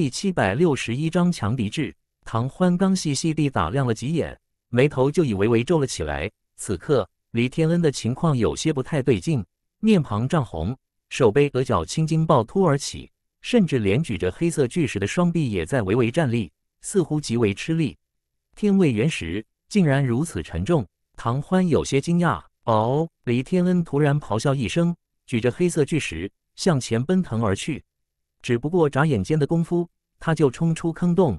第七百六十一章强敌志，唐欢刚细细地打量了几眼，眉头就已微微皱了起来。此刻黎天恩的情况有些不太对劲，面庞涨红，手背额角青筋暴突而起，甚至连举着黑色巨石的双臂也在微微颤栗，似乎极为吃力。天位原石竟然如此沉重，唐欢有些惊讶。哦！黎天恩突然咆哮一声，举着黑色巨石向前奔腾而去。只不过眨眼间的功夫，他就冲出坑洞，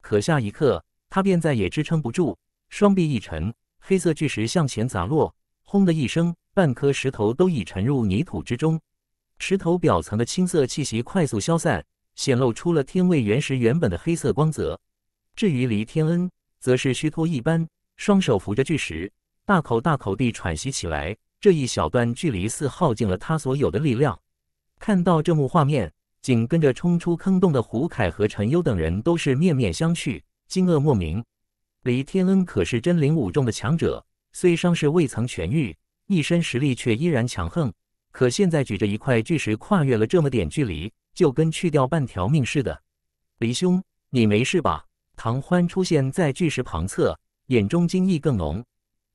可下一刻，他便再也支撑不住，双臂一沉，黑色巨石向前砸落，轰的一声，半颗石头都已沉入泥土之中。石头表层的青色气息快速消散，显露出了天位原石原本的黑色光泽。至于黎天恩，则是虚脱一般，双手扶着巨石，大口大口地喘息起来。这一小段距离似耗尽了他所有的力量。看到这幕画面。紧跟着冲出坑洞的胡凯和陈优等人都是面面相觑，惊愕莫名。李天恩可是真灵五重的强者，虽伤势未曾痊愈，一身实力却依然强横。可现在举着一块巨石跨越了这么点距离，就跟去掉半条命似的。李兄，你没事吧？唐欢出现在巨石旁侧，眼中惊异更浓。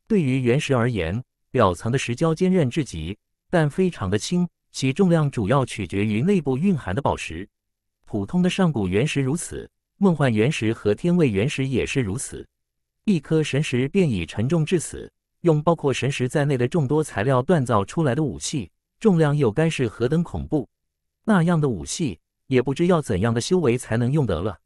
对于原石而言，表层的石胶坚韧至极，但非常的轻。其重量主要取决于内部蕴含的宝石，普通的上古原石如此，梦幻原石和天位原石也是如此。一颗神石便已沉重至此，用包括神石在内的众多材料锻造出来的武器，重量又该是何等恐怖？那样的武器，也不知要怎样的修为才能用得了。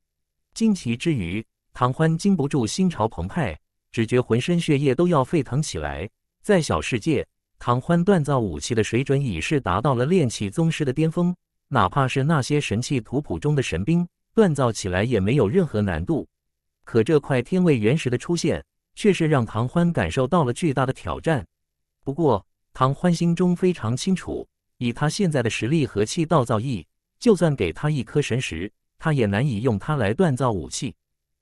惊奇之余，唐欢禁不住心潮澎湃，只觉浑身血液都要沸腾起来，在小世界。唐欢锻造武器的水准已是达到了炼器宗师的巅峰，哪怕是那些神器图谱中的神兵，锻造起来也没有任何难度。可这块天位原石的出现，却是让唐欢感受到了巨大的挑战。不过，唐欢心中非常清楚，以他现在的实力和气道造诣，就算给他一颗神石，他也难以用它来锻造武器。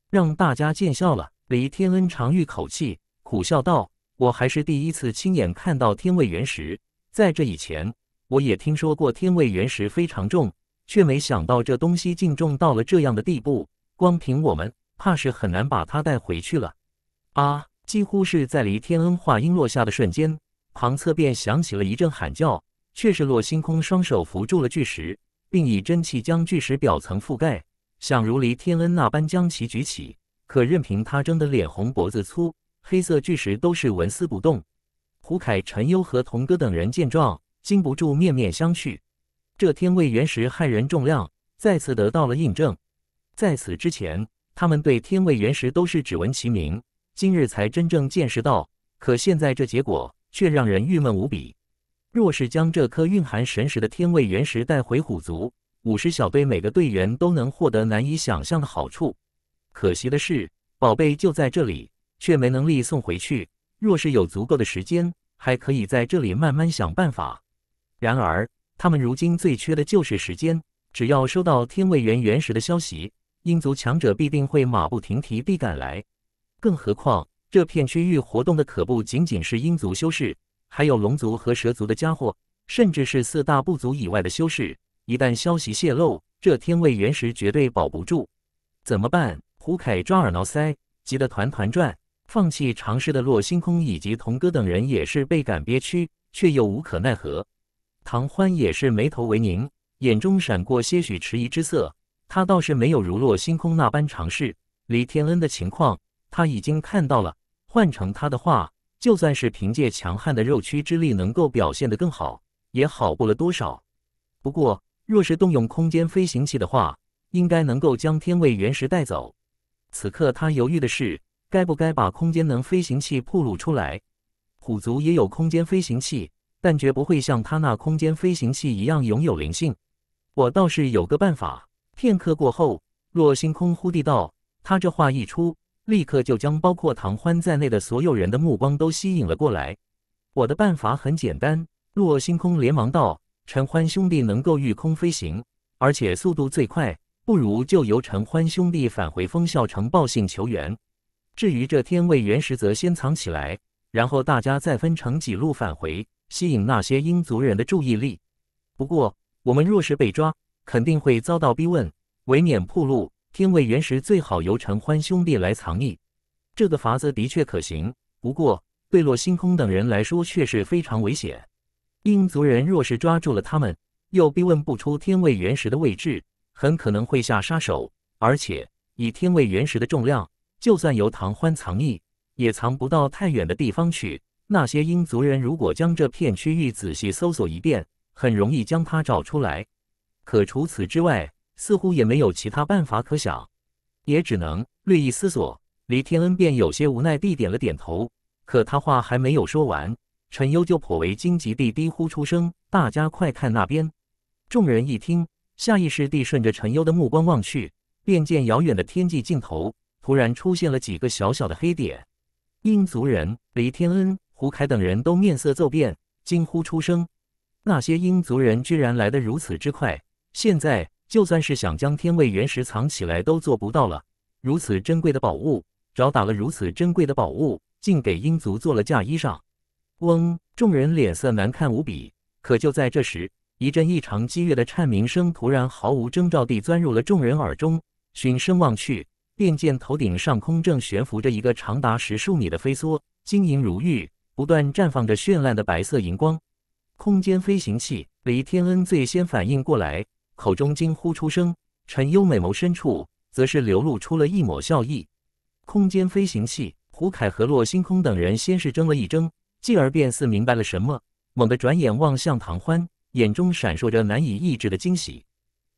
让大家见笑了，李天恩长吁口气，苦笑道。我还是第一次亲眼看到天位原石，在这以前，我也听说过天位原石非常重，却没想到这东西竟重到了这样的地步，光凭我们怕是很难把它带回去了。啊！几乎是在黎天恩话音落下的瞬间，旁侧便响起了一阵喊叫，却是洛星空双手扶住了巨石，并以真气将巨石表层覆盖，想如黎天恩那般将其举起，可任凭他争得脸红脖子粗。黑色巨石都是纹丝不动。胡凯、陈优和童哥等人见状，禁不住面面相觑。这天位原石骇人重量，再次得到了印证。在此之前，他们对天位原石都是只闻其名，今日才真正见识到。可现在这结果却让人郁闷无比。若是将这颗蕴含神石的天位原石带回虎族，五十小队每个队员都能获得难以想象的好处。可惜的是，宝贝就在这里。却没能力送回去。若是有足够的时间，还可以在这里慢慢想办法。然而，他们如今最缺的就是时间。只要收到天卫元原石的消息，鹰族强者必定会马不停蹄地赶来。更何况，这片区域活动的可不仅仅是鹰族修士，还有龙族和蛇族的家伙，甚至是四大部族以外的修士。一旦消息泄露，这天卫原石绝对保不住。怎么办？胡凯抓耳挠腮，急得团团转。放弃尝试的洛星空以及童哥等人也是倍感憋屈，却又无可奈何。唐欢也是眉头微凝，眼中闪过些许迟疑之色。他倒是没有如洛星空那般尝试李天恩的情况，他已经看到了。换成他的话，就算是凭借强悍的肉躯之力能够表现得更好，也好不了多少。不过，若是动用空间飞行器的话，应该能够将天位原石带走。此刻他犹豫的是。该不该把空间能飞行器暴露出来？虎族也有空间飞行器，但绝不会像他那空间飞行器一样拥有灵性。我倒是有个办法。片刻过后，若星空忽地道：“他这话一出，立刻就将包括唐欢在内的所有人的目光都吸引了过来。”我的办法很简单。若星空连忙道：“陈欢兄弟能够御空飞行，而且速度最快，不如就由陈欢兄弟返回风啸城报信求援。”至于这天位原石，则先藏起来，然后大家再分成几路返回，吸引那些鹰族人的注意力。不过，我们若是被抓，肯定会遭到逼问，为免铺路，天位原石最好由陈欢兄弟来藏匿。这个法子的确可行，不过对洛星空等人来说却是非常危险。鹰族人若是抓住了他们，又逼问不出天位原石的位置，很可能会下杀手。而且，以天位原石的重量，就算由唐欢藏匿，也藏不到太远的地方去。那些英族人如果将这片区域仔细搜索一遍，很容易将他找出来。可除此之外，似乎也没有其他办法可想，也只能略一思索。李天恩便有些无奈地点了点头。可他话还没有说完，陈优就颇为惊急地低呼出声：“大家快看那边！”众人一听，下意识地顺着陈优的目光望去，便见遥远的天际尽头。突然出现了几个小小的黑点，英族人李天恩、胡凯等人都面色骤变，惊呼出声。那些英族人居然来得如此之快，现在就算是想将天位原石藏起来都做不到了。如此珍贵的宝物，找打了如此珍贵的宝物，竟给英族做了嫁衣裳。嗡，众人脸色难看无比。可就在这时，一阵异常激越的颤鸣声突然毫无征兆地钻入了众人耳中，循声望去。便见头顶上空正悬浮着一个长达十数米的飞梭，晶莹如玉，不断绽放着绚烂的白色荧光。空间飞行器，李天恩最先反应过来，口中惊呼出声。陈优美眸深处，则是流露出了一抹笑意。空间飞行器，胡凯和洛星空等人先是怔了一怔，继而便似明白了什么，猛地转眼望向唐欢，眼中闪烁着难以抑制的惊喜。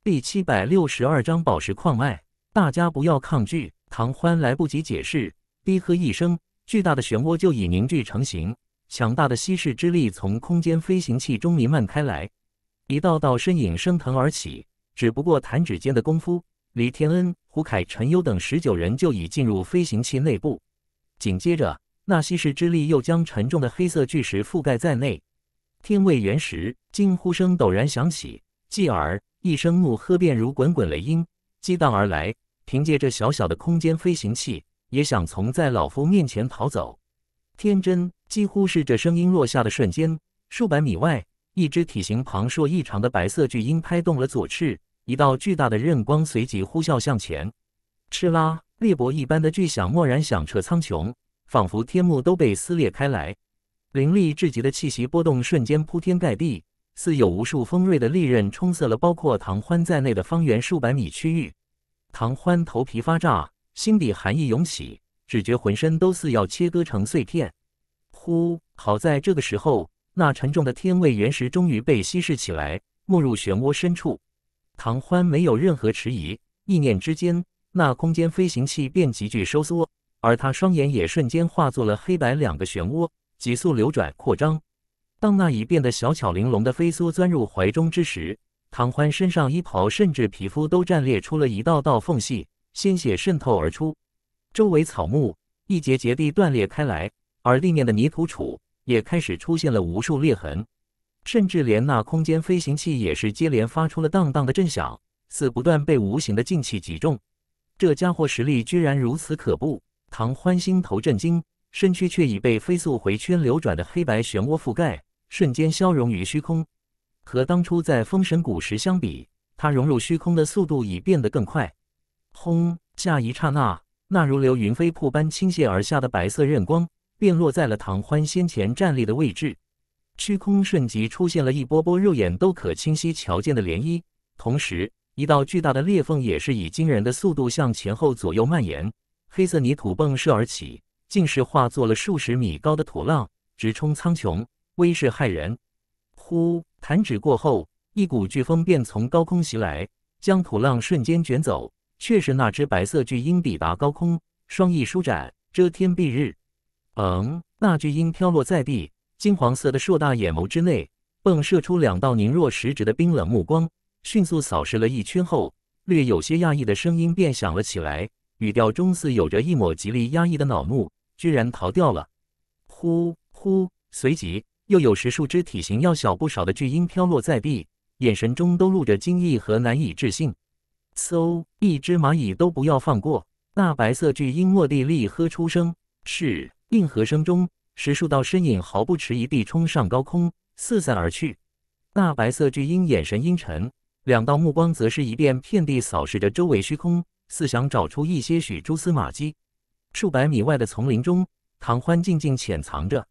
第七百六十二章宝石矿脉。大家不要抗拒！唐欢来不及解释，低喝一声，巨大的漩涡就已凝聚成形，强大的吸释之力从空间飞行器中弥漫开来，一道道身影升腾而起。只不过弹指间的功夫，李天恩、胡凯、陈优等十九人就已进入飞行器内部。紧接着，那吸释之力又将沉重的黑色巨石覆盖在内。天位原石惊呼声陡然响起，继而一声怒喝，便如滚滚雷音。激荡而来，凭借着小小的空间飞行器，也想从在老夫面前逃走。天真几乎是这声音落下的瞬间，数百米外，一只体型庞硕异常的白色巨鹰拍动了左翅，一道巨大的刃光随即呼啸向前。哧啦，裂帛一般的巨响蓦然响彻苍穹，仿佛天幕都被撕裂开来，凌厉至极的气息波动瞬间铺天盖地。似有无数锋锐的利刃冲刺了包括唐欢在内的方圆数百米区域，唐欢头皮发炸，心底寒意涌起，只觉浑身都似要切割成碎片。呼，好在这个时候，那沉重的天位原石终于被稀释起来，没入漩涡深处。唐欢没有任何迟疑，意念之间，那空间飞行器便急剧收缩，而他双眼也瞬间化作了黑白两个漩涡，急速流转扩张。当那已变得小巧玲珑的飞梭钻入怀中之时，唐欢身上衣袍甚至皮肤都绽裂出了一道道缝隙，鲜血渗透而出；周围草木一节节地断裂开来，而地面的泥土处也开始出现了无数裂痕，甚至连那空间飞行器也是接连发出了“荡荡的震响，似不断被无形的劲气击中。这家伙实力居然如此可怖！唐欢心头震惊，身躯却已被飞速回圈流转的黑白漩涡覆盖。瞬间消融于虚空，和当初在封神谷时相比，它融入虚空的速度已变得更快。轰！下一刹那，那如流云飞瀑般倾泻而下的白色刃光，便落在了唐欢先前站立的位置。虚空瞬即出现了一波波肉眼都可清晰瞧见的涟漪，同时，一道巨大的裂缝也是以惊人的速度向前后左右蔓延。黑色泥土迸射而起，竟是化作了数十米高的土浪，直冲苍穹。威势骇人，呼！弹指过后，一股飓风便从高空袭来，将土浪瞬间卷走。却是那只白色巨鹰抵达高空，双翼舒展，遮天蔽日。嗯，那巨鹰飘落在地，金黄色的硕大眼眸之内迸射出两道凝若十指的冰冷目光，迅速扫视了一圈后，略有些讶异的声音便响了起来，语调中似有着一抹极力压抑的恼怒：“居然逃掉了！”呼呼，随即。又有十数只体型要小不少的巨鹰飘落在地，眼神中都露着惊异和难以置信。嗖，一只蚂蚁都不要放过！那白色巨鹰莫地利喝出声，是！应和声中，十数道身影毫不迟疑地冲上高空，四散而去。那白色巨鹰眼神阴沉，两道目光则是一遍遍地扫视着周围虚空，似想找出一些许蛛丝马迹。数百米外的丛林中，唐欢静静潜藏着。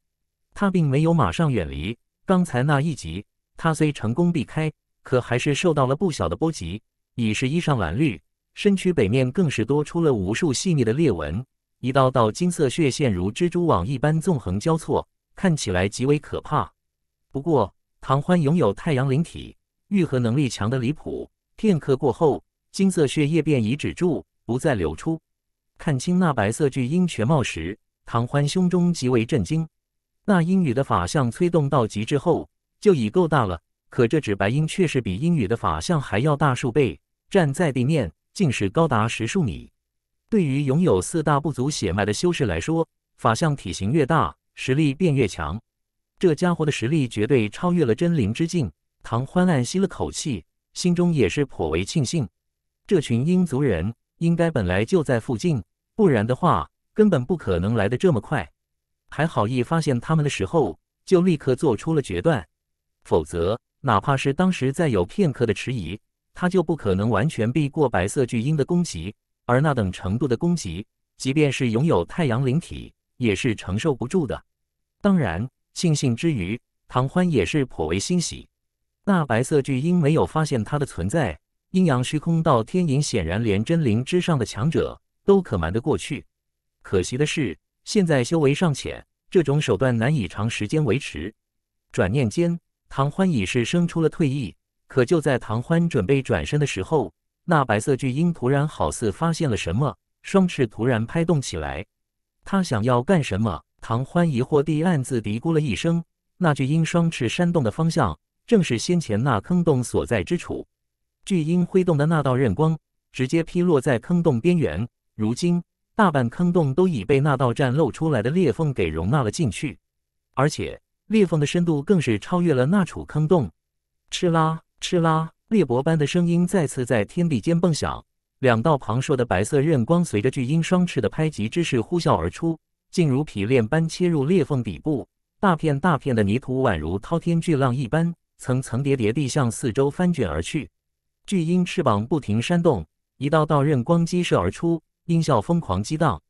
他并没有马上远离。刚才那一击，他虽成功避开，可还是受到了不小的波及，已是衣裳褴褛，身躯北面更是多出了无数细腻的裂纹，一道道金色血线如蜘蛛网一般纵横交错，看起来极为可怕。不过，唐欢拥有太阳灵体，愈合能力强得离谱。片刻过后，金色血液便已止住，不再流出。看清那白色巨鹰全貌时，唐欢胸中极为震惊。那阴雨的法相催动到极致后，就已够大了。可这纸白鹰确实比阴雨的法相还要大数倍，站在地面竟是高达十数米。对于拥有四大部族血脉的修士来说，法相体型越大，实力便越强。这家伙的实力绝对超越了真灵之境。唐欢暗吸了口气，心中也是颇为庆幸。这群鹰族人应该本来就在附近，不然的话，根本不可能来得这么快。还好意发现他们的时候，就立刻做出了决断，否则哪怕是当时再有片刻的迟疑，他就不可能完全避过白色巨鹰的攻击。而那等程度的攻击，即便是拥有太阳灵体，也是承受不住的。当然，庆幸之余，唐欢也是颇为欣喜，那白色巨鹰没有发现他的存在。阴阳虚空到天影显然连真灵之上的强者都可瞒得过去。可惜的是。现在修为尚浅，这种手段难以长时间维持。转念间，唐欢已是生出了退意。可就在唐欢准备转身的时候，那白色巨鹰突然好似发现了什么，双翅突然拍动起来。他想要干什么？唐欢疑惑地暗自嘀咕了一声。那巨鹰双翅扇动的方向，正是先前那坑洞所在之处。巨鹰挥动的那道刃光，直接劈落在坑洞边缘。如今。大半坑洞都已被那道绽露出来的裂缝给容纳了进去，而且裂缝的深度更是超越了那处坑洞。哧啦哧啦，裂帛般的声音再次在天地间蹦响，两道磅硕的白色刃光随着巨鹰双翅的拍击之势呼啸而出，竟如皮链般切入裂缝底部。大片大片的泥土宛如滔天巨浪一般，层层叠叠地向四周翻卷而去。巨鹰翅膀不停扇动，一道道刃光激射而出。音效疯狂激荡，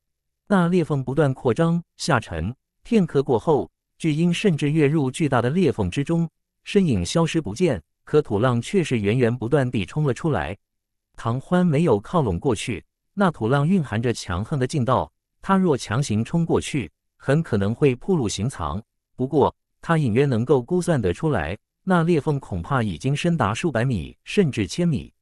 那裂缝不断扩张下沉。片刻过后，巨鹰甚至跃入巨大的裂缝之中，身影消失不见。可土浪却是源源不断地冲了出来。唐欢没有靠拢过去，那土浪蕴含着强横的劲道，他若强行冲过去，很可能会破路行藏。不过，他隐约能够估算得出来，那裂缝恐怕已经深达数百米，甚至千米。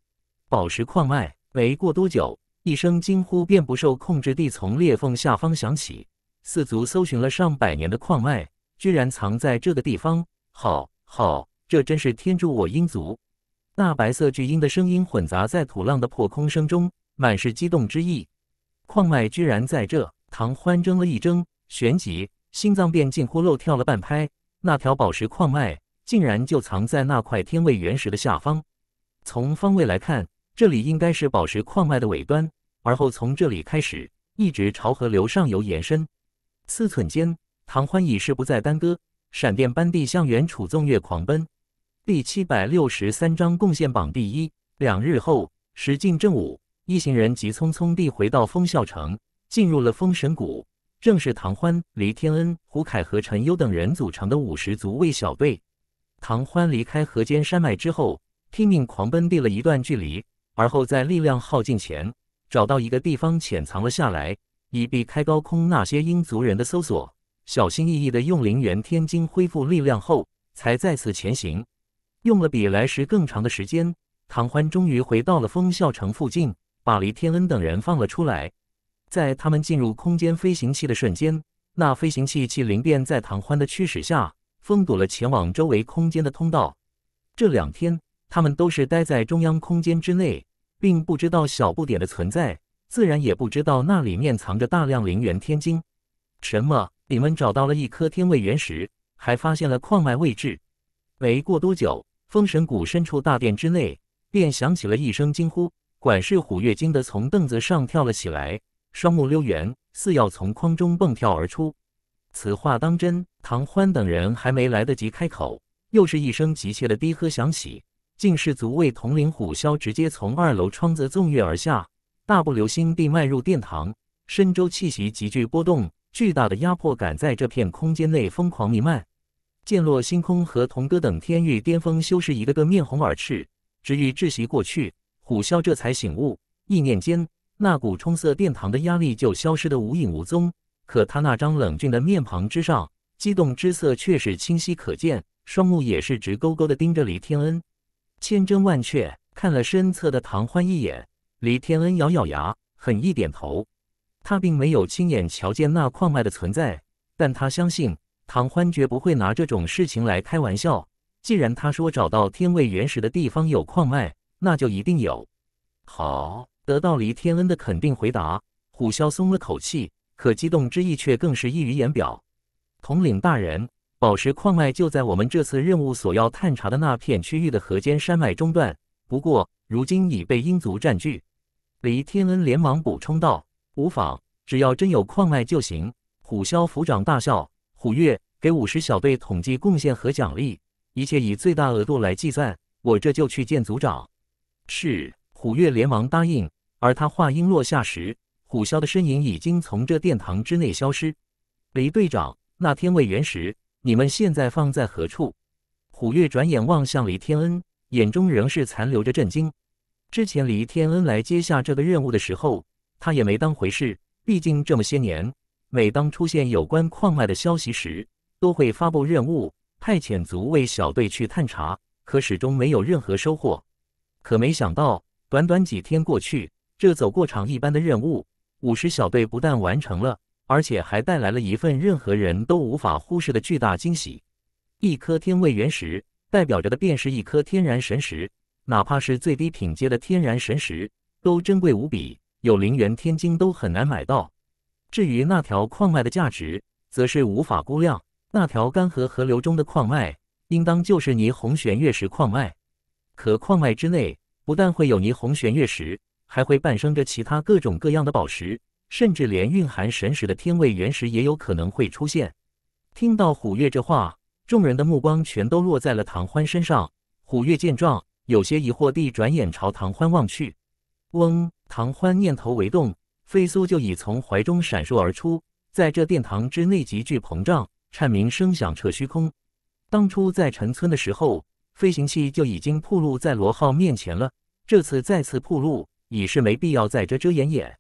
宝石矿脉没过多久。一声惊呼便不受控制地从裂缝下方响起。四足搜寻了上百年的矿脉，居然藏在这个地方！好，好，这真是天助我鹰族！那白色巨鹰的声音混杂在土浪的破空声中，满是激动之意。矿脉居然在这！唐欢怔了一怔，旋即心脏便近乎漏跳了半拍。那条宝石矿脉竟然就藏在那块天位原石的下方。从方位来看，这里应该是宝石矿脉的尾端。而后从这里开始，一直朝河流上游延伸。四寸间，唐欢已是不再耽搁，闪电般地向原楚纵月狂奔。第七百六十三章贡献榜第一。两日后，时近正午，一行人急匆匆地回到风啸城，进入了风神谷。正是唐欢、黎天恩、胡凯和陈优等人组成的五十足卫小队。唐欢离开河间山脉之后，拼命狂奔地了一段距离，而后在力量耗尽前。找到一个地方潜藏了下来，以避开高空那些鹰族人的搜索。小心翼翼地用灵元天晶恢复力量后，才再次前行。用了比来时更长的时间，唐欢终于回到了风啸城附近，把黎天恩等人放了出来。在他们进入空间飞行器的瞬间，那飞行器器灵便在唐欢的驱使下封堵了前往周围空间的通道。这两天，他们都是待在中央空间之内。并不知道小不点的存在，自然也不知道那里面藏着大量灵元天晶。什么？你们找到了一颗天位原石，还发现了矿脉位置？没过多久，封神谷深处大殿之内便响起了一声惊呼，管事虎跃惊得从凳子上跳了起来，双目溜圆，似要从框中蹦跳而出。此话当真？唐欢等人还没来得及开口，又是一声急切的低喝响起。近侍足卫统领虎啸直接从二楼窗子纵跃而下，大步流星地迈入殿堂，深州气息急剧波动，巨大的压迫感在这片空间内疯狂弥漫。剑落星空和童哥等天域巅峰修士一个个面红耳赤，直欲窒息过去。虎啸这才醒悟，意念间那股冲塞殿堂的压力就消失得无影无踪。可他那张冷峻的面庞之上，激动之色却是清晰可见，双目也是直勾勾的盯着李天恩。千真万确，看了身侧的唐欢一眼，李天恩咬咬牙，狠一点头。他并没有亲眼瞧见那矿脉的存在，但他相信唐欢绝不会拿这种事情来开玩笑。既然他说找到天位原石的地方有矿脉，那就一定有。好，得到李天恩的肯定回答，虎啸松了口气，可激动之意却更是溢于言表。统领大人。宝石矿脉就在我们这次任务所要探查的那片区域的河间山脉中段，不过如今已被鹰族占据。李天恩连忙补充道：“无妨，只要真有矿脉就行。”虎啸抚掌大笑：“虎月，给五十小队统计贡献和奖励，一切以最大额度来计算。我这就去见组长。”是，虎跃连忙答应。而他话音落下时，虎啸的身影已经从这殿堂之内消失。李队长，那天位原石。你们现在放在何处？虎月转眼望向黎天恩，眼中仍是残留着震惊。之前黎天恩来接下这个任务的时候，他也没当回事。毕竟这么些年，每当出现有关矿脉的消息时，都会发布任务，派遣族卫小队去探查，可始终没有任何收获。可没想到，短短几天过去，这走过场一般的任务，五十小队不但完成了。而且还带来了一份任何人都无法忽视的巨大惊喜，一颗天位原石代表着的便是一颗天然神石，哪怕是最低品阶的天然神石都珍贵无比，有灵元天晶都很难买到。至于那条矿脉的价值，则是无法估量。那条干涸河流中的矿脉，应当就是霓虹玄月石矿脉。可矿脉之内，不但会有霓虹玄月石，还会伴生着其他各种各样的宝石。甚至连蕴含神石的天位原石也有可能会出现。听到虎月这话，众人的目光全都落在了唐欢身上。虎月见状，有些疑惑地转眼朝唐欢望去。嗡！唐欢念头为动，飞梭就已从怀中闪烁而出，在这殿堂之内急剧膨胀，颤鸣声响彻虚空。当初在陈村的时候，飞行器就已经铺路在罗浩面前了。这次再次铺路，已是没必要再遮遮掩掩。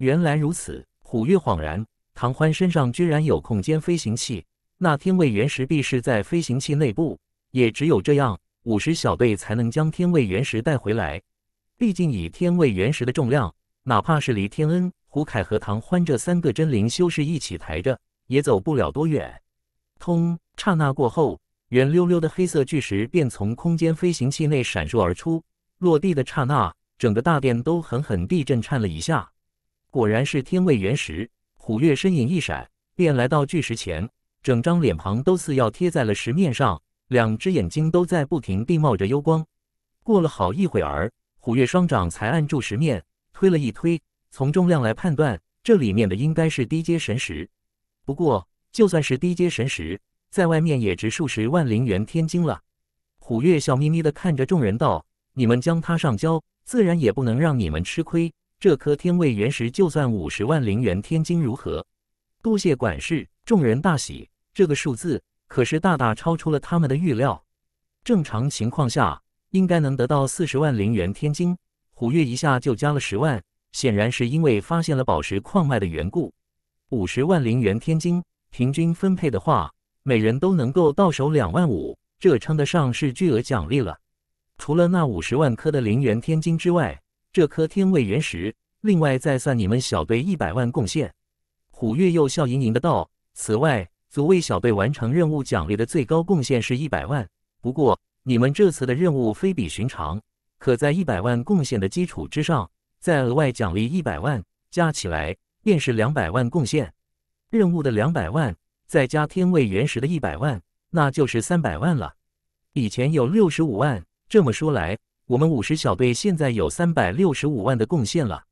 原来如此，虎跃恍然，唐欢身上居然有空间飞行器。那天位原石必是在飞行器内部，也只有这样，五十小队才能将天位原石带回来。毕竟以天位原石的重量，哪怕是离天恩、胡凯和唐欢这三个真灵修士一起抬着，也走不了多远。通，刹那过后，圆溜溜的黑色巨石便从空间飞行器内闪烁而出，落地的刹那，整个大殿都狠狠地震颤了一下。果然是天位原石，虎月身影一闪，便来到巨石前，整张脸庞都似要贴在了石面上，两只眼睛都在不停地冒着幽光。过了好一会儿，虎月双掌才按住石面，推了一推。从重量来判断，这里面的应该是低阶神石。不过，就算是低阶神石，在外面也值数十万灵元天金了。虎月笑眯眯的看着众人道：“你们将它上交，自然也不能让你们吃亏。”这颗天位原石就算五十万零元天金如何？多谢管事！众人大喜，这个数字可是大大超出了他们的预料。正常情况下，应该能得到四十万零元天金，虎跃一下就加了十万，显然是因为发现了宝石矿脉的缘故。五十万零元天金，平均分配的话，每人都能够到手两万五，这称得上是巨额奖励了。除了那五十万颗的零元天金之外，这颗天位原石，另外再算你们小队一百万贡献。虎跃又笑盈盈的道：“此外，组卫小队完成任务奖励的最高贡献是一百万。不过，你们这次的任务非比寻常，可在一百万贡献的基础之上，再额外奖励一百万，加起来便是两百万贡献。任务的两百万，再加天位原石的一百万，那就是三百万了。以前有六十五万，这么说来。”我们五十小队现在有三百六十五万的贡献了，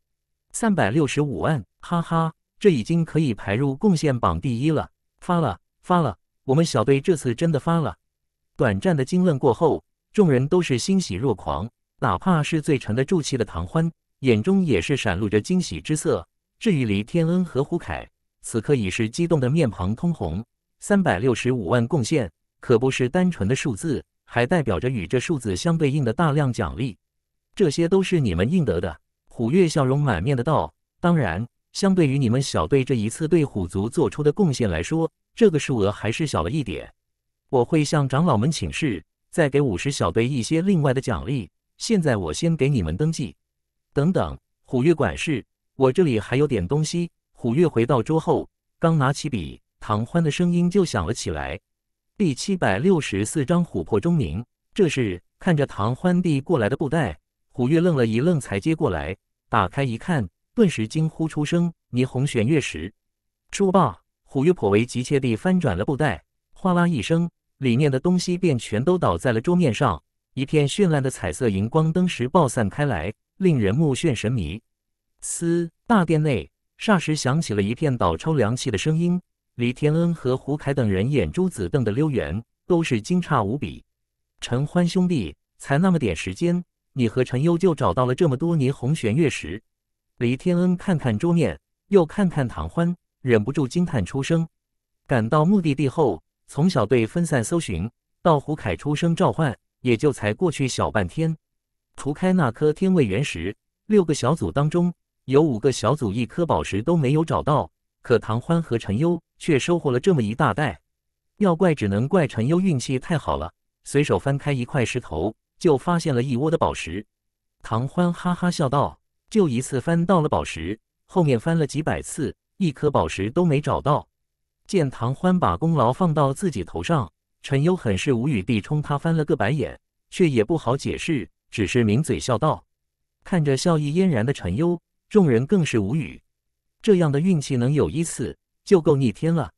三百六十五万，哈哈，这已经可以排入贡献榜第一了！发了，发了，我们小队这次真的发了！短暂的惊愣过后，众人都是欣喜若狂，哪怕是最沉得住气的唐欢，眼中也是闪露着惊喜之色。至于李天恩和胡凯，此刻已是激动的面庞通红。三百六十五万贡献，可不是单纯的数字。还代表着与这数字相对应的大量奖励，这些都是你们应得的。虎月笑容满面的道：“当然，相对于你们小队这一次对虎族做出的贡献来说，这个数额还是小了一点。我会向长老们请示，再给五十小队一些另外的奖励。现在我先给你们登记。”等等，虎月管事，我这里还有点东西。虎月回到桌后，刚拿起笔，唐欢的声音就响了起来。第七百六十四章琥珀钟鸣。这是看着唐欢递过来的布袋，虎月愣了一愣，才接过来，打开一看，顿时惊呼出声：“霓虹玄月石！”说罢，虎月颇为急切地翻转了布袋，哗啦一声，里面的东西便全都倒在了桌面上，一片绚烂的彩色荧光灯石爆散开来，令人目眩神迷。嘶！大殿内霎时响起了一片倒抽凉气的声音。李天恩和胡凯等人眼珠子瞪得溜圆，都是惊诧无比。陈欢兄弟才那么点时间，你和陈优就找到了这么多年红玄月石。李天恩看看桌面，又看看唐欢，忍不住惊叹出声。赶到目的地后，从小队分散搜寻，到胡凯出声召唤，也就才过去小半天。除开那颗天位原石，六个小组当中有五个小组一颗宝石都没有找到，可唐欢和陈优却收获了这么一大袋，要怪只能怪陈优运气太好了。随手翻开一块石头，就发现了一窝的宝石。唐欢哈哈笑道：“就一次翻到了宝石，后面翻了几百次，一颗宝石都没找到。”见唐欢把功劳放到自己头上，陈优很是无语地冲他翻了个白眼，却也不好解释，只是抿嘴笑道。看着笑意嫣然的陈优，众人更是无语。这样的运气能有一次？就够逆天了，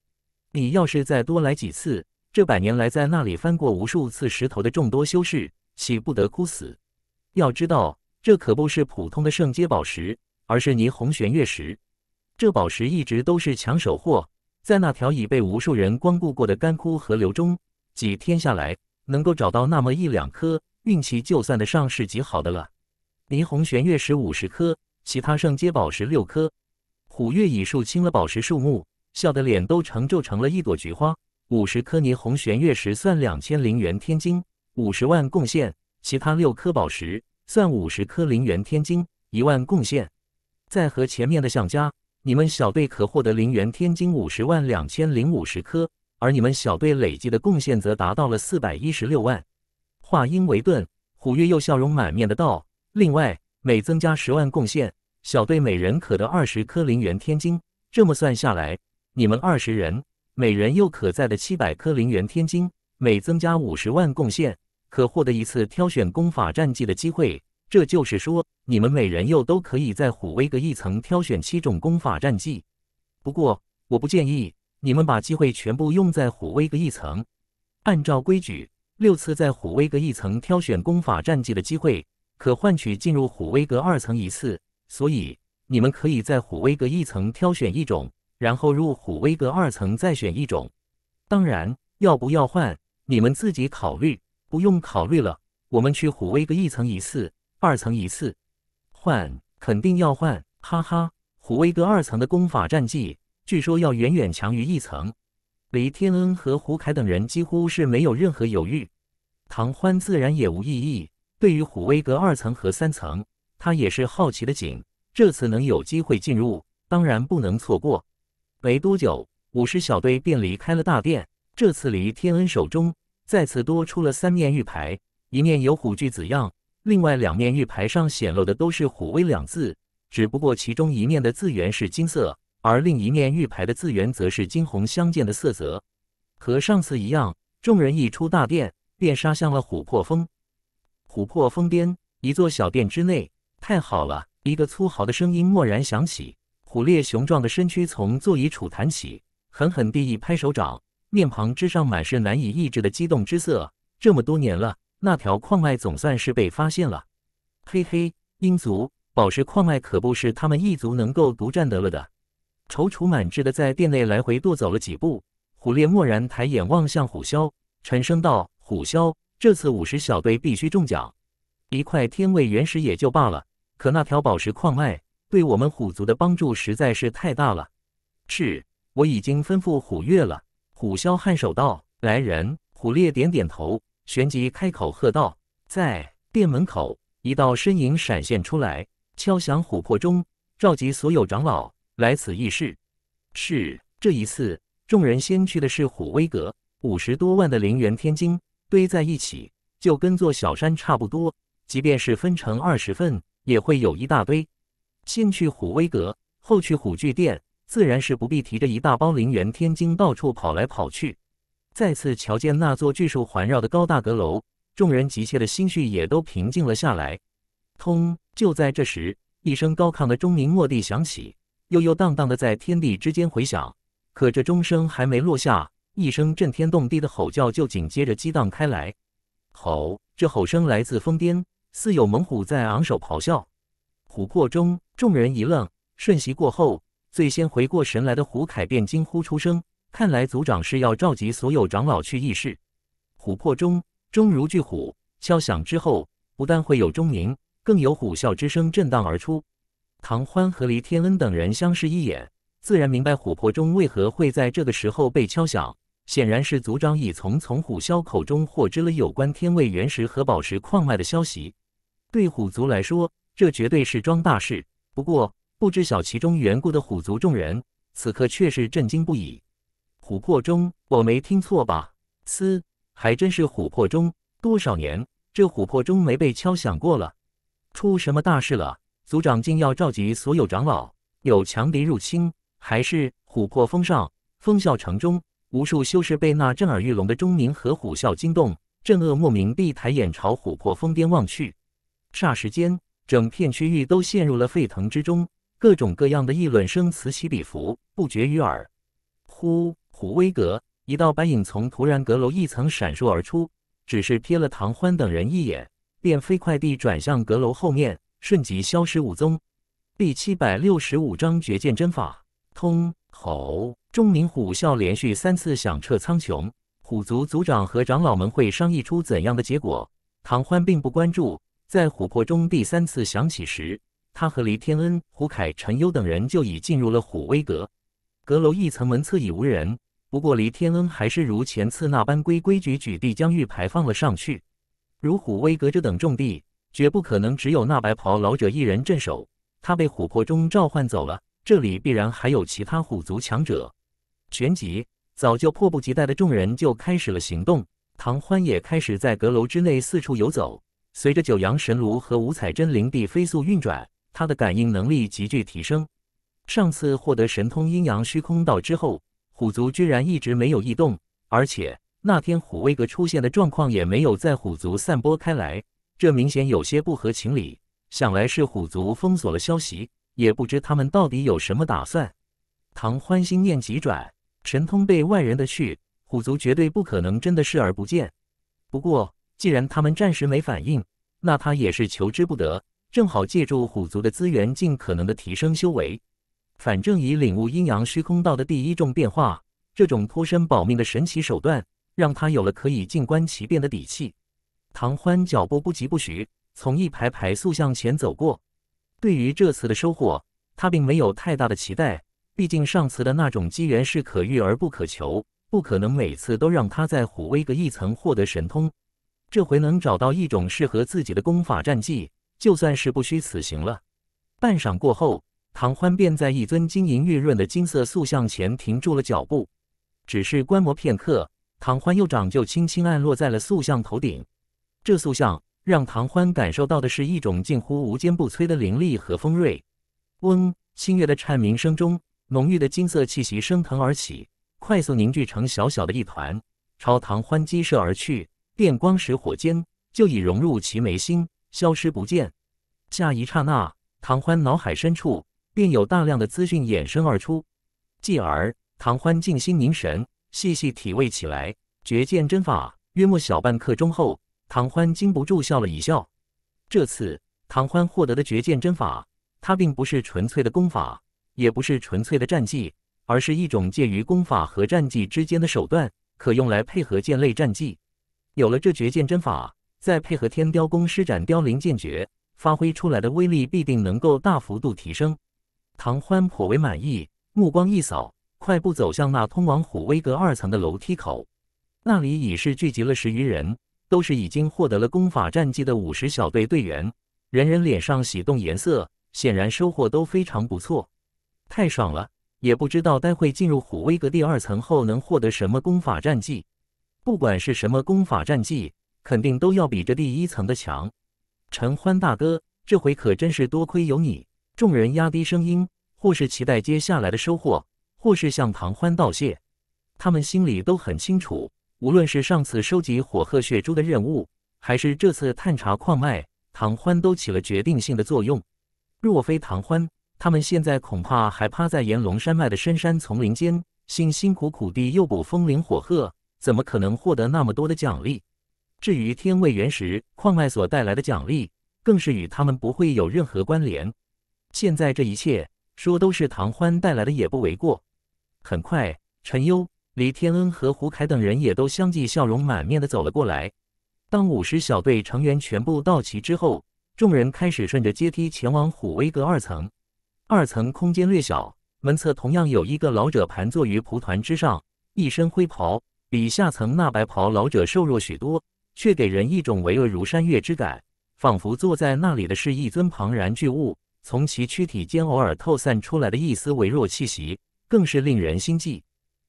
你要是再多来几次，这百年来在那里翻过无数次石头的众多修士，岂不得哭死？要知道，这可不是普通的圣阶宝石，而是霓虹玄月石。这宝石一直都是抢手货，在那条已被无数人光顾过的干枯河流中，几天下来能够找到那么一两颗，运气就算得上是极好的了。霓虹玄月石五十颗，其他圣阶宝石六颗，虎月已数清了宝石数目。笑的脸都成皱成了一朵菊花。五十颗霓虹玄月石算两千零元天金，五十万贡献；其他六颗宝石算五十颗零元天金，一万贡献。再和前面的相加，你们小队可获得零元天金五十万两千零五十颗，而你们小队累计的贡献则达到了四百一十六万。话音未顿，虎跃又笑容满面的道：“另外，每增加十万贡献，小队每人可得二十颗零元天金。这么算下来。”你们二十人，每人又可载的七百颗灵元天晶，每增加五十万贡献，可获得一次挑选功法战绩的机会。这就是说，你们每人又都可以在虎威阁一层挑选七种功法战绩。不过，我不建议你们把机会全部用在虎威阁一层。按照规矩，六次在虎威阁一层挑选功法战绩的机会，可换取进入虎威阁二层一次。所以，你们可以在虎威阁一层挑选一种。然后入虎威阁二层，再选一种。当然，要不要换，你们自己考虑。不用考虑了，我们去虎威阁一层一次，二层一次。换，肯定要换，哈哈！虎威阁二层的功法战绩，据说要远远强于一层。李天恩和胡凯等人几乎是没有任何犹豫，唐欢自然也无异议。对于虎威阁二层和三层，他也是好奇的紧。这次能有机会进入，当然不能错过。没多久，五十小队便离开了大殿。这次，离天恩手中再次多出了三面玉牌，一面有虎踞字样，另外两面玉牌上显露的都是“虎威”两字。只不过，其中一面的字源是金色，而另一面玉牌的字源则是金红相间的色泽。和上次一样，众人一出大殿，便杀向了琥珀峰。琥珀峰边，一座小殿之内，太好了！一个粗豪的声音蓦然响起。虎烈雄壮的身躯从座椅处弹起，狠狠地一拍手掌，面庞之上满是难以抑制的激动之色。这么多年了，那条矿脉总算是被发现了。嘿嘿，鹰族宝石矿脉可不是他们一族能够独占得了的。踌躇满志地在殿内来回踱走了几步，虎烈蓦然抬眼望向虎啸，沉声道：“虎啸，这次五十小队必须中奖。一块天位原石也就罢了，可那条宝石矿脉……”对我们虎族的帮助实在是太大了。是，我已经吩咐虎月了。虎啸颔首道：“来人。”虎烈点点头，旋即开口喝道：“在店门口。”一道身影闪现出来，敲响琥珀钟，召集所有长老来此议事。是，这一次，众人先去的是虎威阁。五十多万的灵元天晶堆在一起，就跟座小山差不多。即便是分成二十份，也会有一大堆。先去虎威阁，后去虎踞殿，自然是不必提着一大包陵元天经到处跑来跑去。再次瞧见那座巨树环绕的高大阁楼，众人急切的心绪也都平静了下来。通！就在这时，一声高亢的钟鸣蓦地响起，悠悠荡荡的在天地之间回响。可这钟声还没落下，一声震天动地的吼叫就紧接着激荡开来。吼！这吼声来自峰巅，似有猛虎在昂首咆哮。琥珀中。众人一愣，瞬息过后，最先回过神来的胡凯便惊呼出声：“看来族长是要召集所有长老去议事。”琥珀钟，钟如巨虎，敲响之后，不但会有钟鸣，更有虎啸之声震荡而出。唐欢和黎天恩等人相视一眼，自然明白琥珀钟为何会在这个时候被敲响，显然是族长已从从虎啸口中获知了有关天位原石和宝石矿脉的消息。对虎族来说，这绝对是桩大事。不过，不知晓其中缘故的虎族众人，此刻却是震惊不已。琥珀钟，我没听错吧？嘶，还真是琥珀钟！多少年这琥珀钟没被敲响过了，出什么大事了？族长竟要召集所有长老？有强敌入侵？还是琥珀峰上？风啸城中，无数修士被那震耳欲聋的钟鸣和虎啸惊动，震恶莫名地抬眼朝琥珀峰巅望去。霎时间。整片区域都陷入了沸腾之中，各种各样的议论声此起彼伏，不绝于耳。呼！虎威阁，一道白影从突然阁楼一层闪烁而出，只是瞥了唐欢等人一眼，便飞快地转向阁楼后面，瞬即消失无踪。第七百六十五章绝剑针法。通吼！钟鸣虎啸连续三次响彻苍穹。虎族族长和长老们会商议出怎样的结果？唐欢并不关注。在琥珀中第三次响起时，他和黎天恩、胡凯、陈优等人就已进入了虎威阁。阁楼一层门侧已无人，不过黎天恩还是如前次那般规规矩矩地将玉牌放了上去。如虎威阁这等重地，绝不可能只有那白袍老者一人镇守。他被琥珀中召唤走了，这里必然还有其他虎族强者。旋即，早就迫不及待的众人就开始了行动。唐欢也开始在阁楼之内四处游走。随着九阳神炉和五彩真灵地飞速运转，他的感应能力急剧提升。上次获得神通阴阳虚空道之后，虎族居然一直没有异动，而且那天虎威阁出现的状况也没有在虎族散播开来，这明显有些不合情理。想来是虎族封锁了消息，也不知他们到底有什么打算。唐欢心念急转，神通被外人的去，虎族绝对不可能真的视而不见。不过，既然他们暂时没反应，那他也是求之不得，正好借助虎族的资源，尽可能的提升修为。反正已领悟阴阳虚空道的第一重变化，这种脱身保命的神奇手段，让他有了可以静观其变的底气。唐欢脚步不疾不徐，从一排排塑像前走过。对于这次的收获，他并没有太大的期待，毕竟上次的那种机缘是可遇而不可求，不可能每次都让他在虎威阁一层获得神通。这回能找到一种适合自己的功法战技，就算是不虚此行了。半晌过后，唐欢便在一尊晶莹玉润的金色塑像前停住了脚步，只是观摩片刻，唐欢右掌就轻轻按落在了塑像头顶。这塑像让唐欢感受到的是一种近乎无坚不摧的凌厉和锋锐。嗡，星月的颤鸣声中，浓郁的金色气息升腾而起，快速凝聚成小小的一团，朝唐欢激射而去。电光石火间，就已融入其眉心，消失不见。下一刹那，唐欢脑海深处便有大量的资讯衍生而出，继而唐欢静心凝神，细细体味起来。绝剑真法约莫小半刻钟后，唐欢禁不住笑了一笑。这次唐欢获得的绝剑真法，它并不是纯粹的功法，也不是纯粹的战技，而是一种介于功法和战技之间的手段，可用来配合剑类战技。有了这绝剑真法，再配合天雕弓施展雕灵剑诀，发挥出来的威力必定能够大幅度提升。唐欢颇为满意，目光一扫，快步走向那通往虎威阁二层的楼梯口。那里已是聚集了十余人，都是已经获得了功法战绩的五十小队队员，人人脸上喜动颜色，显然收获都非常不错。太爽了！也不知道待会进入虎威阁第二层后能获得什么功法战绩。不管是什么功法战技，肯定都要比这第一层的强。陈欢大哥，这回可真是多亏有你！众人压低声音，或是期待接下来的收获，或是向唐欢道谢。他们心里都很清楚，无论是上次收集火鹤血珠的任务，还是这次探查矿脉，唐欢都起了决定性的作用。若非唐欢，他们现在恐怕还趴在炎龙山脉的深山丛林间，辛辛苦苦地诱捕风灵火鹤。怎么可能获得那么多的奖励？至于天位原石矿脉所带来的奖励，更是与他们不会有任何关联。现在这一切说都是唐欢带来的也不为过。很快，陈优、李天恩和胡凯等人也都相继笑容满面的走了过来。当五十小队成员全部到齐之后，众人开始顺着阶梯前往虎威阁二层。二层空间略小，门侧同样有一个老者盘坐于蒲团之上，一身灰袍。比下层那白袍老者瘦弱许多，却给人一种巍峨如山岳之感，仿佛坐在那里的是一尊庞然巨物。从其躯体间偶尔透散出来的一丝微弱气息，更是令人心悸。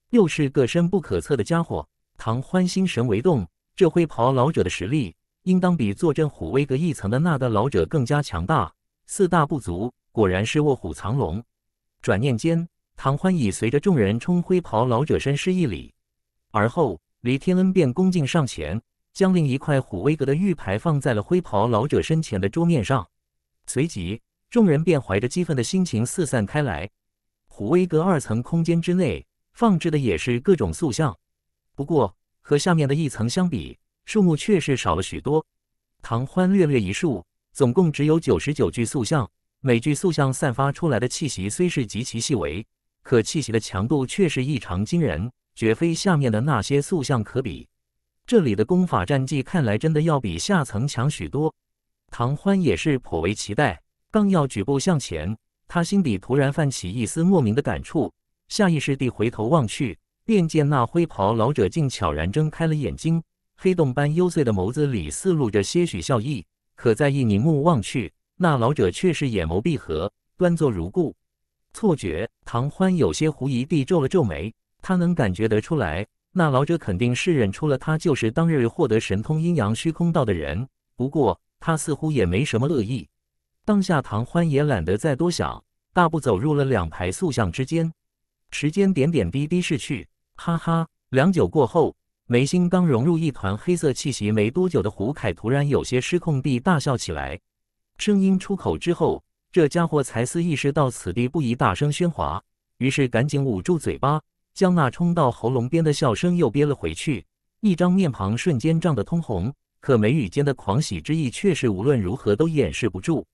又是个深不可测的家伙。唐欢心神微动，这灰袍老者的实力，应当比坐镇虎威阁一层的那的老者更加强大。四大部族果然是卧虎藏龙。转念间，唐欢已随着众人冲灰袍老者深施一礼。而后，李天恩便恭敬上前，将另一块虎威阁的玉牌放在了灰袍老者身前的桌面上。随即，众人便怀着激愤的心情四散开来。虎威阁二层空间之内放置的也是各种塑像，不过和下面的一层相比，数目却是少了许多。唐欢略略一数，总共只有九十九具塑像。每具塑像散发出来的气息虽是极其细微，可气息的强度却是异常惊人。绝非下面的那些塑像可比，这里的功法战绩看来真的要比下层强许多。唐欢也是颇为期待，刚要举步向前，他心底突然泛起一丝莫名的感触，下意识地回头望去，便见那灰袍老者竟悄然睁开了眼睛，黑洞般幽邃的眸子里似露着些许笑意。可在一凝目望去，那老者却是眼眸闭合，端坐如故。错觉？唐欢有些狐疑地皱了皱眉。他能感觉得出来，那老者肯定是认出了他就是当日获得神通阴阳虚空道的人。不过他似乎也没什么恶意。当下唐欢也懒得再多想，大步走入了两排塑像之间。时间点点滴滴逝去，哈哈。良久过后，眉心刚融入一团黑色气息没多久的胡凯突然有些失控地大笑起来。声音出口之后，这家伙才似意识到此地不宜大声喧哗，于是赶紧捂住嘴巴。将那冲到喉咙边的笑声又憋了回去，一张面庞瞬间涨得通红，可眉宇间的狂喜之意却是无论如何都掩饰不住。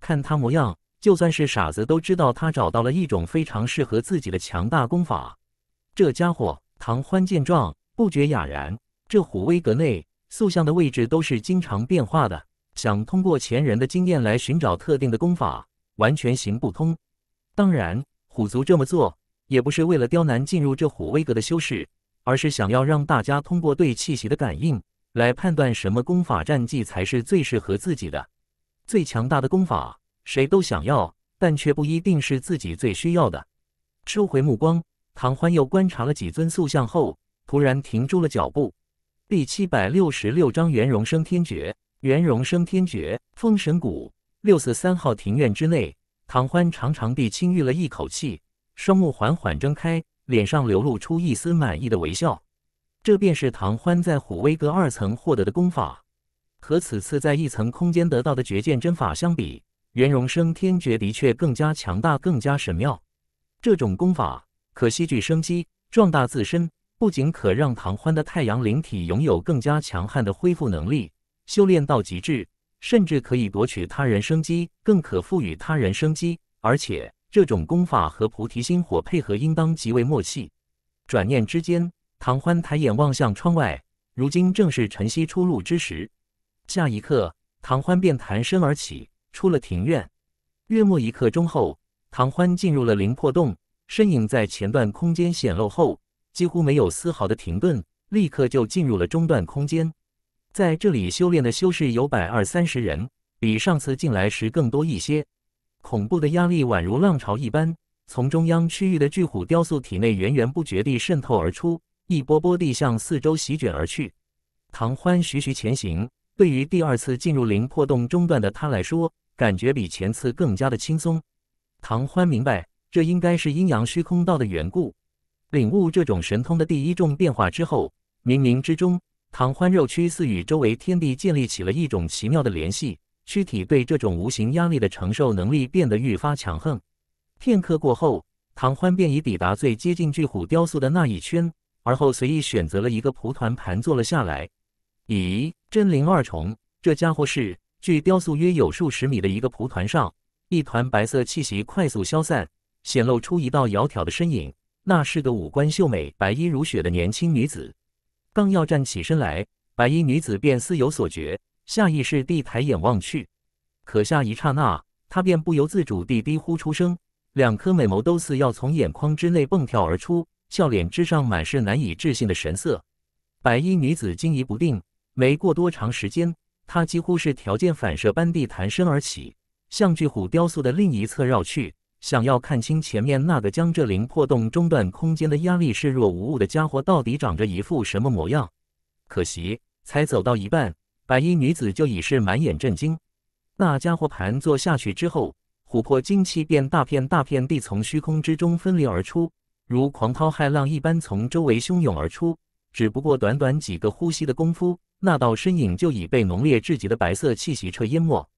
看他模样，就算是傻子都知道他找到了一种非常适合自己的强大功法。这家伙，唐欢见状不觉哑然。这虎威阁内塑像的位置都是经常变化的，想通过前人的经验来寻找特定的功法，完全行不通。当然，虎族这么做。也不是为了刁难进入这虎威阁的修士，而是想要让大家通过对气息的感应来判断什么功法战技才是最适合自己的。最强大的功法谁都想要，但却不一定是自己最需要的。收回目光，唐欢又观察了几尊塑像后，突然停住了脚步。第七百六十六章元荣升天诀。元荣升天诀，封神谷六四三号庭院之内，唐欢长长地轻吁了一口气。双目缓缓睁开，脸上流露出一丝满意的微笑。这便是唐欢在虎威阁二层获得的功法，和此次在一层空间得到的绝剑针法相比，元荣升天诀的确更加强大，更加神妙。这种功法可吸取生机，壮大自身，不仅可让唐欢的太阳灵体拥有更加强悍的恢复能力，修炼到极致，甚至可以夺取他人生机，更可赋予他人生机，而且。这种功法和菩提心火配合，应当极为默契。转念之间，唐欢抬眼望向窗外，如今正是晨曦初露之时。下一刻，唐欢便弹身而起，出了庭院。约莫一刻钟后，唐欢进入了灵魄洞，身影在前段空间显露后，几乎没有丝毫的停顿，立刻就进入了中段空间。在这里修炼的修士有百二三十人，比上次进来时更多一些。恐怖的压力宛如浪潮一般，从中央区域的巨虎雕塑体内源源不绝地渗透而出，一波波地向四周席卷而去。唐欢徐徐前行，对于第二次进入灵魄洞中段的他来说，感觉比前次更加的轻松。唐欢明白，这应该是阴阳虚空道的缘故。领悟这种神通的第一重变化之后，冥冥之中，唐欢肉躯似与周围天地建立起了一种奇妙的联系。躯体对这种无形压力的承受能力变得愈发强横。片刻过后，唐欢便已抵达最接近巨虎雕塑的那一圈，而后随意选择了一个蒲团盘坐了下来。咦，真灵二重，这家伙是？距雕塑约有数十米的一个蒲团上，一团白色气息快速消散，显露出一道窈窕的身影。那是个五官秀美、白衣如雪的年轻女子。刚要站起身来，白衣女子便似有所觉。下意识地抬眼望去，可下一刹那，他便不由自主地低呼出声，两颗美眸都似要从眼眶之内蹦跳而出，笑脸之上满是难以置信的神色。白衣女子惊疑不定，没过多长时间，她几乎是条件反射般地弹身而起，向巨虎雕塑的另一侧绕去，想要看清前面那个将这灵破洞中断空间的压力视若无物的家伙到底长着一副什么模样。可惜，才走到一半。白衣女子就已是满眼震惊。那家伙盘坐下去之后，琥珀精气便大片大片地从虚空之中分离而出，如狂涛骇浪一般从周围汹涌而出。只不过短短几个呼吸的功夫，那道身影就已被浓烈至极的白色气息彻淹没。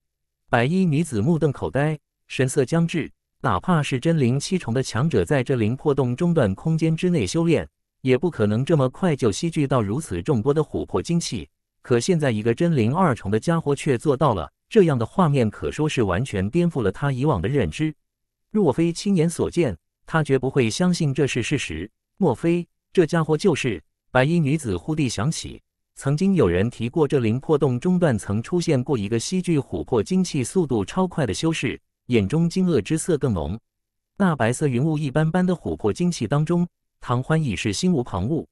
白衣女子目瞪口呆，神色僵滞。哪怕是真灵七重的强者，在这灵破洞中段空间之内修炼，也不可能这么快就吸聚到如此众多的琥珀精气。可现在，一个真灵二重的家伙却做到了，这样的画面可说是完全颠覆了他以往的认知。若非亲眼所见，他绝不会相信这是事实。莫非这家伙就是白衣女子？忽地想起，曾经有人提过，这灵魄洞中段曾出现过一个吸聚琥珀精气速度超快的修士，眼中惊愕之色更浓。那白色云雾一般般的琥珀精气当中，唐欢已是心无旁骛。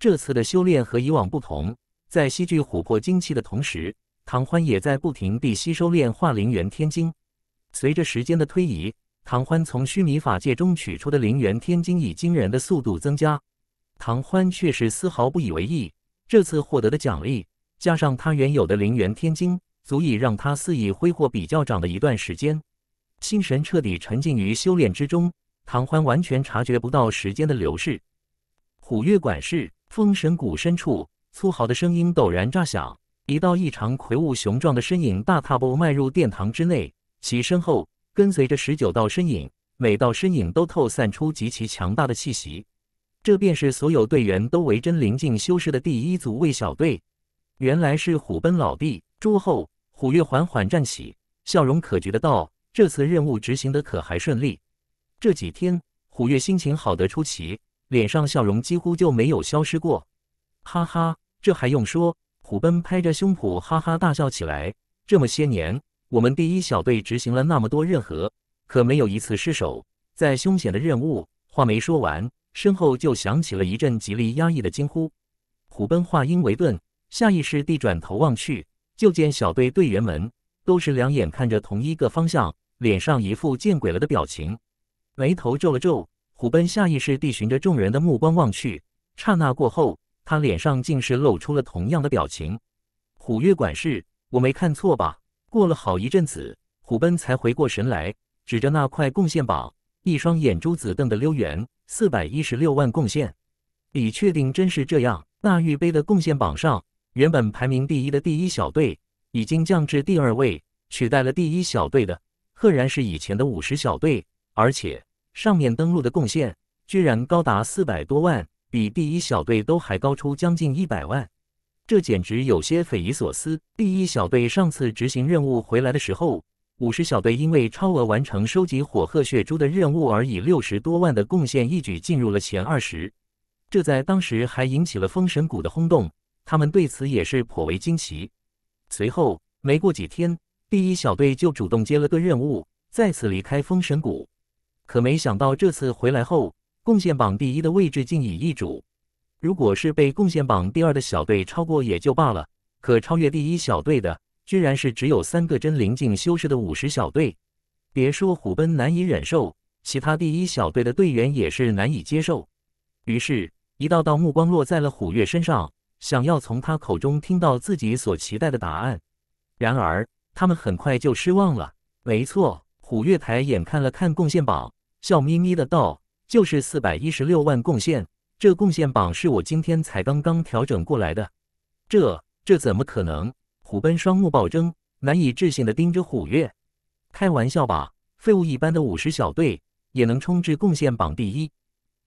这次的修炼和以往不同。在吸取琥珀精气的同时，唐欢也在不停地吸收炼化灵元天金。随着时间的推移，唐欢从须弥法界中取出的灵元天金以惊人的速度增加。唐欢却是丝毫不以为意，这次获得的奖励加上他原有的灵元天金，足以让他肆意挥霍比较长的一段时间。心神彻底沉浸于修炼之中，唐欢完全察觉不到时间的流逝。虎月馆是封神谷深处。粗豪的声音陡然炸响，一道异常魁梧雄壮的身影大踏步迈入殿堂之内，其身后跟随着十九道身影，每道身影都透散出极其强大的气息。这便是所有队员都为真灵境修士的第一组卫小队。原来是虎奔老弟，朱厚虎跃缓缓站起，笑容可掬的道：“这次任务执行的可还顺利？”这几天虎跃心情好得出奇，脸上笑容几乎就没有消失过。哈哈。这还用说？虎奔拍着胸脯，哈哈大笑起来。这么些年，我们第一小队执行了那么多任务，可没有一次失手。在凶险的任务，话没说完，身后就响起了一阵极力压抑的惊呼。虎奔话音未顿，下意识地转头望去，就见小队队员们都是两眼看着同一个方向，脸上一副见鬼了的表情。眉头皱了皱，虎奔下意识地循着众人的目光望去，刹那过后。他脸上竟是露出了同样的表情。虎跃管事，我没看错吧？过了好一阵子，虎奔才回过神来，指着那块贡献榜，一双眼珠子瞪得溜圆。四百一十六万贡献，你确定真是这样？那玉杯的贡献榜上，原本排名第一的第一小队，已经降至第二位，取代了第一小队的，赫然是以前的五十小队，而且上面登录的贡献，居然高达四百多万。比第一小队都还高出将近一百万，这简直有些匪夷所思。第一小队上次执行任务回来的时候，五十小队因为超额完成收集火鹤血珠的任务，而以六十多万的贡献一举进入了前二十，这在当时还引起了封神谷的轰动。他们对此也是颇为惊奇。随后没过几天，第一小队就主动接了个任务，再次离开封神谷。可没想到这次回来后。贡献榜第一的位置竟已易主，如果是被贡献榜第二的小队超过也就罢了，可超越第一小队的，居然是只有三个真灵境修士的五十小队。别说虎贲难以忍受，其他第一小队的队员也是难以接受。于是，一道道目光落在了虎月身上，想要从他口中听到自己所期待的答案。然而，他们很快就失望了。没错，虎跃抬眼看了看贡献榜，笑眯眯的道。就是四百一十六万贡献，这贡献榜是我今天才刚刚调整过来的。这这怎么可能？虎贲双目暴睁，难以置信的盯着虎月。开玩笑吧，废物一般的五十小队也能冲至贡献榜第一？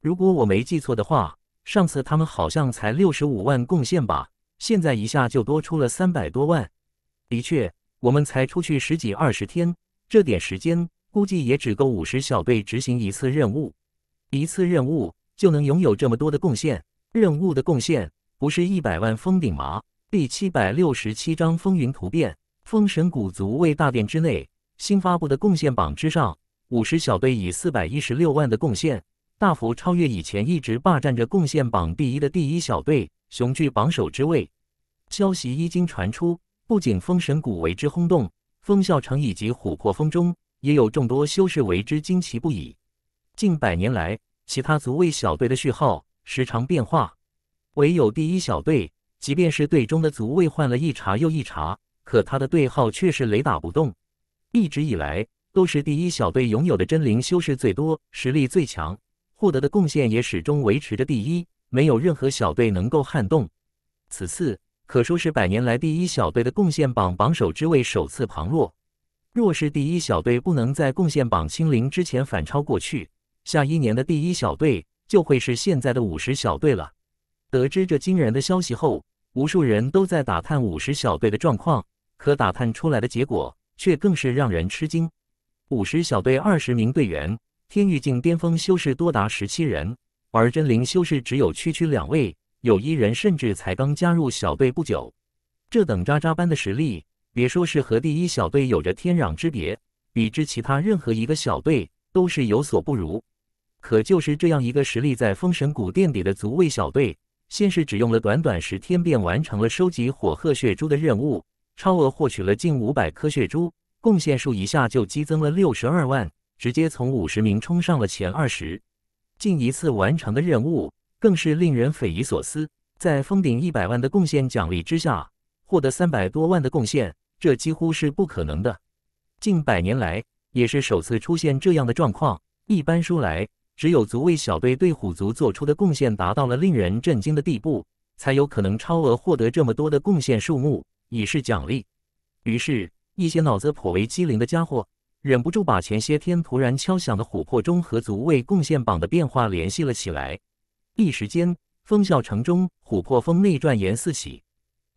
如果我没记错的话，上次他们好像才六十五万贡献吧？现在一下就多出了三百多万。的确，我们才出去十几二十天，这点时间估计也只够五十小队执行一次任务。一次任务就能拥有这么多的贡献？任务的贡献不是一百万封顶吗？第七百六十七章风云突变，封神古族为大殿之内新发布的贡献榜之上，五十小队以四百一十六万的贡献，大幅超越以前一直霸占着贡献榜第一的第一小队，雄踞榜首之位。消息一经传出，不仅封神谷为之轰动，封啸城以及琥珀峰中也有众多修士为之惊奇不已。近百年来，其他族卫小队的序号时常变化，唯有第一小队，即便是队中的族卫换了一茬又一茬，可他的队号却是雷打不动。一直以来，都是第一小队拥有的真灵修士最多，实力最强，获得的贡献也始终维持着第一，没有任何小队能够撼动。此次可说是百年来第一小队的贡献榜榜首之位首次旁落。若是第一小队不能在贡献榜清零之前反超过去，下一年的第一小队就会是现在的五十小队了。得知这惊人的消息后，无数人都在打探五十小队的状况，可打探出来的结果却更是让人吃惊。五十小队二十名队员，天域境巅峰修士多达十七人，而真灵修士只有区区两位，有一人甚至才刚加入小队不久。这等渣渣般的实力，别说是和第一小队有着天壤之别，比之其他任何一个小队都是有所不如。可就是这样一个实力，在封神谷垫底的足卫小队，先是只用了短短十天，便完成了收集火鹤血珠的任务，超额获取了近五百颗血珠，贡献数一下就激增了六十二万，直接从五十名冲上了前二十。近一次完成的任务更是令人匪夷所思，在封顶一百万的贡献奖励之下，获得三百多万的贡献，这几乎是不可能的。近百年来，也是首次出现这样的状况。一般说来，只有族卫小队对虎族做出的贡献达到了令人震惊的地步，才有可能超额获得这么多的贡献数目以示奖励。于是，一些脑子颇为机灵的家伙忍不住把前些天突然敲响的琥珀钟和族卫贡献榜的变化联系了起来。一时间，风啸城中琥珀峰内传言四起。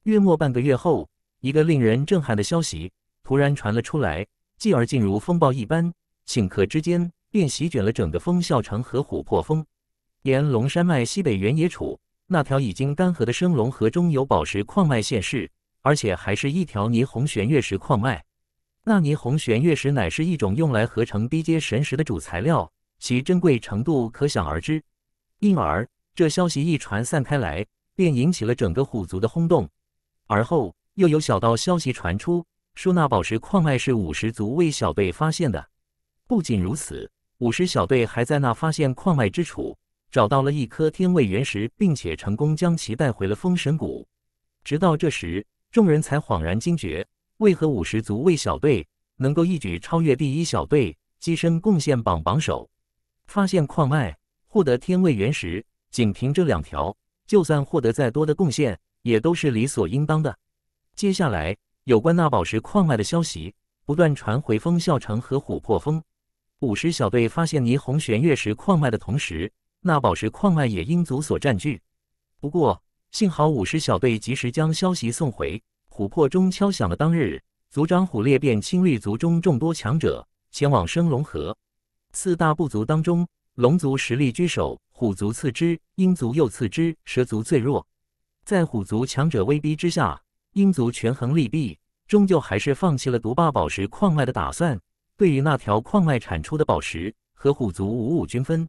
月末半个月后，一个令人震撼的消息突然传了出来，继而进入风暴一般，顷刻之间。便席卷了整个风啸城和琥珀峰，沿龙山脉西北原野处那条已经干涸的升龙河中有宝石矿脉现世，而且还是一条霓虹玄月石矿脉。那霓虹玄月石乃是一种用来合成低阶神石的主材料，其珍贵程度可想而知。因而，这消息一传散开来，便引起了整个虎族的轰动。而后，又有小道消息传出，说那宝石矿脉是五十族卫小辈发现的。不仅如此。五十小队还在那发现矿脉之处，找到了一颗天位原石，并且成功将其带回了封神谷。直到这时，众人才恍然惊觉，为何五十族卫小队能够一举超越第一小队，跻身贡献榜榜首？发现矿脉，获得天位原石，仅凭这两条，就算获得再多的贡献，也都是理所应当的。接下来，有关那宝石矿脉的消息不断传回风笑城和琥珀峰。五十小队发现霓虹玄月石矿脉的同时，那宝石矿脉也因族所占据。不过，幸好五十小队及时将消息送回。琥珀钟敲响了当日，族长虎烈便亲率族中众多强者前往升龙河。四大部族当中，龙族实力居首，虎族次之，鹰族又次之，蛇族最弱。在虎族强者威逼之下，鹰族权衡利弊，终究还是放弃了独霸宝石矿脉的打算。对于那条矿脉产出的宝石，和虎族五五均分。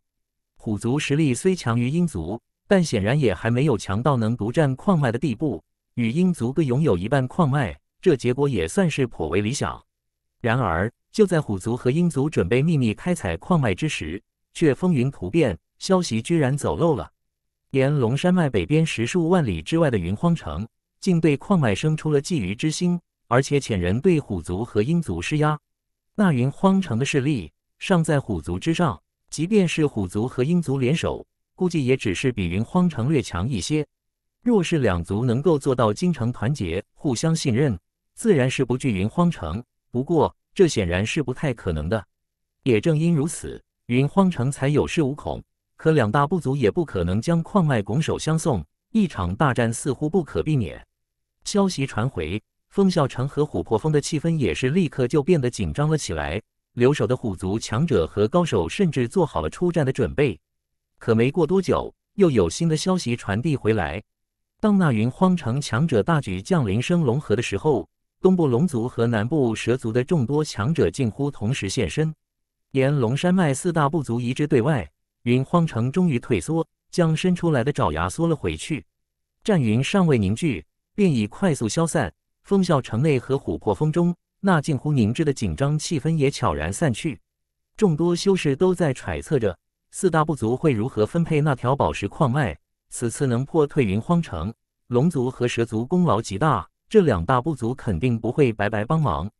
虎族实力虽强于鹰族，但显然也还没有强到能独占矿脉的地步。与鹰族各拥有一半矿脉，这结果也算是颇为理想。然而，就在虎族和鹰族准备秘密开采矿脉之时，却风云突变，消息居然走漏了。沿龙山脉北边十数万里之外的云荒城，竟对矿脉生出了觊觎之心，而且遣人对虎族和鹰族施压。那云荒城的势力尚在虎族之上，即便是虎族和鹰族联手，估计也只是比云荒城略强一些。若是两族能够做到精诚团结、互相信任，自然是不惧云荒城。不过，这显然是不太可能的。也正因如此，云荒城才有恃无恐。可两大部族也不可能将矿脉拱手相送，一场大战似乎不可避免。消息传回。风啸城和琥珀峰的气氛也是立刻就变得紧张了起来。留守的虎族强者和高手甚至做好了出战的准备。可没过多久，又有新的消息传递回来。当那云荒城强者大举降临升龙河的时候，东部龙族和南部蛇族的众多强者近乎同时现身。沿龙山脉四大部族一致对外，云荒城终于退缩，将伸出来的爪牙缩了回去。战云尚未凝聚，便已快速消散。风啸城内和琥珀峰中，那近乎凝滞的紧张气氛也悄然散去。众多修士都在揣测着四大部族会如何分配那条宝石矿脉。此次能破退云荒城，龙族和蛇族功劳极大，这两大部族肯定不会白白帮忙。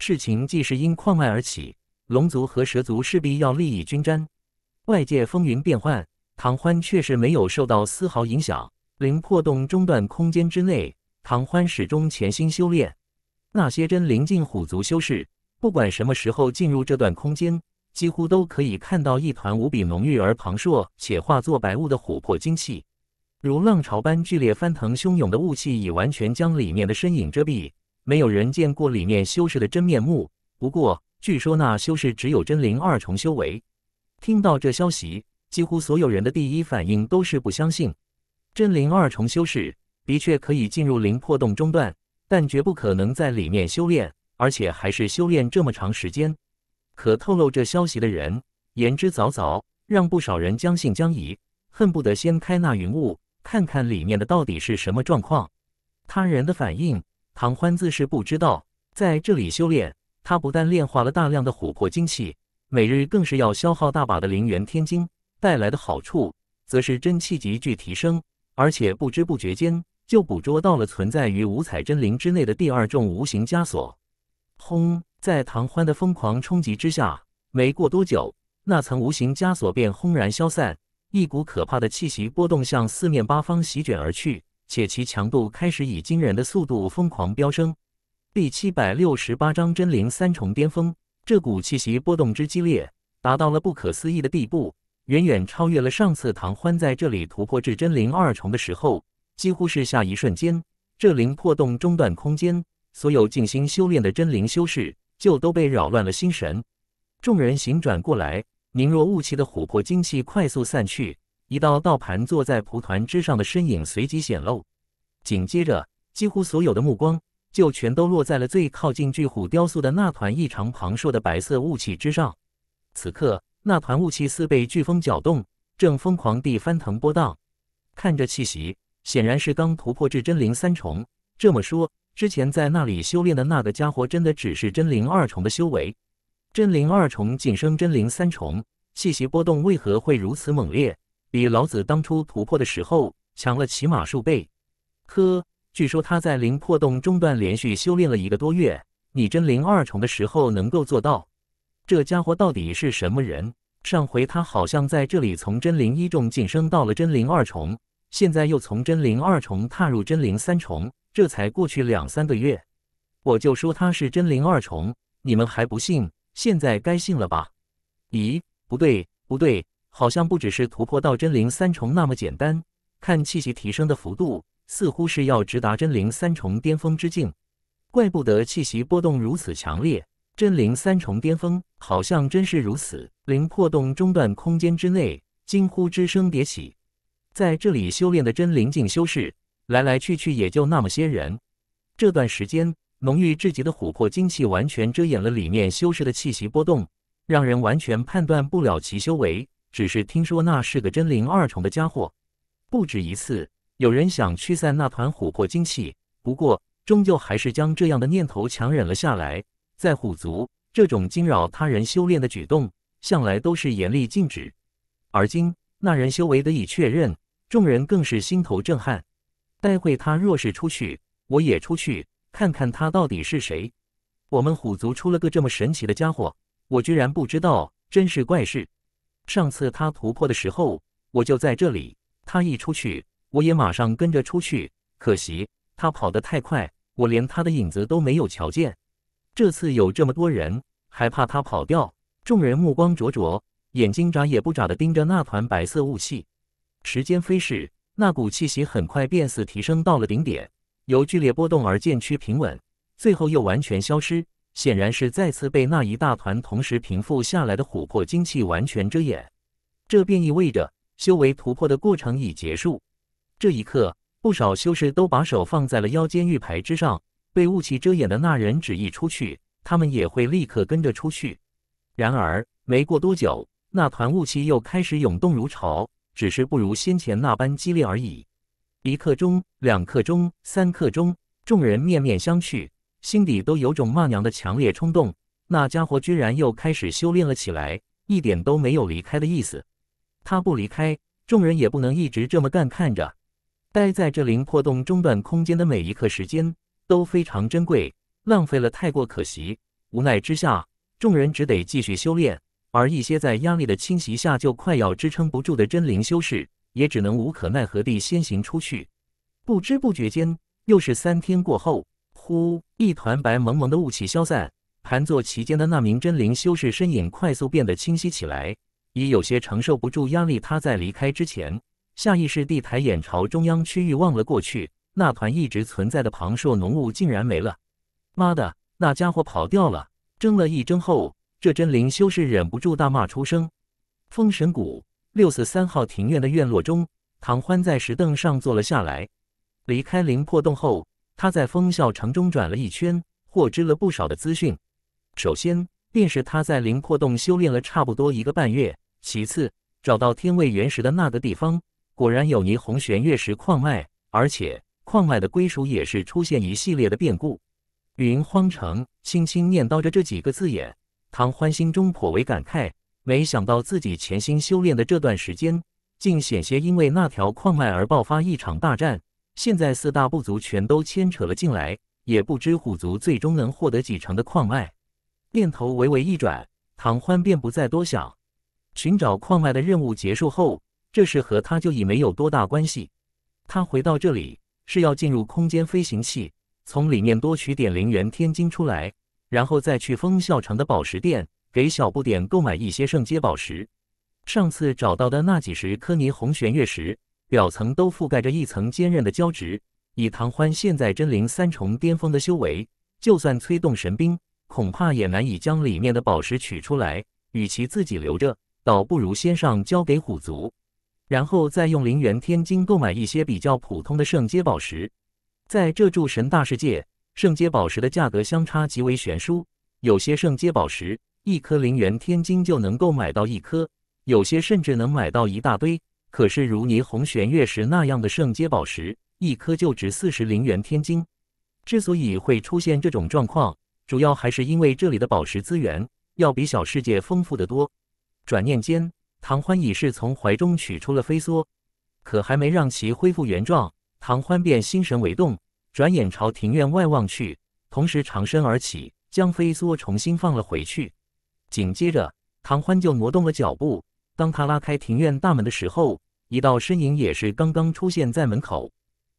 事情既是因矿脉而起，龙族和蛇族势必要利益均沾。外界风云变幻，唐欢确实没有受到丝毫影响。灵破洞中断空间之内。唐欢始终潜心修炼。那些真灵境虎族修士，不管什么时候进入这段空间，几乎都可以看到一团无比浓郁而磅礴，且化作白雾的琥珀精气。如浪潮般剧烈翻腾、汹涌的雾气，已完全将里面的身影遮蔽，没有人见过里面修士的真面目。不过，据说那修士只有真灵二重修为。听到这消息，几乎所有人的第一反应都是不相信：真灵二重修士。的确可以进入灵魄洞中段，但绝不可能在里面修炼，而且还是修炼这么长时间。可透露这消息的人言之凿凿，让不少人将信将疑，恨不得掀开那云雾，看看里面的到底是什么状况。他人的反应，唐欢自是不知道。在这里修炼，他不但炼化了大量的琥珀精气，每日更是要消耗大把的灵元天精，带来的好处则是真气急剧提升。而且不知不觉间就捕捉到了存在于五彩真灵之内的第二重无形枷锁。轰！在唐欢的疯狂冲击之下，没过多久，那层无形枷锁便轰然消散，一股可怕的气息波动向四面八方席卷而去，且其强度开始以惊人的速度疯狂飙升。第七百六十八章真灵三重巅峰，这股气息波动之激烈，达到了不可思议的地步。远远超越了上次唐欢在这里突破至真灵二重的时候，几乎是下一瞬间，这灵破洞中断空间，所有静心修炼的真灵修士就都被扰乱了心神。众人醒转过来，凝若雾气的琥珀精气快速散去，一道道盘坐在蒲团之上的身影随即显露。紧接着，几乎所有的目光就全都落在了最靠近巨虎雕塑的那团异常庞硕的白色雾气之上。此刻。那团雾气似被飓风搅动，正疯狂地翻腾波荡。看这气息，显然是刚突破至真灵三重。这么说，之前在那里修炼的那个家伙，真的只是真灵二重的修为？真灵二重晋升真灵三重，气息波动为何会如此猛烈？比老子当初突破的时候强了起码数倍。呵，据说他在灵破洞中段连续修炼了一个多月，你真灵二重的时候能够做到？这家伙到底是什么人？上回他好像在这里从真灵一重晋升到了真灵二重，现在又从真灵二重踏入真灵三重，这才过去两三个月，我就说他是真灵二重，你们还不信？现在该信了吧？咦，不对，不对，好像不只是突破到真灵三重那么简单，看气息提升的幅度，似乎是要直达真灵三重巅峰之境，怪不得气息波动如此强烈，真灵三重巅峰。好像真是如此。灵魄洞中断空间之内，惊呼之声迭起。在这里修炼的真灵境修士来来去去也就那么些人。这段时间，浓郁至极的琥珀精气完全遮掩了里面修士的气息波动，让人完全判断不了其修为。只是听说那是个真灵二重的家伙。不止一次，有人想驱散那团琥珀精气，不过终究还是将这样的念头强忍了下来。在虎族。这种惊扰他人修炼的举动，向来都是严厉禁止。而今那人修为得以确认，众人更是心头震撼。待会他若是出去，我也出去看看他到底是谁。我们虎族出了个这么神奇的家伙，我居然不知道，真是怪事。上次他突破的时候，我就在这里。他一出去，我也马上跟着出去。可惜他跑得太快，我连他的影子都没有瞧见。这次有这么多人，还怕他跑掉？众人目光灼灼，眼睛眨也不眨地盯着那团白色雾气。时间飞逝，那股气息很快便似提升到了顶点，由剧烈波动而渐趋平稳，最后又完全消失。显然是再次被那一大团同时平复下来的琥珀精气完全遮掩。这便意味着修为突破的过程已结束。这一刻，不少修士都把手放在了腰间玉牌之上。被雾气遮掩的那人只一出去，他们也会立刻跟着出去。然而没过多久，那团雾气又开始涌动如潮，只是不如先前那般激烈而已。一刻钟、两刻钟、三刻钟，众人面面相觑，心底都有种骂娘的强烈冲动。那家伙居然又开始修炼了起来，一点都没有离开的意思。他不离开，众人也不能一直这么干看着，待在这灵破洞中断空间的每一刻时间。都非常珍贵，浪费了太过可惜。无奈之下，众人只得继续修炼。而一些在压力的侵袭下就快要支撑不住的真灵修士，也只能无可奈何地先行出去。不知不觉间，又是三天过后，呼，一团白蒙蒙的雾气消散，盘坐其间的那名真灵修士身影快速变得清晰起来。已有些承受不住压力，他在离开之前，下意识地抬眼朝中央区域望了过去。那团一直存在的庞硕浓雾竟然没了！妈的，那家伙跑掉了！怔了一怔后，这真灵修士忍不住大骂出声。封神谷六四三号庭院的院落中，唐欢在石凳上坐了下来。离开灵破洞后，他在封啸城中转了一圈，获知了不少的资讯。首先便是他在灵破洞修炼了差不多一个半月；其次，找到天位原石的那个地方，果然有霓虹玄月石矿脉，而且。矿脉的归属也是出现一系列的变故。云荒城轻轻念叨着这几个字眼，唐欢心中颇为感慨。没想到自己潜心修炼的这段时间，竟险些因为那条矿脉而爆发一场大战。现在四大部族全都牵扯了进来，也不知虎族最终能获得几成的矿脉。念头微微一转，唐欢便不再多想。寻找矿脉的任务结束后，这事和他就已没有多大关系。他回到这里。是要进入空间飞行器，从里面多取点灵元天晶出来，然后再去风笑城的宝石店给小不点购买一些圣阶宝石。上次找到的那几十颗霓虹玄月石，表层都覆盖着一层坚韧的胶质。以唐欢现在真灵三重巅峰的修为，就算催动神兵，恐怕也难以将里面的宝石取出来。与其自己留着，倒不如先上交给虎族。然后再用零元天金购买一些比较普通的圣阶宝石，在这诸神大世界，圣阶宝石的价格相差极为悬殊，有些圣阶宝石一颗零元天金就能够买到一颗，有些甚至能买到一大堆。可是如霓虹玄月石那样的圣阶宝石，一颗就值四十零元天金。之所以会出现这种状况，主要还是因为这里的宝石资源要比小世界丰富得多。转念间。唐欢已是从怀中取出了飞梭，可还没让其恢复原状，唐欢便心神为动，转眼朝庭院外望去，同时长身而起，将飞梭重新放了回去。紧接着，唐欢就挪动了脚步。当他拉开庭院大门的时候，一道身影也是刚刚出现在门口。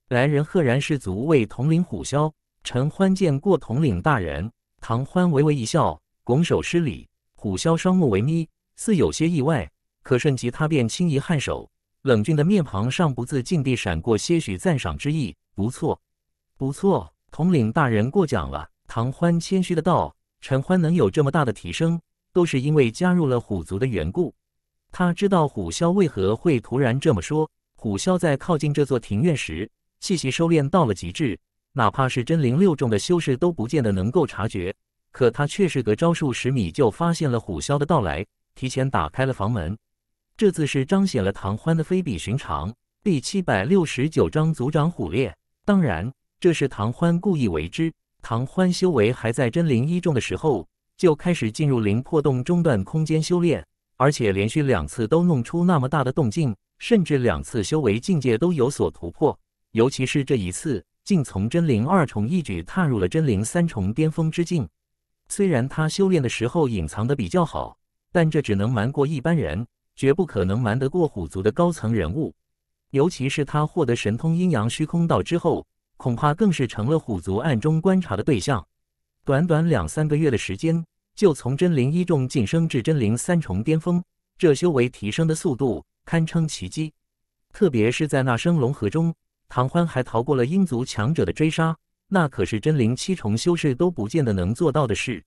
来人赫然是足卫统领虎萧。陈欢见过统领大人。唐欢微微一笑，拱手施礼。虎萧双目微眯，似有些意外。可瞬即，他便轻移颔首，冷峻的面庞上不自禁地闪过些许赞赏之意。不错，不错，统领大人过奖了。唐欢谦虚的道：“陈欢能有这么大的提升，都是因为加入了虎族的缘故。”他知道虎啸为何会突然这么说。虎啸在靠近这座庭院时，气息收敛到了极致，哪怕是真灵六重的修士都不见得能够察觉。可他却是个招数十米就发现了虎啸的到来，提前打开了房门。这次是彰显了唐欢的非比寻常。第七百六十九章族长虎烈，当然这是唐欢故意为之。唐欢修为还在真灵一重的时候，就开始进入灵破洞中断空间修炼，而且连续两次都弄出那么大的动静，甚至两次修为境界都有所突破，尤其是这一次，竟从真灵二重一举踏入了真灵三重巅峰之境。虽然他修炼的时候隐藏的比较好，但这只能瞒过一般人。绝不可能瞒得过虎族的高层人物，尤其是他获得神通阴阳虚空道之后，恐怕更是成了虎族暗中观察的对象。短短两三个月的时间，就从真灵一重晋升至真灵三重巅峰，这修为提升的速度堪称奇迹。特别是在那生龙河中，唐欢还逃过了鹰族强者的追杀，那可是真灵七重修士都不见得能做到的事。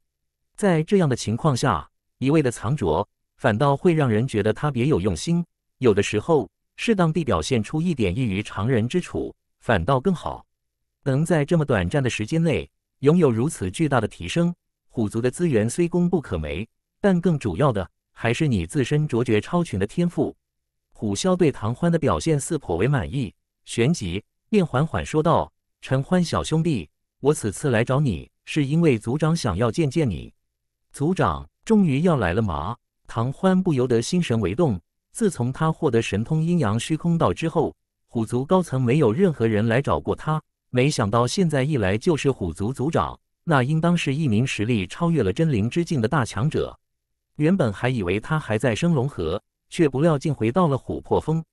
在这样的情况下，一味的藏拙反倒会让人觉得他别有用心。有的时候，适当地表现出一点异于常人之处，反倒更好。能在这么短暂的时间内拥有如此巨大的提升，虎族的资源虽功不可没，但更主要的还是你自身卓绝超群的天赋。虎啸对唐欢的表现似颇为满意，旋即便缓缓说道：“陈欢小兄弟，我此次来找你，是因为族长想要见见你。族长终于要来了吗？”唐欢不由得心神微动。自从他获得神通阴阳虚空道之后，虎族高层没有任何人来找过他。没想到现在一来就是虎族族长，那应当是一名实力超越了真灵之境的大强者。原本还以为他还在升龙河，却不料竟回到了琥珀峰。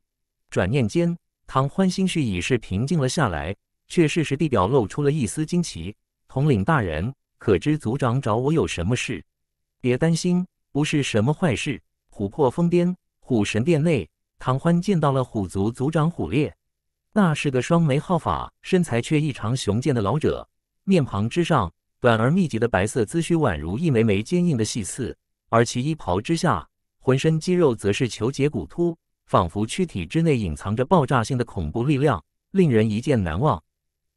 转念间，唐欢心绪已是平静了下来，却适时地表露出了一丝惊奇：“统领大人，可知族长找我有什么事？”“别担心。”不是什么坏事。琥珀峰巅，虎神殿内，唐欢见到了虎族族长虎烈。那是个双眉皓发、身材却异常雄健的老者，面庞之上短而密集的白色髭须宛如一枚枚坚硬的细刺，而其衣袍之下，浑身肌肉则是球结骨突，仿佛躯体之内隐藏着爆炸性的恐怖力量，令人一见难忘。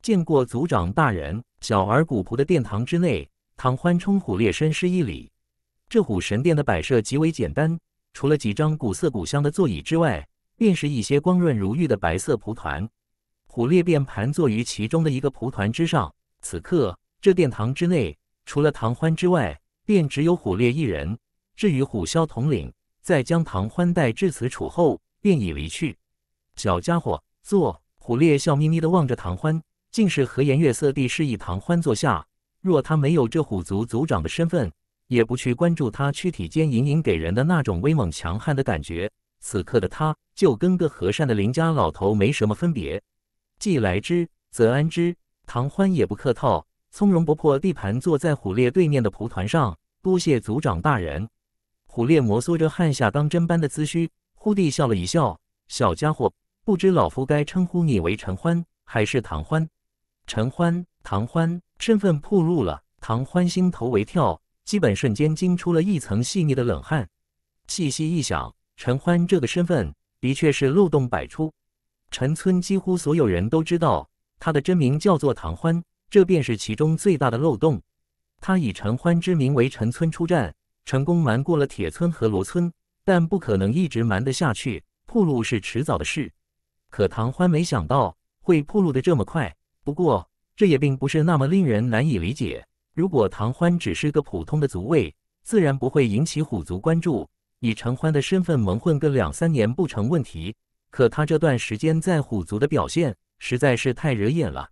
见过族长大人，小儿古朴的殿堂之内，唐欢冲虎烈深施一礼。这虎神殿的摆设极为简单，除了几张古色古香的座椅之外，便是一些光润如玉的白色蒲团。虎烈便盘坐于其中的一个蒲团之上。此刻，这殿堂之内除了唐欢之外，便只有虎烈一人。至于虎啸统领，在将唐欢带至此处后，便已离去。小家伙，坐。虎烈笑眯眯地望着唐欢，竟是和颜悦色地示意唐欢坐下。若他没有这虎族族长的身份，也不去关注他躯体间隐隐给人的那种威猛强悍的感觉，此刻的他就跟个和善的邻家老头没什么分别。既来之，则安之。唐欢也不客套，从容不迫地盘坐在虎烈对面的蒲团上。多谢族长大人。虎烈摩挲着汗下当针般的髭须，忽地笑了一笑：“小家伙，不知老夫该称呼你为陈欢，还是唐欢？”陈欢，唐欢，身份暴露了。唐欢心头为跳。基本瞬间惊出了一层细腻的冷汗，细细一想，陈欢这个身份的确是漏洞百出。陈村几乎所有人都知道他的真名叫做唐欢，这便是其中最大的漏洞。他以陈欢之名为陈村出战，成功瞒过了铁村和罗村，但不可能一直瞒得下去，铺路是迟早的事。可唐欢没想到会铺路的这么快，不过这也并不是那么令人难以理解。如果唐欢只是个普通的族位，自然不会引起虎族关注。以陈欢的身份蒙混个两三年不成问题。可他这段时间在虎族的表现实在是太惹眼了，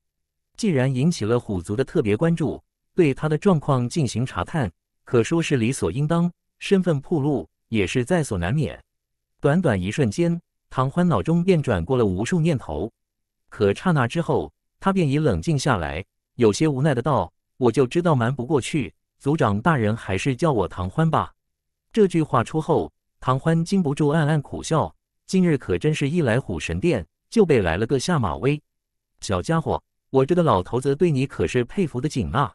既然引起了虎族的特别关注，对他的状况进行查探，可说是理所应当，身份暴露也是在所难免。短短一瞬间，唐欢脑中便转过了无数念头。可刹那之后，他便已冷静下来，有些无奈的道。我就知道瞒不过去，族长大人还是叫我唐欢吧。这句话出后，唐欢禁不住暗暗苦笑，今日可真是一来虎神殿就被来了个下马威。小家伙，我这个老头子对你可是佩服的紧啊！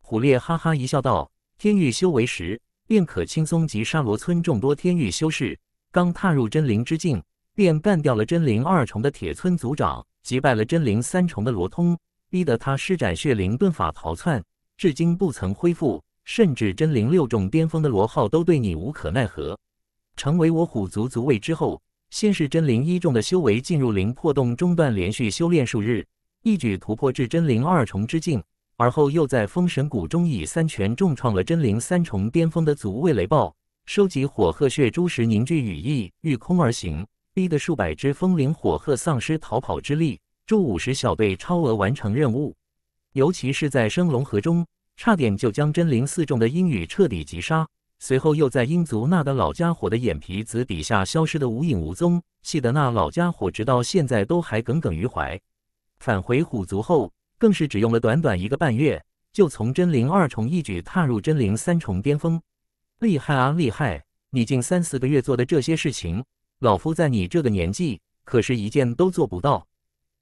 虎烈哈哈一笑道：“天域修为时，便可轻松击沙罗村众多天域修士。刚踏入真灵之境，便干掉了真灵二重的铁村族长，击败了真灵三重的罗通。”逼得他施展血灵遁法逃窜，至今不曾恢复。甚至真灵六重巅峰的罗浩都对你无可奈何。成为我虎族族位之后，先是真灵一重的修为进入灵破洞中断连续修炼数日，一举突破至真灵二重之境。而后又在封神谷中以三拳重创了真灵三重巅峰的族位雷暴，收集火鹤血珠时凝聚羽翼，御空而行，逼得数百只风灵火鹤丧失逃跑之力。周五时，小队超额完成任务，尤其是在升龙河中，差点就将真灵四重的鹰羽彻底击杀。随后又在鹰族那的老家伙的眼皮子底下消失的无影无踪，气得那老家伙直到现在都还耿耿于怀。返回虎族后，更是只用了短短一个半月，就从真灵二重一举踏入真灵三重巅峰，厉害啊，厉害！你近三四个月做的这些事情，老夫在你这个年纪可是一件都做不到。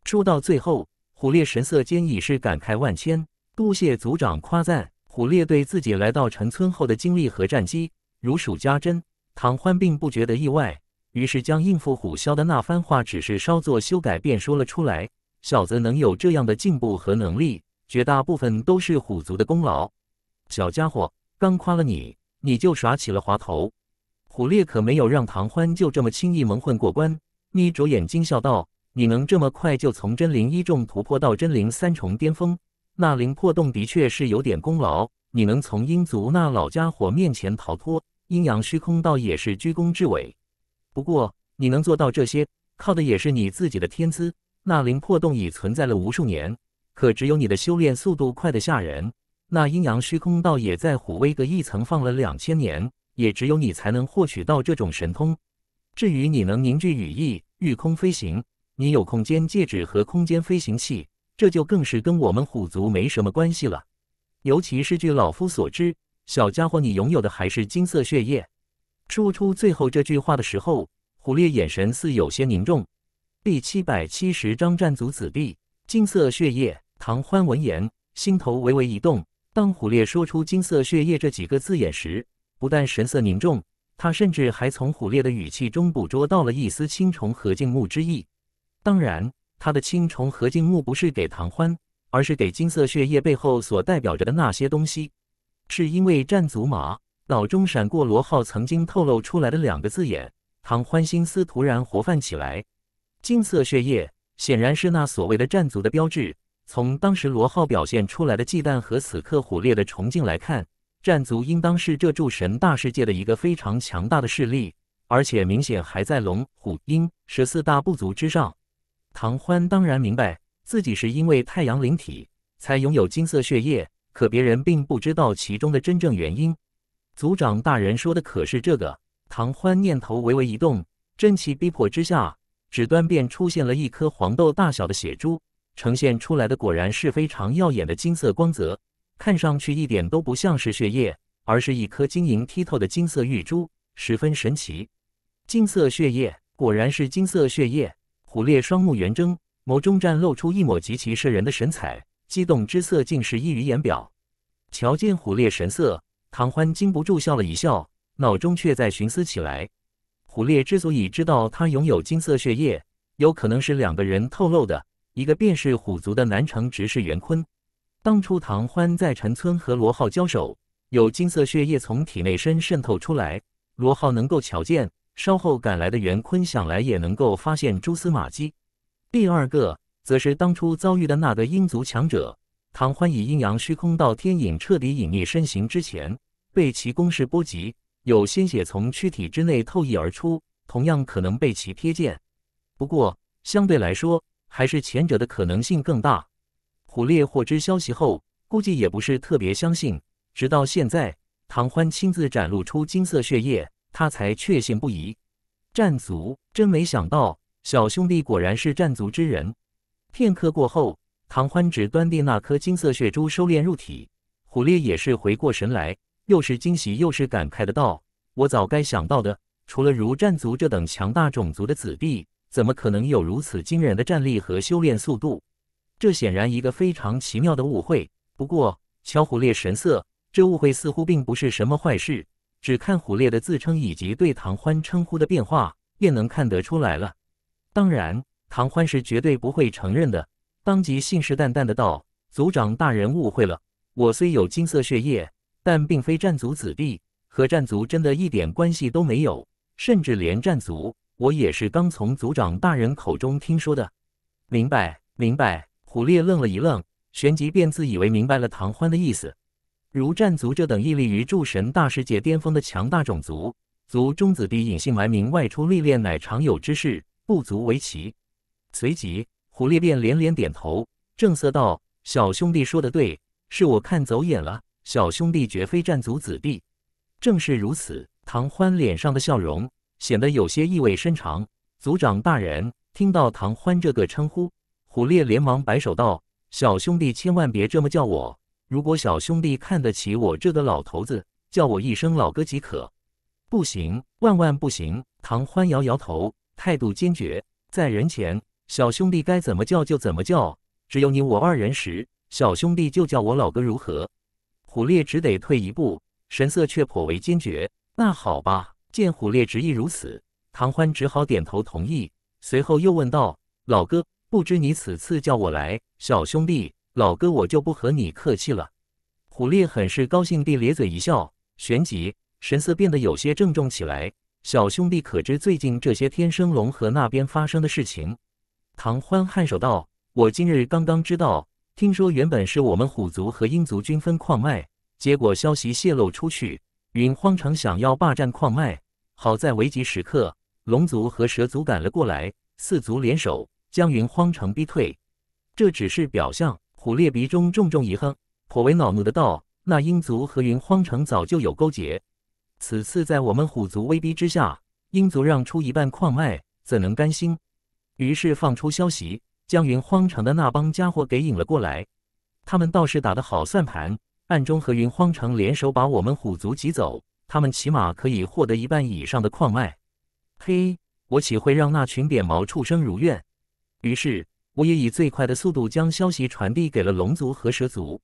说到最后，虎烈神色间已是感慨万千，多谢族长夸赞。虎烈对自己来到陈村后的经历和战绩如数家珍。唐欢并不觉得意外，于是将应付虎啸的那番话只是稍作修改便说了出来。小子能有这样的进步和能力，绝大部分都是虎族的功劳。小家伙，刚夸了你，你就耍起了滑头。虎烈可没有让唐欢就这么轻易蒙混过关，眯着眼睛笑道。你能这么快就从真灵一重突破到真灵三重巅峰，那灵破洞的确是有点功劳。你能从鹰族那老家伙面前逃脱，阴阳虚空倒也是居功至伟。不过，你能做到这些，靠的也是你自己的天资。那灵破洞已存在了无数年，可只有你的修炼速度快得吓人。那阴阳虚空倒也在虎威阁一层放了两千年，也只有你才能获取到这种神通。至于你能凝聚羽翼，御空飞行。你有空间戒指和空间飞行器，这就更是跟我们虎族没什么关系了。尤其是据老夫所知，小家伙你拥有的还是金色血液。说出最后这句话的时候，虎烈眼神似有些凝重。第七百七十章战族子弟，金色血液。唐欢闻言，心头微微一动。当虎烈说出金色血液这几个字眼时，不但神色凝重，他甚至还从虎烈的语气中捕捉到了一丝轻重和敬慕之意。当然，他的青虫和静木不是给唐欢，而是给金色血液背后所代表着的那些东西。是因为战祖马脑中闪过罗浩曾经透露出来的两个字眼，唐欢心思突然活泛起来。金色血液显然是那所谓的战族的标志。从当时罗浩表现出来的忌惮和此刻虎烈的崇敬来看，战族应当是这诸神大世界的一个非常强大的势力，而且明显还在龙、虎、鹰十四大部族之上。唐欢当然明白自己是因为太阳灵体才拥有金色血液，可别人并不知道其中的真正原因。族长大人说的可是这个？唐欢念头微微一动，真气逼迫之下，指端便出现了一颗黄豆大小的血珠，呈现出来的果然是非常耀眼的金色光泽，看上去一点都不像是血液，而是一颗晶莹剔透的金色玉珠，十分神奇。金色血液果然是金色血液。虎烈双目圆睁，眸中绽露出一抹极其摄人的神采，激动之色竟是溢于言表。瞧见虎烈神色，唐欢禁不住笑了一笑，脑中却在寻思起来：虎烈之所以知道他拥有金色血液，有可能是两个人透露的，一个便是虎族的南城执事袁坤。当初唐欢在陈村和罗浩交手，有金色血液从体内身渗透出来，罗浩能够瞧见。稍后赶来的袁坤想来也能够发现蛛丝马迹。第二个则是当初遭遇的那个阴族强者唐欢，以阴阳虚空到天影彻底隐匿身形之前，被其攻势波及，有鲜血从躯体之内透溢而出，同样可能被其瞥见。不过相对来说，还是前者的可能性更大。虎烈获知消息后，估计也不是特别相信，直到现在，唐欢亲自展露出金色血液。他才确信不疑，战族真没想到，小兄弟果然是战族之人。片刻过后，唐欢只端定那颗金色血珠，收敛入体。虎烈也是回过神来，又是惊喜又是感慨的道：“我早该想到的，除了如战族这等强大种族的子弟，怎么可能有如此惊人的战力和修炼速度？这显然一个非常奇妙的误会。不过，瞧虎烈神色，这误会似乎并不是什么坏事。”只看虎烈的自称以及对唐欢称呼的变化，便能看得出来了。当然，唐欢是绝对不会承认的。当即信誓旦旦的道：“族长大人误会了，我虽有金色血液，但并非战族子弟，和战族真的一点关系都没有，甚至连战族，我也是刚从族长大人口中听说的。”明白，明白。虎烈愣了一愣，旋即便自以为明白了唐欢的意思。如战族这等屹立于诸神大世界巅峰的强大种族，族中子弟隐姓埋名外出历练乃常有之事，不足为奇。随即，胡烈便连连点头，正色道：“小兄弟说的对，是我看走眼了，小兄弟绝非战族子弟。”正是如此，唐欢脸上的笑容显得有些意味深长。族长大人听到唐欢这个称呼，虎烈连忙摆手道：“小兄弟千万别这么叫我。”如果小兄弟看得起我这个老头子，叫我一声老哥即可。不行，万万不行！唐欢摇摇头，态度坚决。在人前，小兄弟该怎么叫就怎么叫；只有你我二人时，小兄弟就叫我老哥，如何？虎烈只得退一步，神色却颇为坚决。那好吧，见虎烈执意如此，唐欢只好点头同意。随后又问道：“老哥，不知你此次叫我来，小兄弟？”老哥，我就不和你客气了。虎烈很是高兴地咧嘴一笑，旋即神色变得有些郑重起来。小兄弟，可知最近这些天生龙和那边发生的事情？唐欢颔首道：“我今日刚刚知道，听说原本是我们虎族和鹰族均分矿脉，结果消息泄露出去，云荒城想要霸占矿脉。好在危急时刻，龙族和蛇族赶了过来，四族联手将云荒城逼退。这只是表象。”虎烈鼻中重重一哼，颇为恼怒的道：“那鹰族和云荒城早就有勾结，此次在我们虎族威逼之下，鹰族让出一半矿脉，怎能甘心？于是放出消息，将云荒城的那帮家伙给引了过来。他们倒是打的好算盘，暗中和云荒城联手把我们虎族挤走，他们起码可以获得一半以上的矿脉。嘿，我岂会让那群扁毛畜生如愿？于是。”我也以最快的速度将消息传递给了龙族和蛇族，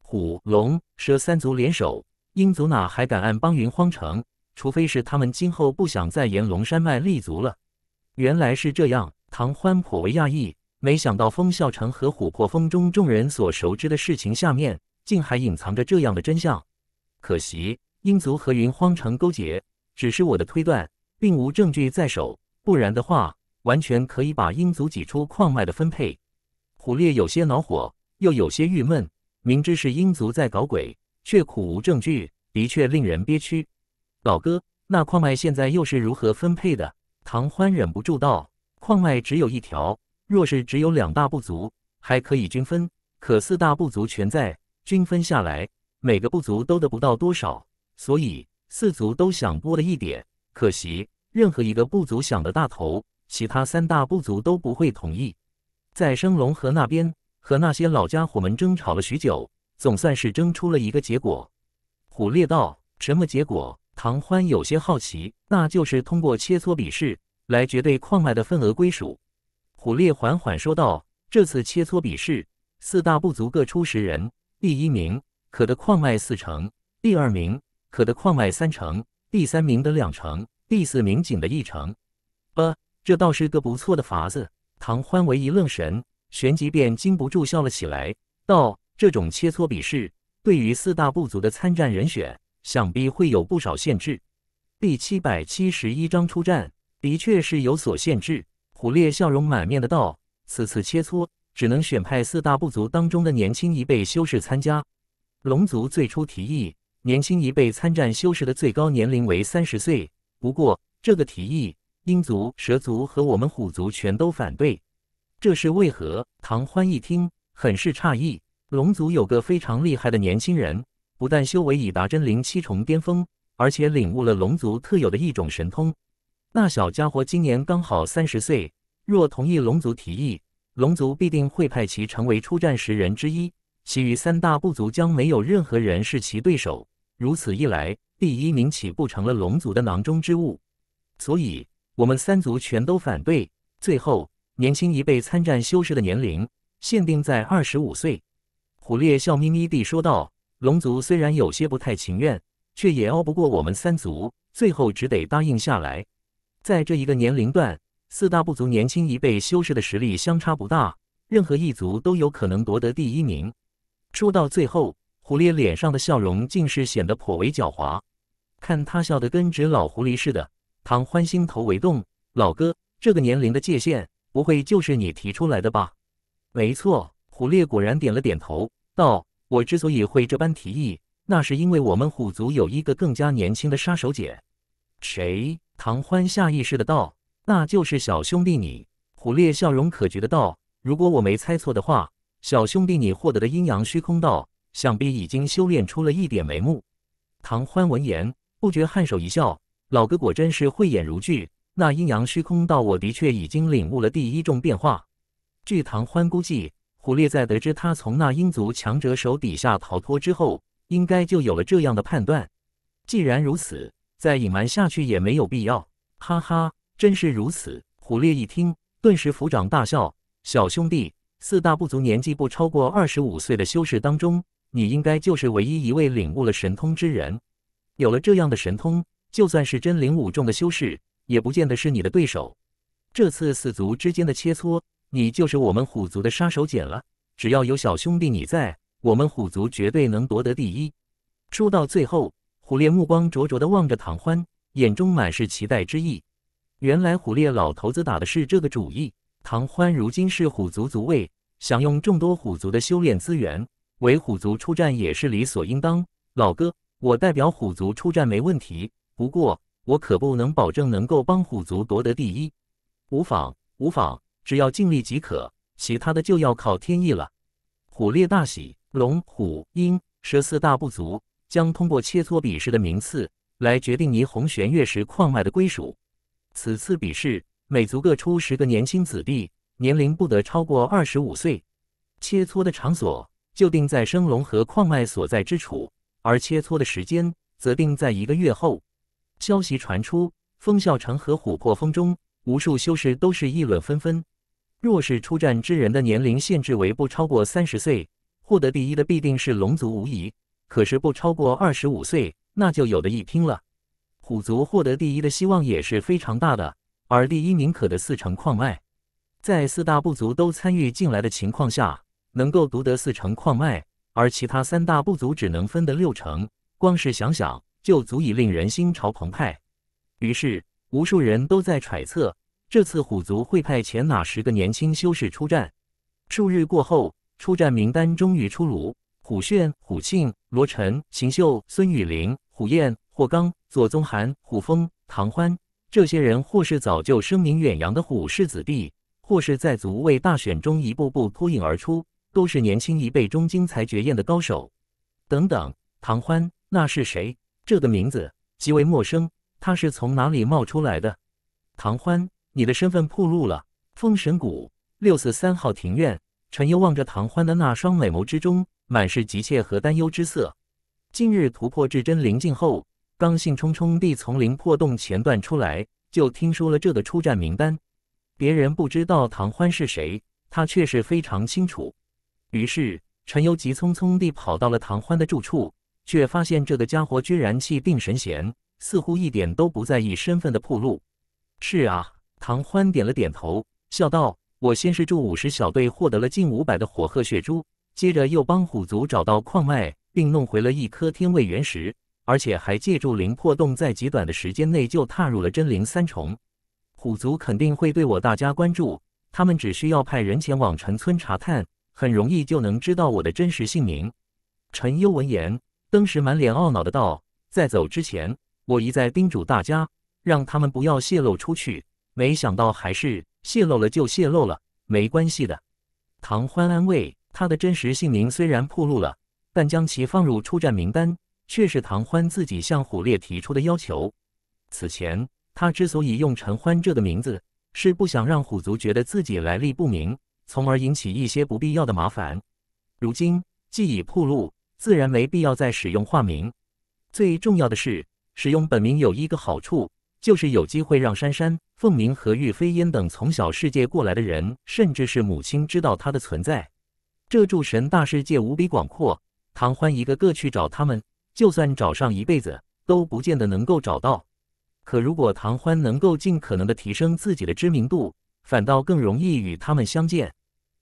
虎、龙、蛇三族联手，鹰族哪还敢暗帮云荒城？除非是他们今后不想再沿龙山脉立足了。原来是这样，唐欢颇为讶异，没想到风啸城和琥珀峰中众人所熟知的事情下面，竟还隐藏着这样的真相。可惜，鹰族和云荒城勾结，只是我的推断，并无证据在手，不然的话。完全可以把鹰族挤出矿脉的分配，虎烈有些恼火，又有些郁闷。明知是鹰族在搞鬼，却苦无证据，的确令人憋屈。老哥，那矿脉现在又是如何分配的？唐欢忍不住道：“矿脉只有一条，若是只有两大部族，还可以均分。可四大部族全在，均分下来，每个部族都得不到多少。所以四族都想多了一点，可惜任何一个部族想的大头。”其他三大部族都不会同意。在升龙河那边，和那些老家伙们争吵了许久，总算是争出了一个结果。虎烈道：“什么结果？”唐欢有些好奇。那就是通过切磋比试来绝对矿脉的份额归属。虎烈缓缓说道：“这次切磋比试，四大部族各出十人。第一名可得矿脉四成，第二名可得矿脉三成，第三名的两成，第四名仅的一成。”呃这倒是个不错的法子。唐欢为一愣神，旋即便禁不住笑了起来，道：“这种切磋比试，对于四大部族的参战人选，想必会有不少限制。”第七百七十一章出战的确是有所限制。虎烈笑容满面的道：“此次切磋，只能选派四大部族当中的年轻一辈修士参加。龙族最初提议，年轻一辈参战修士的最高年龄为三十岁。不过，这个提议……”鹰族、蛇族和我们虎族全都反对，这是为何？唐欢一听，很是诧异。龙族有个非常厉害的年轻人，不但修为已达真灵七重巅峰，而且领悟了龙族特有的一种神通。那小家伙今年刚好三十岁，若同意龙族提议，龙族必定会派其成为出战十人之一，其余三大部族将没有任何人是其对手。如此一来，第一名岂不成了龙族的囊中之物？所以。我们三族全都反对，最后年轻一辈参战修士的年龄限定在二十五岁。虎烈笑眯眯地说道：“龙族虽然有些不太情愿，却也拗不过我们三族，最后只得答应下来。在这一个年龄段，四大部族年轻一辈修士的实力相差不大，任何一族都有可能夺得第一名。”说到最后，虎烈脸上的笑容竟是显得颇为狡猾，看他笑得跟只老狐狸似的。唐欢心头微动，老哥，这个年龄的界限不会就是你提出来的吧？没错，虎烈果然点了点头，道：“我之所以会这般提议，那是因为我们虎族有一个更加年轻的杀手锏。”谁？唐欢下意识的道：“那就是小兄弟你。”虎烈笑容可掬的道：“如果我没猜错的话，小兄弟你获得的阴阳虚空道，想必已经修炼出了一点眉目。”唐欢闻言，不觉颔首一笑。老哥果真是慧眼如炬，那阴阳虚空道，我的确已经领悟了第一种变化。据唐欢估计，虎烈在得知他从那英族强者手底下逃脱之后，应该就有了这样的判断。既然如此，再隐瞒下去也没有必要。哈哈，真是如此！虎烈一听，顿时抚掌大笑。小兄弟，四大部族年纪不超过二十五岁的修士当中，你应该就是唯一一位领悟了神通之人。有了这样的神通。就算是真灵武重的修士，也不见得是你的对手。这次四族之间的切磋，你就是我们虎族的杀手锏了。只要有小兄弟你在，我们虎族绝对能夺得第一。说到最后，虎烈目光灼灼的望着唐欢，眼中满是期待之意。原来虎烈老头子打的是这个主意。唐欢如今是虎族族位，享用众多虎族的修炼资源，为虎族出战也是理所应当。老哥，我代表虎族出战没问题。不过，我可不能保证能够帮虎族夺得第一。无妨，无妨，只要尽力即可，其他的就要靠天意了。虎烈大喜，龙、虎、鹰、蛇四大部族将通过切磋比试的名次来决定霓虹玄月石矿脉的归属。此次比试，每族各出十个年轻子弟，年龄不得超过二十五岁。切磋的场所就定在升龙河矿脉所在之处，而切磋的时间则定在一个月后。消息传出，风啸城和琥珀峰中，无数修士都是议论纷纷。若是出战之人的年龄限制为不超过三十岁，获得第一的必定是龙族无疑。可是不超过二十五岁，那就有得一拼了。虎族获得第一的希望也是非常大的。而第一名可得四成矿脉，在四大部族都参与进来的情况下，能够独得四成矿脉，而其他三大部族只能分得六成。光是想想。就足以令人心潮澎湃。于是，无数人都在揣测，这次虎族会派遣哪十个年轻修士出战？数日过后，出战名单终于出炉：虎炫、虎庆、罗晨、秦秀、孙雨林、虎燕、霍刚、左宗寒、虎峰、唐欢。这些人或是早就声名远扬的虎氏子弟，或是在族为大选中一步步脱颖而出，都是年轻一辈中精彩绝艳的高手。等等，唐欢，那是谁？这个名字极为陌生，他是从哪里冒出来的？唐欢，你的身份暴露了。封神谷六四三号庭院，陈优望着唐欢的那双美眸之中，满是急切和担忧之色。近日突破至真灵境后，刚兴冲冲地从灵破洞前段出来，就听说了这个出战名单。别人不知道唐欢是谁，他却是非常清楚。于是，陈优急匆匆地跑到了唐欢的住处。却发现这个家伙居然气定神闲，似乎一点都不在意身份的暴露。是啊，唐欢点了点头，笑道：“我先是助五十小队获得了近五百的火鹤血珠，接着又帮虎族找到矿脉，并弄回了一颗天位原石，而且还借助灵破洞，在极短的时间内就踏入了真灵三重。虎族肯定会对我大加关注，他们只需要派人前往陈村查探，很容易就能知道我的真实姓名。”陈优闻言。当时满脸懊恼的道：“在走之前，我一再叮嘱大家，让他们不要泄露出去。没想到还是泄露了，就泄露了，没关系的。”唐欢安慰。他的真实姓名虽然暴露了，但将其放入出战名单，却是唐欢自己向虎烈提出的要求。此前，他之所以用陈欢这个名字，是不想让虎族觉得自己来历不明，从而引起一些不必要的麻烦。如今既已暴露。自然没必要再使用化名。最重要的是，使用本名有一个好处，就是有机会让珊珊、凤鸣和玉飞烟等从小世界过来的人，甚至是母亲知道他的存在。这诸神大世界无比广阔，唐欢一个个去找他们，就算找上一辈子都不见得能够找到。可如果唐欢能够尽可能的提升自己的知名度，反倒更容易与他们相见。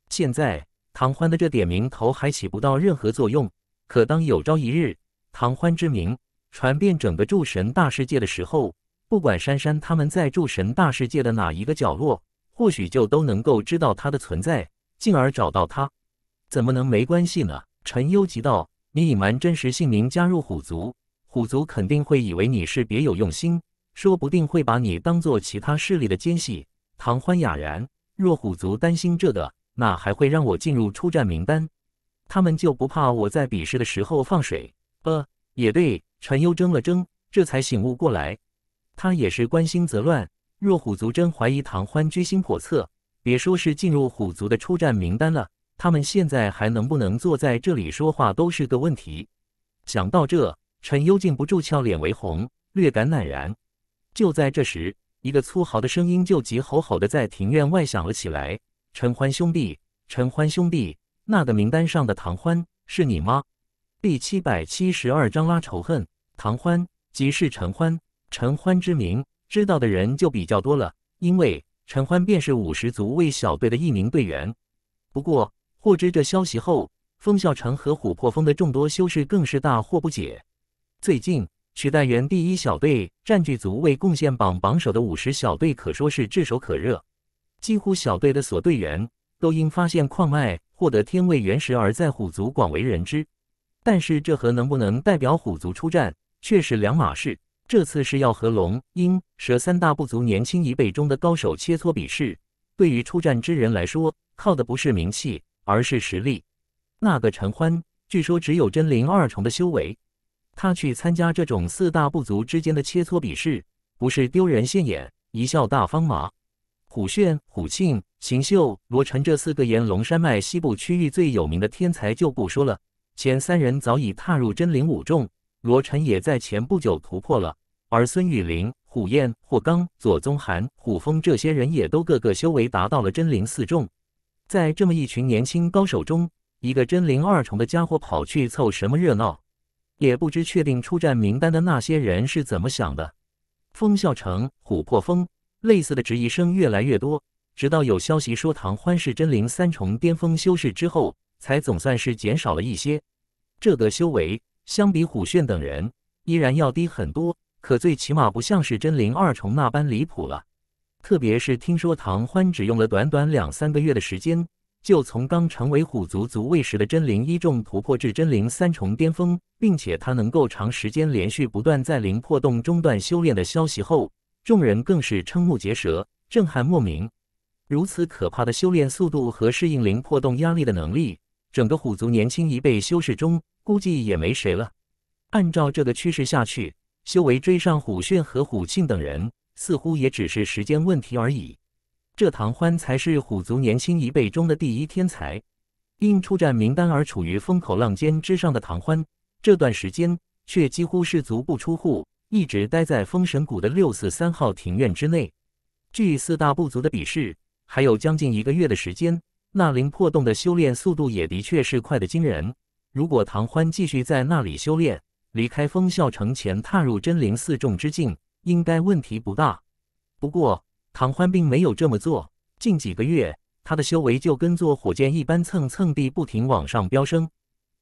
现在唐欢的这点名头还起不到任何作用。可当有朝一日，唐欢之名传遍整个诸神大世界的时候，不管珊珊他们在诸神大世界的哪一个角落，或许就都能够知道他的存在，进而找到他。怎么能没关系呢？陈优急道：“你隐瞒真实姓名加入虎族，虎族肯定会以为你是别有用心，说不定会把你当做其他势力的奸细。”唐欢哑然：“若虎族担心这个，那还会让我进入出战名单？”他们就不怕我在比试的时候放水？呃，也对。陈优怔了怔，这才醒悟过来，他也是关心则乱。若虎族真怀疑唐欢居心叵测，别说是进入虎族的出战名单了，他们现在还能不能坐在这里说话都是个问题。想到这，陈优禁不住俏脸微红，略感赧然。就在这时，一个粗豪的声音就急吼吼的在庭院外响了起来：“陈欢兄弟，陈欢兄弟！”那个名单上的唐欢是你吗？第七百七十二章拉仇恨。唐欢即是陈欢，陈欢之名知道的人就比较多了，因为陈欢便是五十族卫小队的一名队员。不过获知这消息后，风啸城和琥珀峰的众多修士更是大惑不解。最近取代原第一小队占据族卫贡献榜榜首的五十小队，可说是炙手可热，几乎小队的所队员都因发现矿脉。获得天位原石，而在虎族广为人知。但是这和能不能代表虎族出战却是两码事。这次是要和龙、鹰、蛇三大部族年轻一辈中的高手切磋比试。对于出战之人来说，靠的不是名气，而是实力。那个陈欢，据说只有真灵二重的修为，他去参加这种四大部族之间的切磋比试，不是丢人现眼，贻笑大方吗？虎炫、虎庆。秦秀、罗晨这四个沿龙山脉西部区域最有名的天才就不说了，前三人早已踏入真灵五重，罗晨也在前不久突破了，而孙雨林、虎燕、霍刚、左宗寒、虎峰这些人也都个个修为达到了真灵四重。在这么一群年轻高手中，一个真灵二重的家伙跑去凑什么热闹？也不知确定出战名单的那些人是怎么想的。风笑成、琥珀峰类似的质疑声越来越多。直到有消息说唐欢是真灵三重巅峰修士之后，才总算是减少了一些。这个修为相比虎炫等人，依然要低很多，可最起码不像是真灵二重那般离谱了。特别是听说唐欢只用了短短两三个月的时间，就从刚成为虎族族卫时的真灵一重突破至真灵三重巅峰，并且他能够长时间连续不断在灵魄洞中断修炼的消息后，众人更是瞠目结舌，震撼莫名。如此可怕的修炼速度和适应灵破洞压力的能力，整个虎族年轻一辈修士中估计也没谁了。按照这个趋势下去，修为追上虎炫和虎庆等人，似乎也只是时间问题而已。这唐欢才是虎族年轻一辈中的第一天才。因出战名单而处于风口浪尖之上的唐欢，这段时间却几乎是足不出户，一直待在封神谷的六四三号庭院之内。据四大部族的比试。还有将近一个月的时间，那灵破洞的修炼速度也的确是快得惊人。如果唐欢继续在那里修炼，离开风啸城前踏入真灵四重之境，应该问题不大。不过唐欢并没有这么做，近几个月他的修为就跟坐火箭一般蹭蹭地不停往上飙升。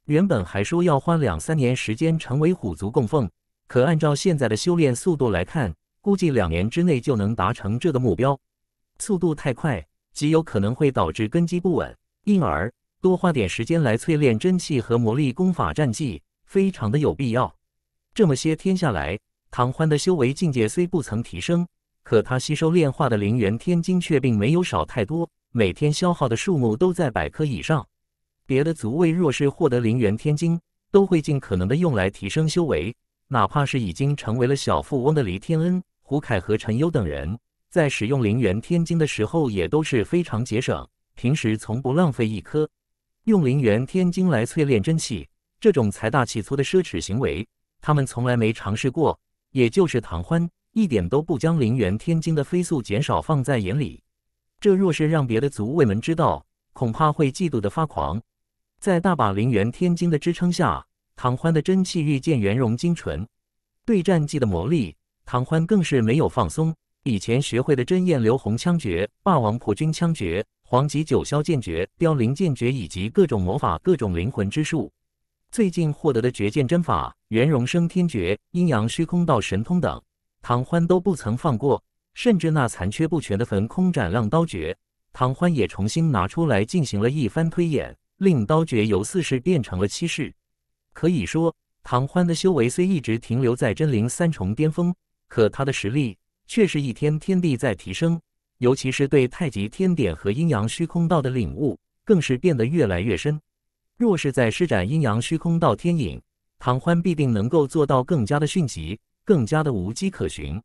原本还说要花两三年时间成为虎族供奉，可按照现在的修炼速度来看，估计两年之内就能达成这个目标。速度太快，极有可能会导致根基不稳，因而多花点时间来淬炼真气和磨砺功法战技，非常的有必要。这么些天下来，唐欢的修为境界虽不曾提升，可他吸收炼化的灵元天经却并没有少太多，每天消耗的数目都在百颗以上。别的族位若是获得灵元天经，都会尽可能的用来提升修为，哪怕是已经成为了小富翁的黎天恩、胡凯和陈优等人。在使用灵元天金的时候，也都是非常节省，平时从不浪费一颗。用灵元天金来淬炼真气，这种财大气粗的奢侈行为，他们从来没尝试过。也就是唐欢，一点都不将灵元天金的飞速减少放在眼里。这若是让别的族卫们知道，恐怕会嫉妒的发狂。在大把灵元天金的支撑下，唐欢的真气日渐圆融精纯。对战技的磨砺，唐欢更是没有放松。以前学会的真焰流红枪诀、霸王破军枪诀、黄级九霄剑诀、凋零剑诀以及各种魔法、各种灵魂之术，最近获得的绝剑真法、元融升天诀、阴阳虚空道神通等，唐欢都不曾放过。甚至那残缺不全的焚空斩浪刀诀，唐欢也重新拿出来进行了一番推演，令刀诀由四式变成了七式。可以说，唐欢的修为虽一直停留在真灵三重巅峰，可他的实力。却是一天天地在提升，尤其是对太极天典和阴阳虚空道的领悟，更是变得越来越深。若是在施展阴阳虚空道天引，唐欢必定能够做到更加的迅疾，更加的无迹可寻。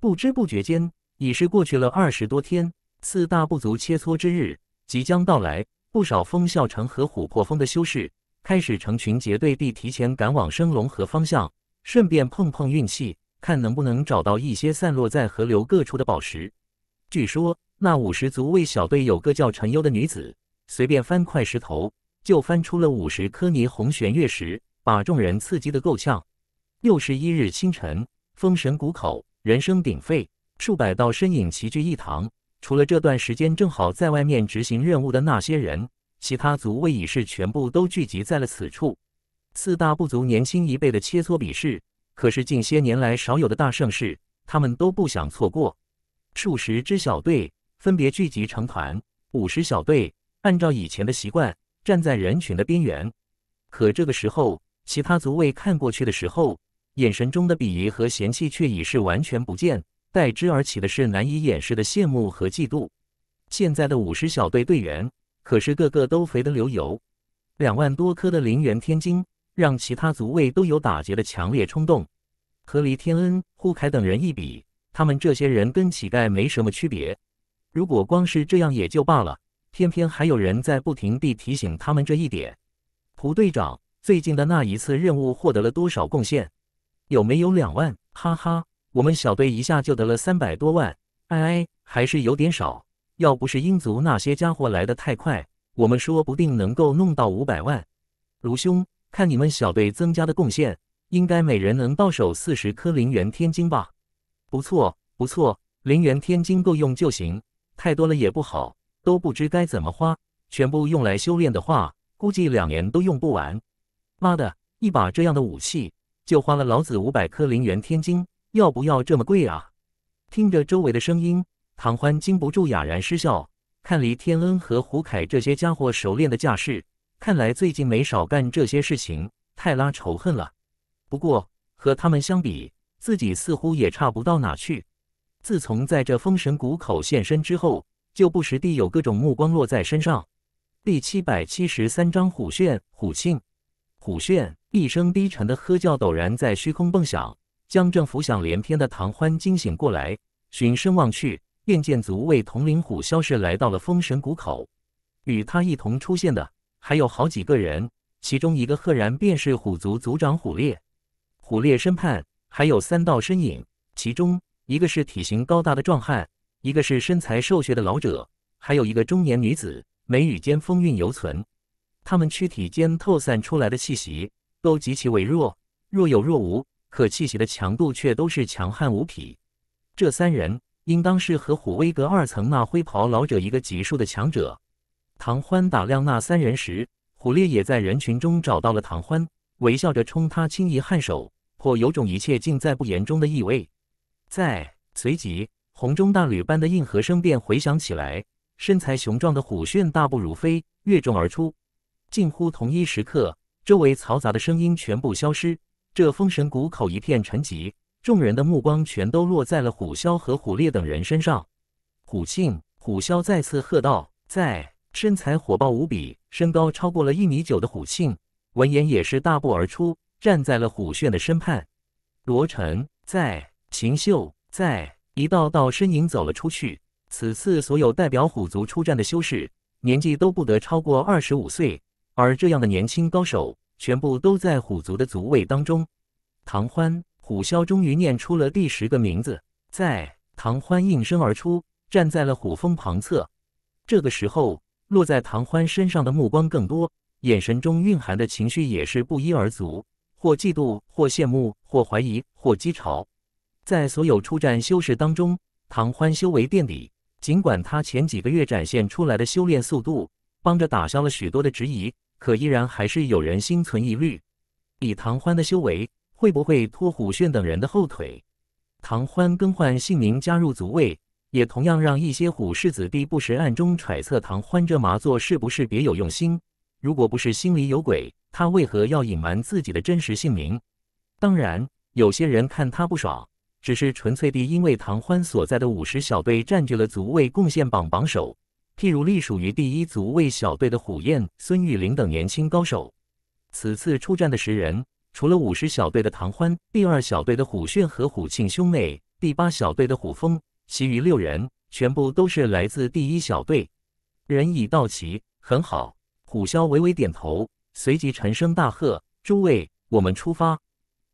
不知不觉间，已是过去了二十多天，四大部族切磋之日即将到来，不少风啸城和琥珀峰的修士开始成群结队地提前赶往升龙河方向，顺便碰碰运气。看能不能找到一些散落在河流各处的宝石。据说那五十族卫小队有个叫陈优的女子，随便翻块石头就翻出了五十颗霓虹玄月石，把众人刺激得够呛。六十一日清晨，封神谷口人声鼎沸，数百道身影齐聚一堂。除了这段时间正好在外面执行任务的那些人，其他族卫已是全部都聚集在了此处。四大部族年轻一辈的切磋比试。可是近些年来少有的大盛世，他们都不想错过。数十支小队分别聚集成团，五十小队按照以前的习惯站在人群的边缘。可这个时候，其他族卫看过去的时候，眼神中的鄙夷和嫌弃却已是完全不见，代之而起的是难以掩饰的羡慕和嫉妒。现在的五十小队队员可是个个都肥得流油，两万多颗的灵元天晶。让其他族卫都有打劫的强烈冲动，和黎天恩、胡凯等人一比，他们这些人跟乞丐没什么区别。如果光是这样也就罢了，偏偏还有人在不停地提醒他们这一点。胡队长，最近的那一次任务获得了多少贡献？有没有两万？哈哈，我们小队一下就得了三百多万，哎，还是有点少。要不是英族那些家伙来得太快，我们说不定能够弄到五百万。卢兄。看你们小队增加的贡献，应该每人能到手四十颗灵元天晶吧？不错，不错，灵元天晶够用就行，太多了也不好，都不知该怎么花。全部用来修炼的话，估计两年都用不完。妈的，一把这样的武器就花了老子五百颗灵元天晶，要不要这么贵啊？听着周围的声音，唐欢禁不住哑然失笑。看李天恩和胡凯这些家伙熟练的架势。看来最近没少干这些事情，太拉仇恨了。不过和他们相比，自己似乎也差不到哪去。自从在这封神谷口现身之后，就不时地有各种目光落在身上。第七百七十三章虎炫虎庆虎炫一声低沉的喝叫，陡然在虚空迸响，将正浮想联翩的唐欢惊醒过来。循声望去，燕剑族为统领虎萧是来到了封神谷口，与他一同出现的。还有好几个人，其中一个赫然便是虎族族长虎烈。虎烈身畔还有三道身影，其中一个是体型高大的壮汉，一个是身材瘦削的老者，还有一个中年女子，眉宇间风韵犹存。他们躯体间透散出来的气息都极其微弱，若有若无，可气息的强度却都是强悍无匹。这三人应当是和虎威阁二层那灰袍老者一个级数的强者。唐欢打量那三人时，虎烈也在人群中找到了唐欢，微笑着冲他轻一颔首，颇有种一切尽在不言中的意味。在随即，红中大吕般的应和声便回响起来。身材雄壮的虎炫大步如飞，越众而出。近乎同一时刻，周围嘈杂的声音全部消失，这封神谷口一片沉寂，众人的目光全都落在了虎啸和虎烈等人身上。虎庆、虎啸再次喝道：“在！”身材火爆无比，身高超过了一米九的虎庆，闻言也是大步而出，站在了虎炫的身畔。罗成在，秦秀在，一道道身影走了出去。此次所有代表虎族出战的修士，年纪都不得超过二十五岁，而这样的年轻高手，全部都在虎族的族位当中。唐欢，虎啸终于念出了第十个名字，在唐欢应声而出，站在了虎峰旁侧。这个时候。落在唐欢身上的目光更多，眼神中蕴含的情绪也是不一而足，或嫉妒，或羡慕，或怀疑，或讥嘲。在所有出战修士当中，唐欢修为垫底，尽管他前几个月展现出来的修炼速度帮着打消了许多的质疑，可依然还是有人心存疑虑。以唐欢的修为，会不会拖虎炫等人的后腿？唐欢更换姓名，加入族位。也同样让一些虎氏子弟不时暗中揣测唐欢这马座是不是别有用心。如果不是心里有鬼，他为何要隐瞒自己的真实姓名？当然，有些人看他不爽，只是纯粹地因为唐欢所在的五十小队占据了足位贡献榜榜首。譬如隶属于第一足位小队的虎燕、孙玉玲等年轻高手，此次出战的十人，除了五十小队的唐欢，第二小队的虎炫和虎庆兄妹，第八小队的虎峰、其余六人全部都是来自第一小队，人已到齐，很好。虎啸微微点头，随即沉声大喝：“诸位，我们出发！”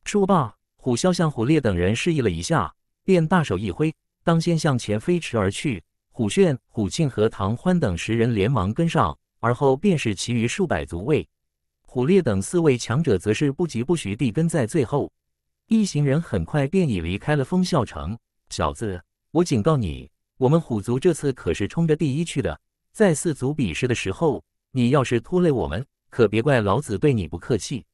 说罢，虎啸向虎烈等人示意了一下，便大手一挥，当先向前飞驰而去。虎炫、虎庆和唐欢等十人连忙跟上，而后便是其余数百族卫。虎烈等四位强者则是不疾不徐地跟在最后。一行人很快便已离开了风啸城。小子。我警告你，我们虎族这次可是冲着第一去的。在四族比试的时候，你要是拖累我们，可别怪老子对你不客气。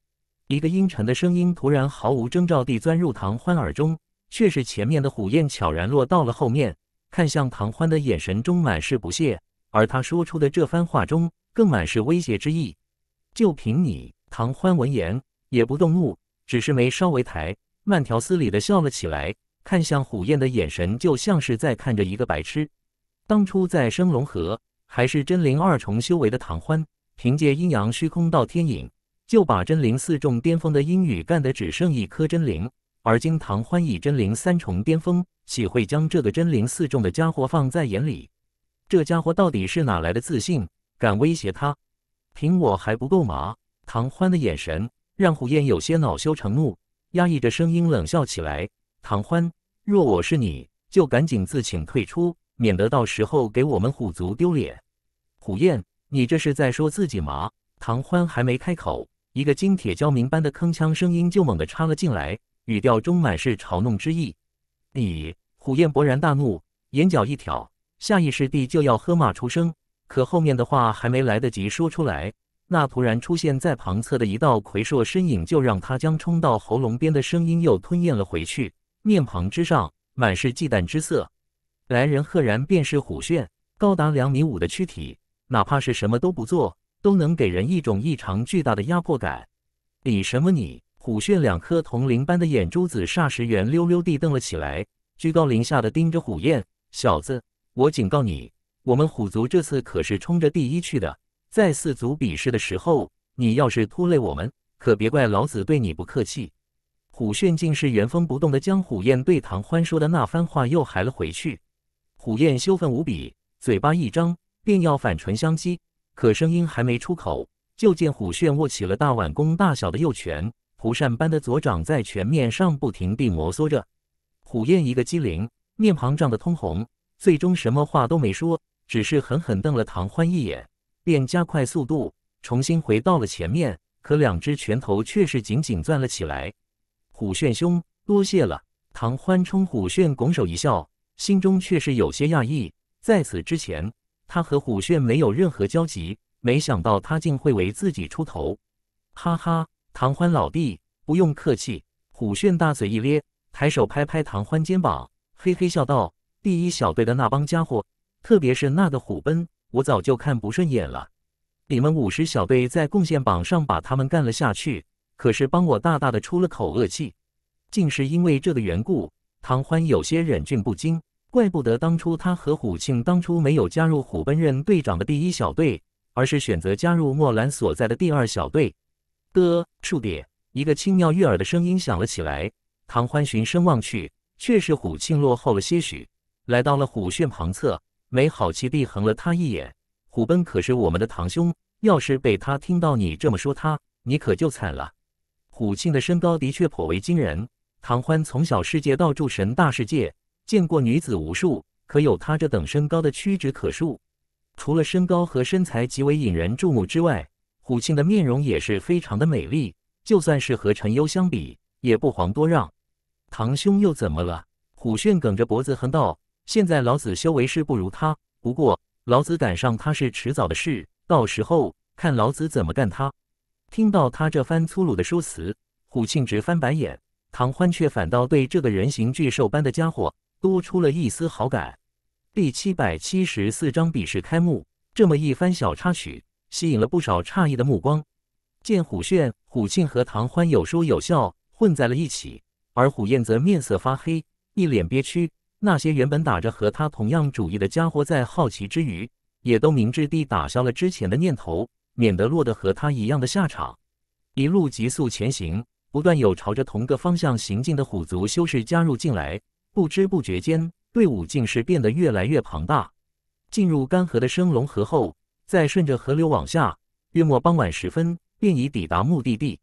一个阴沉的声音突然毫无征兆地钻入唐欢耳中，却是前面的虎焰悄然落到了后面，看向唐欢的眼神中满是不屑，而他说出的这番话中更满是威胁之意。就凭你，唐欢闻言也不动怒，只是眉稍微抬，慢条斯理地笑了起来。看向虎燕的眼神就像是在看着一个白痴。当初在升龙河，还是真灵二重修为的唐欢，凭借阴阳虚空道天影，就把真灵四重巅峰的阴雨干得只剩一颗真灵。而今唐欢以真灵三重巅峰，岂会将这个真灵四重的家伙放在眼里？这家伙到底是哪来的自信，敢威胁他？凭我还不够吗？唐欢的眼神让虎燕有些恼羞成怒，压抑着声音冷笑起来。唐欢，若我是你，就赶紧自请退出，免得到时候给我们虎族丢脸。虎燕，你这是在说自己吗？唐欢还没开口，一个金铁交鸣般的铿锵声音就猛地插了进来，语调中满是嘲弄之意。你虎燕勃然大怒，眼角一挑，下意识地就要喝骂出声，可后面的话还没来得及说出来，那突然出现在旁侧的一道魁硕身影就让他将冲到喉咙边的声音又吞咽了回去。面庞之上满是忌惮之色，来人赫然便是虎炫，高达两米五的躯体，哪怕是什么都不做，都能给人一种异常巨大的压迫感。你什么你？虎炫两颗铜铃般的眼珠子霎时圆溜溜地瞪了起来，居高临下的盯着虎焰小子：“我警告你，我们虎族这次可是冲着第一去的，在四族比试的时候，你要是拖累我们，可别怪老子对你不客气。”虎炫竟是原封不动地将虎焰对唐欢说的那番话又还了回去，虎焰羞愤无比，嘴巴一张便要反唇相讥，可声音还没出口，就见虎炫握起了大碗弓大小的右拳，蒲扇般的左掌在拳面上不停地摩挲着，虎焰一个激灵，面庞涨得通红，最终什么话都没说，只是狠狠瞪了唐欢一眼，便加快速度重新回到了前面，可两只拳头却是紧紧攥了起来。虎炫兄，多谢了。唐欢冲虎炫拱手一笑，心中却是有些讶异。在此之前，他和虎炫没有任何交集，没想到他竟会为自己出头。哈哈，唐欢老弟，不用客气。虎炫大嘴一咧，抬手拍拍唐欢肩膀，嘿嘿笑道：“第一小队的那帮家伙，特别是那个虎奔，我早就看不顺眼了。你们五十小队在贡献榜上把他们干了下去。”可是帮我大大的出了口恶气，竟是因为这个缘故。唐欢有些忍俊不禁，怪不得当初他和虎庆当初没有加入虎贲任队长的第一小队，而是选择加入莫兰所在的第二小队。的树爹，一个轻妙悦耳的声音响了起来。唐欢循声望去，却是虎庆落后了些许，来到了虎穴旁侧，没好气地横了他一眼。虎贲可是我们的堂兄，要是被他听到你这么说他，你可就惨了。虎庆的身高的确颇为惊人。唐欢从小世界到诸神大世界见过女子无数，可有他这等身高的屈指可数。除了身高和身材极为引人注目之外，虎庆的面容也是非常的美丽，就算是和陈优相比，也不遑多让。堂兄又怎么了？虎炫梗着脖子哼道：“现在老子修为是不如他，不过老子赶上他是迟早的事。到时候看老子怎么干他。”听到他这番粗鲁的说辞，虎庆直翻白眼，唐欢却反倒对这个人形巨兽般的家伙多出了一丝好感。第七百七十四章笔试开幕，这么一番小插曲，吸引了不少诧异的目光。见虎炫、虎庆和唐欢有说有笑，混在了一起，而虎燕则面色发黑，一脸憋屈。那些原本打着和他同样主意的家伙，在好奇之余，也都明智地打消了之前的念头。免得落得和他一样的下场。一路急速前行，不断有朝着同个方向行进的虎族修士加入进来。不知不觉间，队伍竟是变得越来越庞大。进入干涸的升龙河后，再顺着河流往下，约莫傍晚时分便已抵达目的地。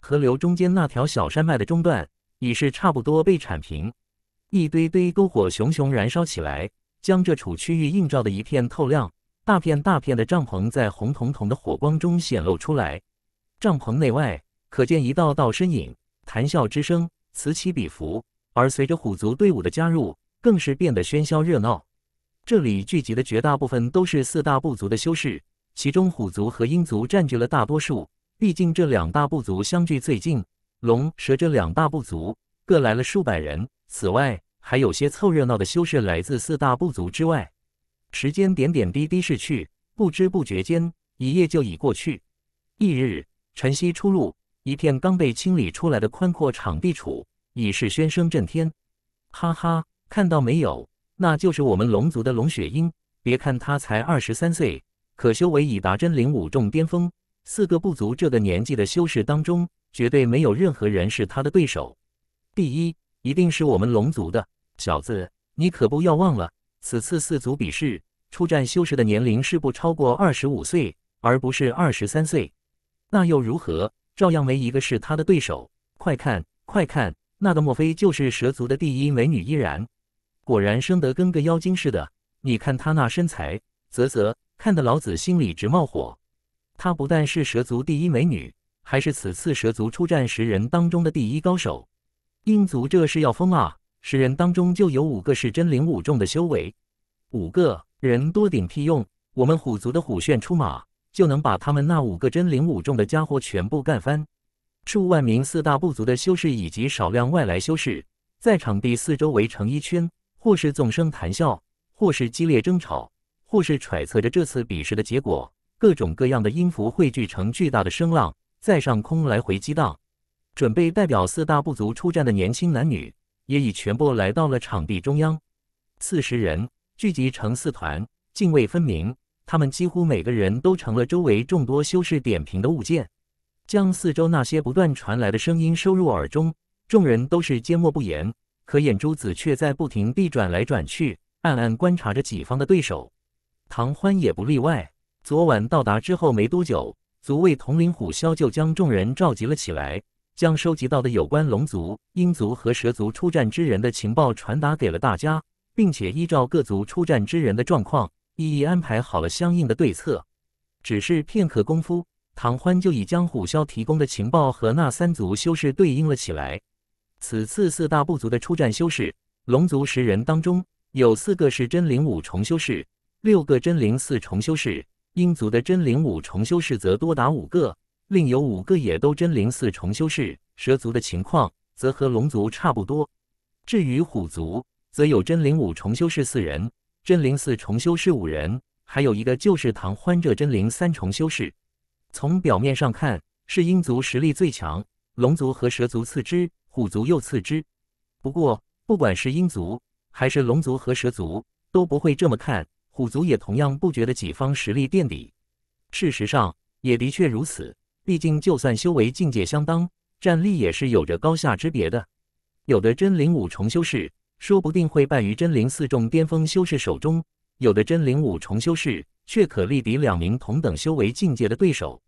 河流中间那条小山脉的中段已是差不多被铲平，一堆堆篝火熊熊燃烧起来，将这处区域映照的一片透亮。大片大片的帐篷在红彤彤的火光中显露出来，帐篷内外可见一道道身影，谈笑之声此起彼伏。而随着虎族队伍的加入，更是变得喧嚣热闹。这里聚集的绝大部分都是四大部族的修士，其中虎族和鹰族占据了大多数，毕竟这两大部族相距最近。龙、蛇这两大部族各来了数百人，此外还有些凑热闹的修士来自四大部族之外。时间点点滴滴逝去，不知不觉间一夜就已过去。翌日晨曦初露，一片刚被清理出来的宽阔场地处已是喧声震天。哈哈，看到没有？那就是我们龙族的龙雪鹰。别看他才二十三岁，可修为已达真灵五重巅峰。四个部族这个年纪的修士当中，绝对没有任何人是他的对手。第一，一定是我们龙族的。小子，你可不要忘了。此次四族比试出战修士的年龄是不超过二十五岁，而不是二十三岁。那又如何？照样没一个是他的对手。快看，快看，那个莫非就是蛇族的第一美女依然？果然生得跟个妖精似的。你看她那身材，啧啧，看得老子心里直冒火。她不但是蛇族第一美女，还是此次蛇族出战十人当中的第一高手。鹰族这是要疯啊！十人当中就有五个是真灵五重的修为，五个人多顶屁用！我们虎族的虎炫出马，就能把他们那五个真灵五重的家伙全部干翻。数万名四大部族的修士以及少量外来修士，在场地四周围成一圈，或是纵声谈笑，或是激烈争吵，或是揣测着这次比试的结果。各种各样的音符汇聚成巨大的声浪，在上空来回激荡。准备代表四大部族出战的年轻男女。也已全部来到了场地中央，四十人聚集成四团，泾渭分明。他们几乎每个人都成了周围众多修士点评的物件，将四周那些不断传来的声音收入耳中。众人都是缄默不言，可眼珠子却在不停地转来转去，暗暗观察着己方的对手。唐欢也不例外。昨晚到达之后没多久，族卫统领虎啸就将众人召集了起来。将收集到的有关龙族、鹰族和蛇族出战之人的情报传达给了大家，并且依照各族出战之人的状况，一一安排好了相应的对策。只是片刻功夫，唐欢就已将虎啸提供的情报和那三族修士对应了起来。此次四大部族的出战修士，龙族十人当中有四个是真灵五重修士，六个真灵四重修士；鹰族的真灵五重修士则多达五个。另有五个也都真灵四重修士，蛇族的情况则和龙族差不多。至于虎族，则有真灵五重修士四人，真灵四重修士五人，还有一个就是唐欢这真灵三重修士。从表面上看，是鹰族实力最强，龙族和蛇族次之，虎族又次之。不过，不管是鹰族，还是龙族和蛇族，都不会这么看。虎族也同样不觉得己方实力垫底。事实上，也的确如此。毕竟，就算修为境界相当，战力也是有着高下之别的。有的真灵五重修士，说不定会败于真灵四重巅峰修士手中；有的真灵五重修士，却可力敌两名同等修为境界的对手。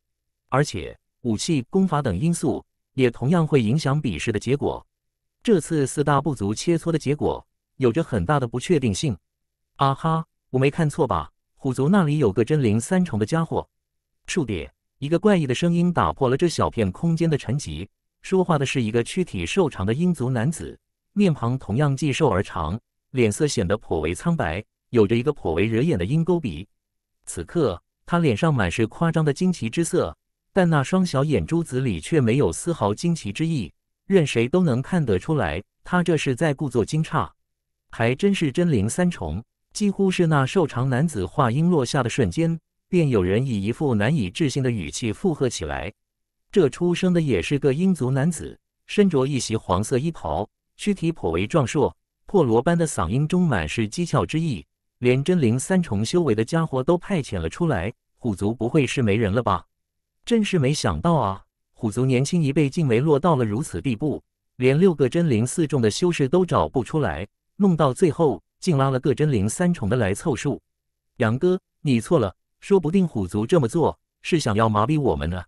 而且，武器、功法等因素也同样会影响比试的结果。这次四大部族切磋的结果，有着很大的不确定性。啊哈，我没看错吧？虎族那里有个真灵三重的家伙，树爹。一个怪异的声音打破了这小片空间的沉寂。说话的是一个躯体瘦长的英族男子，面庞同样既瘦而长，脸色显得颇为苍白，有着一个颇为惹眼的鹰钩鼻。此刻他脸上满是夸张的惊奇之色，但那双小眼珠子里却没有丝毫惊奇之意。任谁都能看得出来，他这是在故作惊诧。还真是真灵三重，几乎是那瘦长男子话音落下的瞬间。便有人以一副难以置信的语气附和起来。这出生的也是个英族男子，身着一袭黄色衣袍，躯体颇为壮硕。破锣般的嗓音中满是讥诮之意。连真灵三重修为的家伙都派遣了出来，虎族不会是没人了吧？真是没想到啊！虎族年轻一辈竟没落到了如此地步，连六个真灵四重的修士都找不出来，弄到最后竟拉了个真灵三重的来凑数。杨哥，你错了。说不定虎族这么做是想要麻痹我们呢。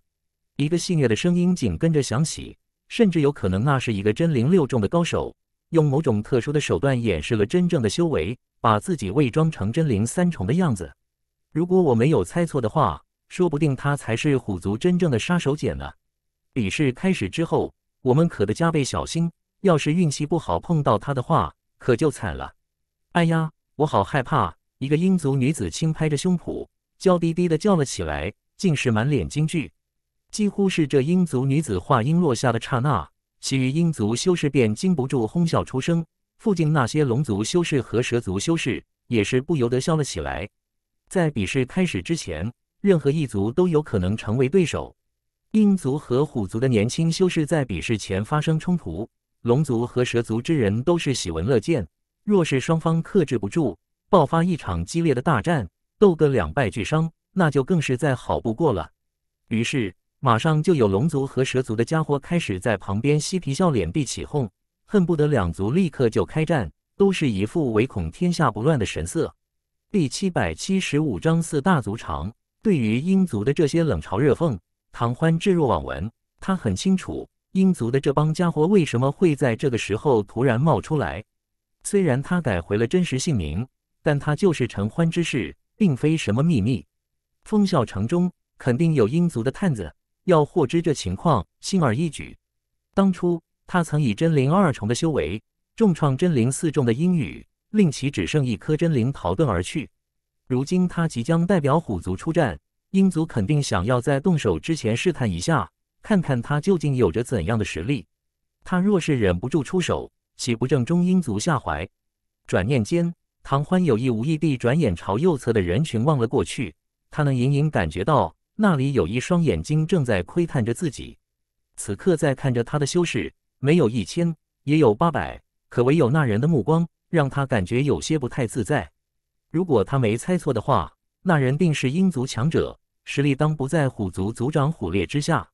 一个戏谑的声音紧跟着响起，甚至有可能那是一个真灵六重的高手，用某种特殊的手段掩饰了真正的修为，把自己伪装成真灵三重的样子。如果我没有猜错的话，说不定他才是虎族真正的杀手锏呢。比试开始之后，我们可得加倍小心，要是运气不好碰到他的话，可就惨了。哎呀，我好害怕！一个英族女子轻拍着胸脯。娇滴滴的叫了起来，竟是满脸惊惧。几乎是这英族女子话音落下的刹那，其余鹰族修士便禁不住哄笑出声。附近那些龙族修士和蛇族修士也是不由得笑了起来。在比试开始之前，任何一族都有可能成为对手。鹰族和虎族的年轻修士在比试前发生冲突，龙族和蛇族之人都是喜闻乐见。若是双方克制不住，爆发一场激烈的大战。斗个两败俱伤，那就更是再好不过了。于是，马上就有龙族和蛇族的家伙开始在旁边嬉皮笑脸地起哄，恨不得两族立刻就开战，都是一副唯恐天下不乱的神色。第七百七十五章四大族长对于英族的这些冷嘲热讽，唐欢置若罔闻。他很清楚，英族的这帮家伙为什么会在这个时候突然冒出来。虽然他改回了真实姓名，但他就是陈欢之士。并非什么秘密，风啸城中肯定有鹰族的探子，要获知这情况轻而易举。当初他曾以真灵二重的修为重创真灵四重的鹰羽，令其只剩一颗真灵逃遁而去。如今他即将代表虎族出战，鹰族肯定想要在动手之前试探一下，看看他究竟有着怎样的实力。他若是忍不住出手，岂不正中鹰族下怀？转念间。唐欢有意无意地转眼朝右侧的人群望了过去，他能隐隐感觉到那里有一双眼睛正在窥探着自己。此刻在看着他的修士没有一千也有八百，可唯有那人的目光让他感觉有些不太自在。如果他没猜错的话，那人定是鹰族强者，实力当不在虎族族长虎烈之下。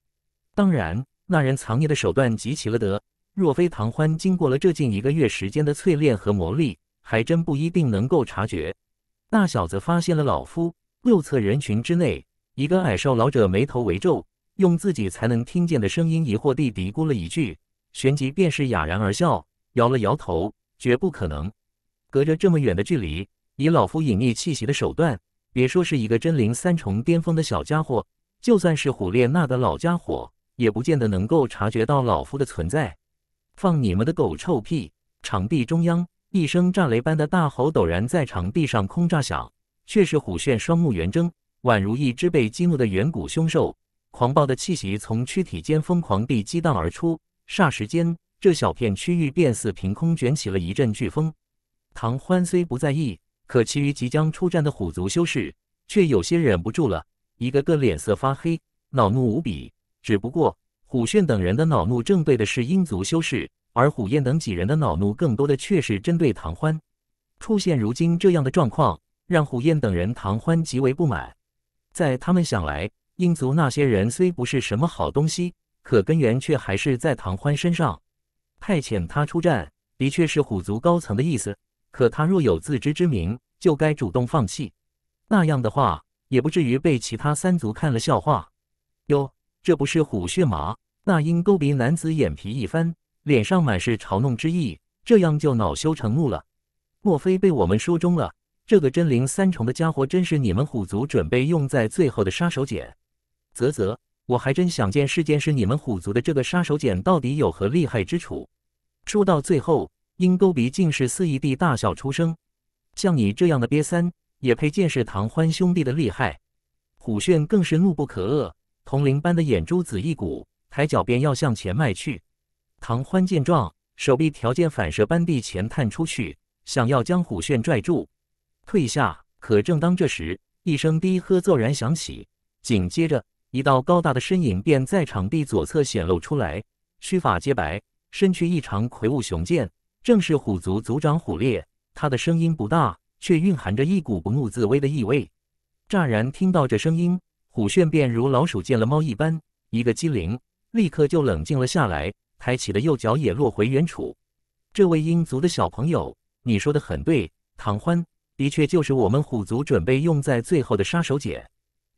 当然，那人藏匿的手段极其了得，若非唐欢经过了这近一个月时间的淬炼和磨砺。还真不一定能够察觉。那小子发现了老夫右侧人群之内一个矮瘦老者眉头微皱，用自己才能听见的声音疑惑地嘀咕了一句，旋即便是哑然而笑，摇了摇头，绝不可能。隔着这么远的距离，以老夫隐匿气息的手段，别说是一个真灵三重巅峰的小家伙，就算是虎烈那的老家伙，也不见得能够察觉到老夫的存在。放你们的狗臭屁！场地中央。一声炸雷般的大吼陡然在场地上空炸响，却是虎炫双目圆睁，宛如一只被激怒的远古凶兽，狂暴的气息从躯体间疯狂地激荡而出。霎时间，这小片区域便似凭空卷起了一阵飓风。唐欢虽不在意，可其余即将出战的虎族修士却有些忍不住了，一个个脸色发黑，恼怒无比。只不过，虎炫等人的恼怒正对的是鹰族修士。而虎焰等几人的恼怒，更多的却是针对唐欢。出现如今这样的状况，让虎焰等人唐欢极为不满。在他们想来，鹰族那些人虽不是什么好东西，可根源却还是在唐欢身上。派遣他出战，的确是虎族高层的意思。可他若有自知之明，就该主动放弃。那样的话，也不至于被其他三族看了笑话。哟，这不是虎穴吗？那鹰钩鼻男子眼皮一翻。脸上满是嘲弄之意，这样就恼羞成怒了。莫非被我们说中了？这个真灵三重的家伙，真是你们虎族准备用在最后的杀手锏。啧啧，我还真想见识见识你们虎族的这个杀手锏到底有何厉害之处。说到最后，鹰钩鼻竟是肆意地大笑出声。像你这样的瘪三，也配见识唐欢兄弟的厉害？虎炫更是怒不可遏，铜铃般的眼珠子一鼓，抬脚便要向前迈去。唐欢见状，手臂条件反射般地前探出去，想要将虎炫拽住，退下。可正当这时，一声低喝骤然响起，紧接着一道高大的身影便在场地左侧显露出来，须发皆白，身躯异常魁梧雄健，正是虎族族长虎烈。他的声音不大，却蕴含着一股不怒自威的意味。乍然听到这声音，虎炫便如老鼠见了猫一般，一个机灵，立刻就冷静了下来。抬起的右脚也落回原处。这位鹰族的小朋友，你说的很对。唐欢的确就是我们虎族准备用在最后的杀手锏。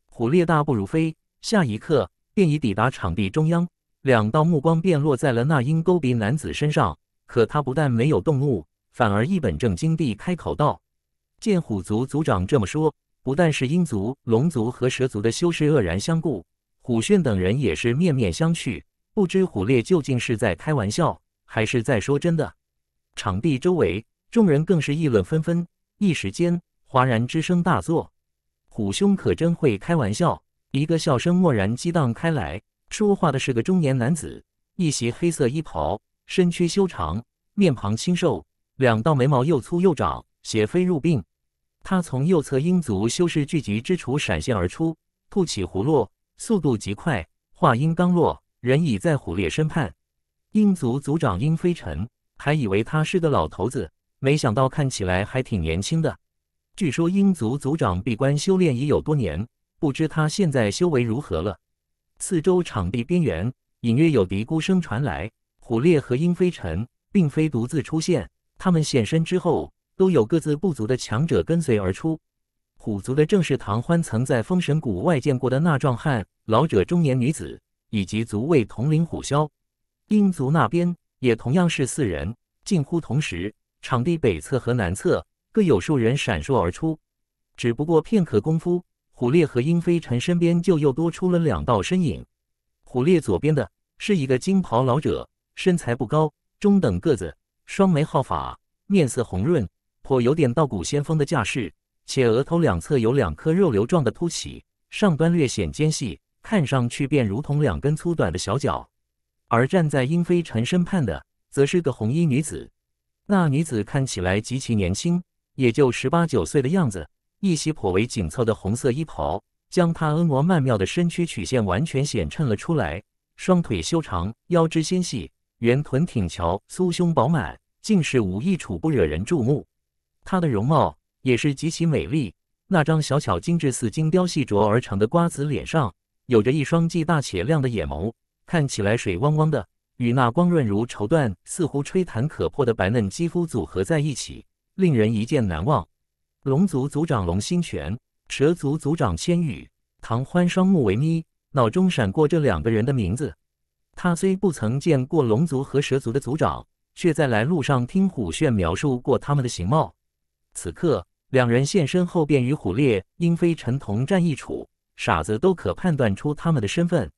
虎烈大步如飞，下一刻便已抵达场地中央。两道目光便落在了那鹰钩鼻男子身上。可他不但没有动怒，反而一本正经地开口道：“见虎族族长这么说，不但是鹰族、龙族和蛇族的修士愕然相顾，虎炫等人也是面面相觑。”不知虎烈究竟是在开玩笑，还是在说真的？场地周围众人更是议论纷纷，一时间哗然之声大作。虎兄可真会开玩笑！一个笑声蓦然激荡开来。说话的是个中年男子，一袭黑色衣袍，身躯修长，面庞清瘦，两道眉毛又粗又长，斜飞入鬓。他从右侧鹰族修士聚集之处闪现而出，吐起葫芦，速度极快。话音刚落。人已在虎烈身畔，鹰族族长殷飞尘还以为他是个老头子，没想到看起来还挺年轻的。据说鹰族族长闭关修炼已有多年，不知他现在修为如何了。四周场地边缘隐约有嘀咕声传来，虎烈和殷飞尘并非独自出现，他们现身之后都有各自部族的强者跟随而出。虎族的正是唐欢曾在封神谷外见过的那壮汉老者，中年女子。以及族卫统领虎啸，鹰族那边也同样是四人，近乎同时，场地北侧和南侧各有数人闪烁而出。只不过片刻功夫，虎烈和英飞尘身边就又多出了两道身影。虎烈左边的是一个金袍老者，身材不高，中等个子，双眉皓发，面色红润，颇有点道骨仙风的架势，且额头两侧有两颗肉瘤状的凸起，上端略显尖细。看上去便如同两根粗短的小脚，而站在英飞尘身畔的，则是个红衣女子。那女子看起来极其年轻，也就十八九岁的样子，一袭颇为紧凑的红色衣袍，将她婀娜曼妙的身躯曲线完全显衬了出来。双腿修长，腰肢纤细，圆臀挺翘，酥胸饱满，竟是无一处不惹人注目。她的容貌也是极其美丽，那张小巧精致似精雕细琢而成的瓜子脸上。有着一双既大且亮的眼眸，看起来水汪汪的，与那光润如绸缎、似乎吹弹可破的白嫩肌肤组合在一起，令人一见难忘。龙族族长龙心泉，蛇族族长千羽。唐欢双目为眯，脑中闪过这两个人的名字。他虽不曾见过龙族和蛇族的族长，却在来路上听虎炫描述过他们的形貌。此刻，两人现身后便与虎烈、鹰飞尘同战一处。傻子都可判断出他们的身份，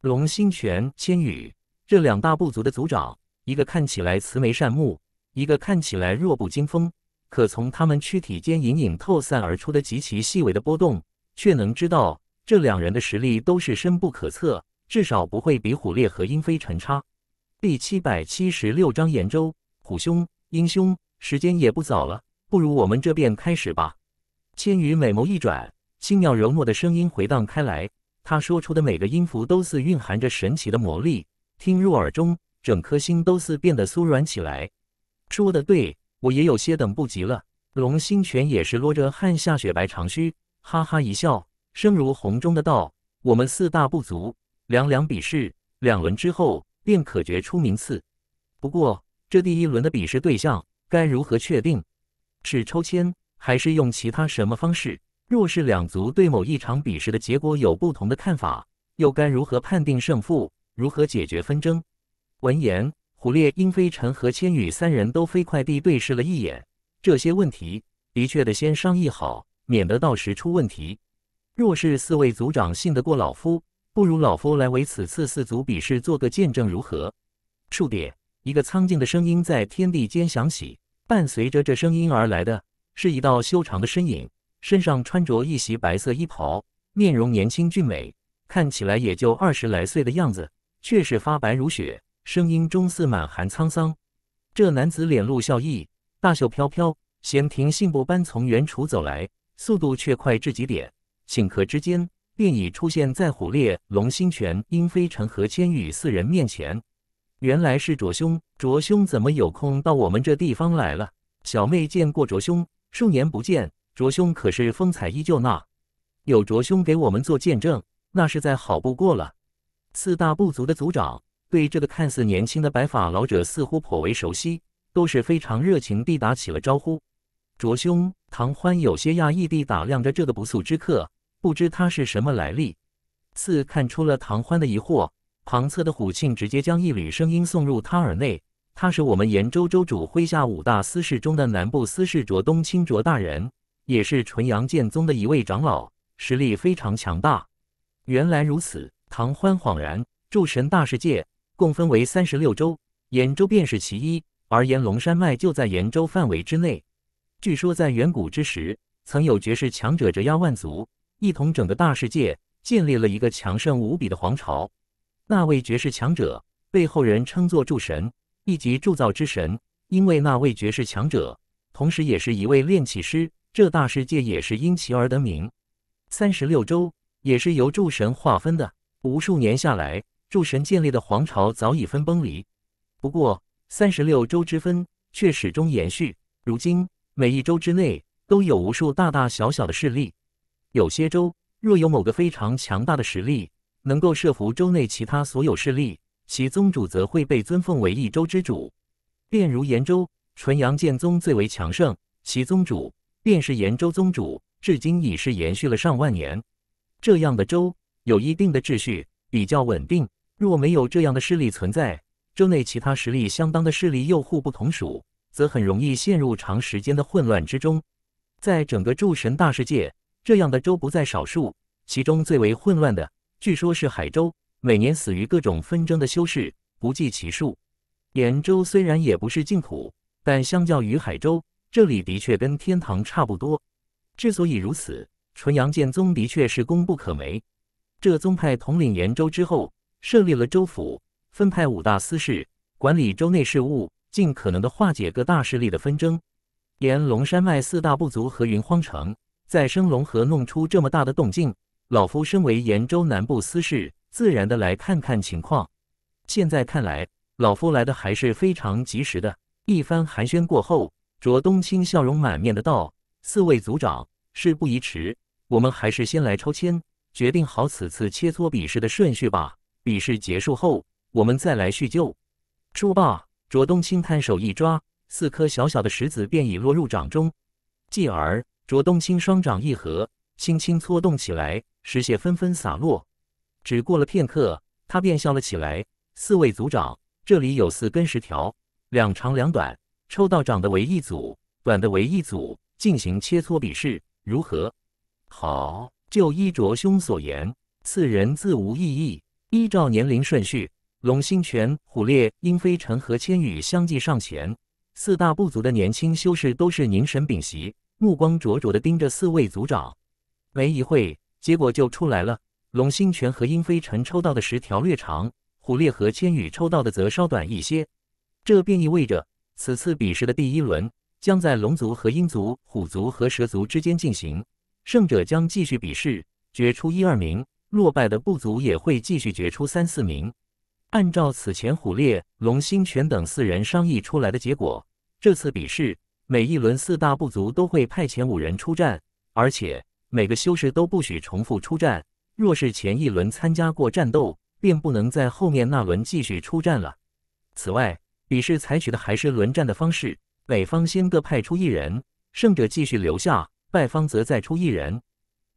龙心泉、千羽这两大部族的族长，一个看起来慈眉善目，一个看起来弱不禁风。可从他们躯体间隐隐透散而出的极其细微的波动，却能知道这两人的实力都是深不可测，至少不会比虎烈和鹰飞尘差。第七百七十六章炎州，虎兄、鹰兄，时间也不早了，不如我们这便开始吧。千羽美眸一转。轻妙柔糯的声音回荡开来，他说出的每个音符都似蕴含着神奇的魔力，听入耳中，整颗心都似变得酥软起来。说的对，我也有些等不及了。龙心泉也是落着汗，下雪白长须，哈哈一笑，声如洪钟的道：“我们四大部族两两比试，两轮之后便可决出名次。不过这第一轮的比试对象该如何确定？是抽签，还是用其他什么方式？”若是两族对某一场比试的结果有不同的看法，又该如何判定胜负？如何解决纷争？闻言，胡烈、英飞尘和千羽三人都飞快地对视了一眼。这些问题，的确得先商议好，免得到时出问题。若是四位族长信得过老夫，不如老夫来为此次四族比试做个见证，如何？数点，一个苍劲的声音在天地间响起，伴随着这声音而来的，是一道修长的身影。身上穿着一袭白色衣袍，面容年轻俊美，看起来也就二十来岁的样子，却是发白如雪，声音中似满含沧桑。这男子脸露笑意，大袖飘飘，闲庭信步般从原处走来，速度却快至极点，顷刻之间便已出现在虎烈、龙心泉、殷飞、尘和千羽四人面前。原来是卓兄，卓兄怎么有空到我们这地方来了？小妹见过卓兄，数年不见。卓兄可是风采依旧呐，有卓兄给我们做见证，那是在好不过了。四大部族的族长对这个看似年轻的白发老者似乎颇为熟悉，都是非常热情地打起了招呼。卓兄，唐欢有些讶异地打量着这个不速之客，不知他是什么来历。四看出了唐欢的疑惑，旁侧的虎庆直接将一缕声音送入他耳内：“他是我们延州州主麾下五大司事中的南部司事卓冬青卓大人。”也是纯阳剑宗的一位长老，实力非常强大。原来如此，唐欢恍然。诸神大世界共分为三十六州，炎州便是其一，而炎龙山脉就在炎州范围之内。据说在远古之时，曾有绝世强者折压万族，一统整个大世界，建立了一个强盛无比的皇朝。那位绝世强者被后人称作铸神，亦即铸造之神。因为那位绝世强者同时也是一位炼器师。这大世界也是因其而得名，三十六州也是由诸神划分的。无数年下来，诸神建立的皇朝早已分崩离，不过三十六州之分却始终延续。如今，每一州之内都有无数大大小小的势力。有些州若有某个非常强大的实力，能够慑服州内其他所有势力，其宗主则会被尊奉为一州之主。便如炎州，纯阳剑宗最为强盛，其宗主。便是炎州宗主，至今已是延续了上万年。这样的州有一定的秩序，比较稳定。若没有这样的势力存在，州内其他实力相当的势力又互不同属，则很容易陷入长时间的混乱之中。在整个诸神大世界，这样的州不在少数。其中最为混乱的，据说是海州，每年死于各种纷争的修士不计其数。炎州虽然也不是净土，但相较于海州，这里的确跟天堂差不多。之所以如此，纯阳剑宗的确是功不可没。这宗派统领延州之后，设立了州府，分派五大司事管理州内事务，尽可能的化解各大势力的纷争。沿龙山脉四大部族和云荒城在升龙河弄出这么大的动静，老夫身为延州南部司事，自然的来看看情况。现在看来，老夫来的还是非常及时的。一番寒暄过后。卓冬青笑容满面的道：“四位族长，事不宜迟，我们还是先来抽签，决定好此次切磋比试的顺序吧。比试结束后，我们再来叙旧。”说罢，卓冬青摊手一抓，四颗小小的石子便已落入掌中。继而，卓冬青双掌一合，轻轻搓动起来，石屑纷纷洒落。只过了片刻，他便笑了起来：“四位族长，这里有四根石条，两长两短。”抽到长的为一组，短的为一组，进行切磋比试，如何？好，就衣着兄所言，四人自无异议。依照年龄顺序，龙星泉、虎烈、鹰飞尘和千羽相继上前。四大部族的年轻修士都是凝神屏息，目光灼灼的盯着四位族长。没一会，结果就出来了。龙星泉和鹰飞尘抽到的十条略长，虎烈和千羽抽到的则稍短一些。这便意味着。此次比试的第一轮将在龙族和鹰族、虎族和蛇族之间进行，胜者将继续比试，决出一二名；落败的部族也会继续决出三四名。按照此前虎烈、龙星泉等四人商议出来的结果，这次比试每一轮四大部族都会派遣五人出战，而且每个修士都不许重复出战。若是前一轮参加过战斗，便不能在后面那轮继续出战了。此外，比试采取的还是轮战的方式，每方先各派出一人，胜者继续留下，败方则再出一人，